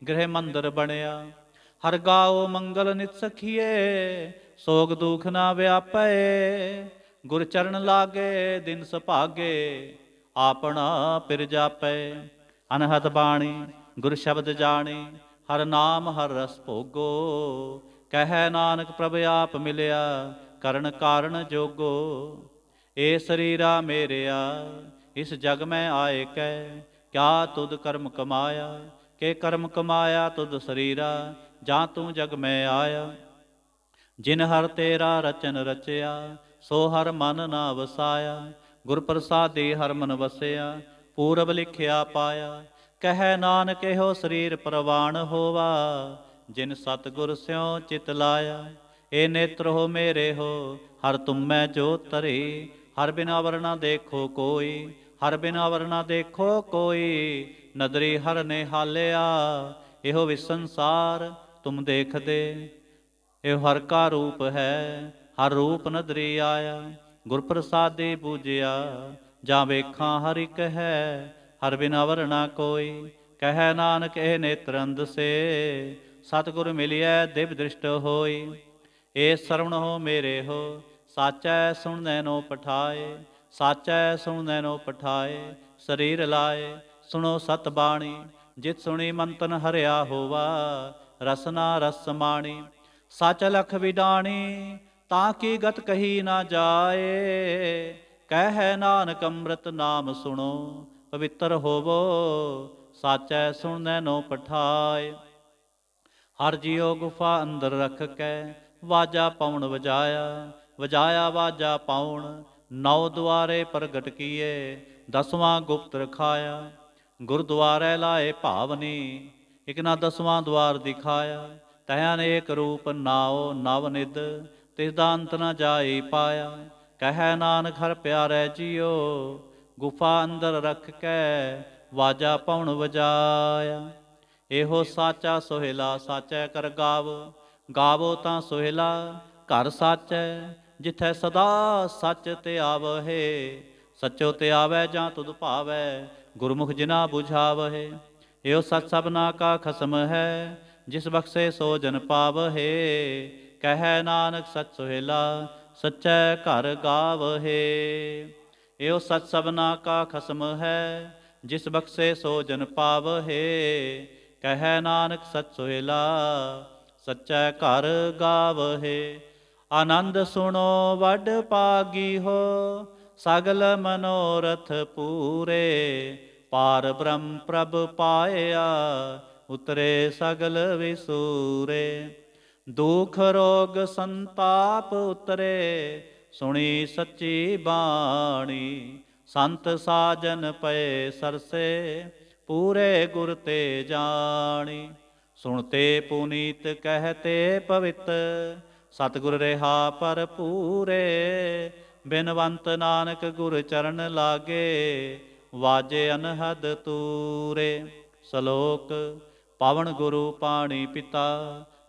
ਗ੍ਰਹਿ ਮੰਦਰ ਬਣਿਆ ਹਰ ਗਾਓ ਮੰਗਲ ਨਿਤ ਸਖੀਏ ਸੋਗ ਦੁਖ ਨਾ ਵਿਆਪੈ ਗੁਰ ਚਰਨ ਲਾਗੇ ਦਿਨ ਸੁਭਾਗੇ ਆਪਣਾ ਪਿਰ ਜਾਪੈ ਅਨਹਤ ਬਾਣੀ ਗੁਰ ਸ਼ਬਦ ਜਾਣੀ ਹਰ ਨਾਮ ਹਰ ਰਸ ਭੋਗੋ ਕਹੈ ਨਾਨਕ ਪ੍ਰਭ ਆਪ ਮਿਲਿਆ ਕਰਨ ਕਾਰਨ ਜੋਗੋ ਏ ਸਰੀਰਾ ਮੇਰਿਆ ਇਸ ਜਗ ਮੈਂ ਆਏ ਕੈ ਕਿਆ ਤੁਧ ਕਰਮ ਕਮਾਇਆ ਕੇ ਕਰਮ ਕਮਾਇਆ ਤੁਧ ਸਰੀਰਾ ਜਾਂ ਤੂੰ ਜਗ ਮੈਂ ਆਇਆ ਜਿਨ ਹਰ ਤੇਰਾ ਰਚਨ ਰਚਿਆ ਸੋ ਹਰ ਮਨ ਨਾ ਵਸਾਇਆ ਗੁਰ ਪ੍ਰਸਾਦੇ ਹਰ ਮਨ ਵਸਿਆ ਪੂਰਬ ਲਿਖਿਆ ਪਾਇਆ ਕਹੈ ਨਾਨਕ ਇਹੋ ਸਰੀਰ ਪ੍ਰਵਾਣ ਹੋਵਾ ਜਿਨ ਸਤਗੁਰ ਸਿਉ ਚਿਤ ਲਾਇਆ ਏ ਨੇਤਰ ਹੋ ਮੇਰੇ ਹੋ ਹਰ ਤੁਮੈ ਜੋ ਤਰੇ ਹਰ ਬਿਨਾ ਵਰਣਾ ਦੇਖੋ ਕੋਈ ਹਰ ਬਿਨਾ ਵਰਣਾ ਦੇਖੋ ਕੋਈ ਨਦਰੀ ਹਰ ਨੇ ਹਾਲਿਆ ਇਹੋ ਵਿਸੰਸਾਰ ਤੁਮ ਦੇਖਦੇ ਇਹ ਹਰ ਕਾ ਰੂਪ ਹੈ ਹਰ ਰੂਪ ਨਦਰੇ ਆਇਆ ਗੁਰ ਪ੍ਰਸਾਦੇ ਪੂਜਿਆ ਜਾਂ ਵੇਖਾਂ ਹਰ ਇੱਕ ਹੈ ਹਰ ਬਿਨ ਵਰਣਾ ਕੋਈ ਕਹਿ ਨਾਨਕ ਇਹ ਨੇਤਰੰਦ ਸੇ ਸਤਗੁਰ ਮਿਲਿਆ ਦਿਵ ਦ੍ਰਿਸ਼ਟ ਹੋਈ ਏ ਸਰਵਣ ਹੋ ਮੇਰੇ ਹੋ ਸਾਚੈ ਸੁਣਨੈ ਨੋ ਪਠਾਏ ਸਾਚੈ ਸੁਣਨੈ ਨੋ ਪਠਾਏ ਸਰੀਰ ਲਾਏ ਸੁਣੋ ਸਤ ਬਾਣੀ ਜਿਤ ਸੁਣੀ ਮੰਤਨ ਹਰਿਆ ਹੋਵਾ ਰਸਨਾ ਰਸ ਮਾਣੀ ਸਚ ਲਖ ਵਿਡਾਣੀ ਤਾਂ ਕੀ ਗਤ ਕਹੀ ਨਾ ਜਾਏ ਕਹਿ ਨਾਨਕ ਅੰਮ੍ਰਿਤ ਨਾਮ ਸੁਣੋ ਪਵਿੱਤਰ ਹੋਵੋ ਸਾਚੈ ਸੁਣਨੈ ਨੋ ਪਠਾਇ ਹਰ ਜੀਉ ਗੁਫਾ ਅੰਦਰ ਰਖ ਕੈ ਵਾਜਾ ਪਾਉਣ ਵਜਾਇਆ ਵਜਾਇਆ ਵਾਜਾ ਪਾਉਣ ਨੌ ਦੁਆਰੇ ਪ੍ਰਗਟ ਕੀਏ ਦਸਵਾਂ ਗੁਪਤ ਰਖਾਇਆ ਗੁਰਦੁਆਰੇ ਲਾਏ ਭਾਵਨੀ ਇਕਨਾ ਦਸਵਾਂ ਦੁਆਰ ਦਿਖਾਇਆ ਨੇ ਅਨੇਕ ਰੂਪ ਨਾਉ ਨਵ ਨਿਦ ਤਿਸ ਦਾ ਅੰਤ ਨਾ ਜਾਈ ਪਾਇਆ ਕਹੈ ਨਾਨਕ ਹਰ ਪਿਆਰੇ ਜਿਉ ਗੁਫਾ ਅੰਦਰ ਰਖ ਕੇ ਵਾਜਾ ਪਉਣ ਵਜਾਇਆ ਇਹੋ ਸਾਚਾ ਸੋਹਿਲਾ ਸਾਚੈ ਕਰ ਗਾਵ ਗਾਵੋ ਤਾਂ ਸੋਹਿਲਾ ਘਰ ਸਾਚੈ ਜਿਥੈ ਸਦਾ ਸੱਚ ਤੇ ਆਵਹਿ ਸਚੋ ਤੇ ਆਵੈ ਜਾਂ ਤੁਧ ਭਾਵੈ ਗੁਰਮੁਖ ਜਿਨਾ 부ਝਾਵਹਿ ਇਹੋ ਸਤ ਸਭਨਾ ਕਾ ਖਸਮ ਹੈ ਜਿਸ ਬਖਸ਼ੇ ਸੋ ਜਨ ਪਾਵਹਿ कह नानक सच सुहेला सच्चे घर गाव हे यो सच सबना का खसम है जिस बक्से सो जन पाव हे कह नानक सच सुहेला सच्चे घर गाव हे आनंद सुनो वड पागी हो सगल मनोरथ पूरे पार ब्रह्म प्रभ पाया उतरे सगल विसूरे ਦੁਖ ਰੋਗ ਸੰਤਾਪ ਉਤਰੇ ਸੁਣੀ ਸੱਚੀ ਬਾਣੀ ਸੰਤ ਸਾਜਨ ਪਏ ਸਰਸੇ ਪੂਰੇ ਗੁਰ ਤੇ ਜਾਣੀ ਸੁਣਤੇ ਪੁਨੀਤ ਕਹਤੇ ਪਵਿੱਤ ਸਤਿਗੁਰ ਰਹਾ ਪਰ ਪੂਰੇ ਬਿਨਵੰਤ ਨਾਨਕ ਗੁਰ ਚਰਨ ਲਾਗੇ ਵਾਜੇ ਅਨਹਦ ਤੂਰੇ ਸ਼ਲੋਕ ਪਵਨ ਗੁਰੂ ਪਾਣੀ ਪਿਤਾ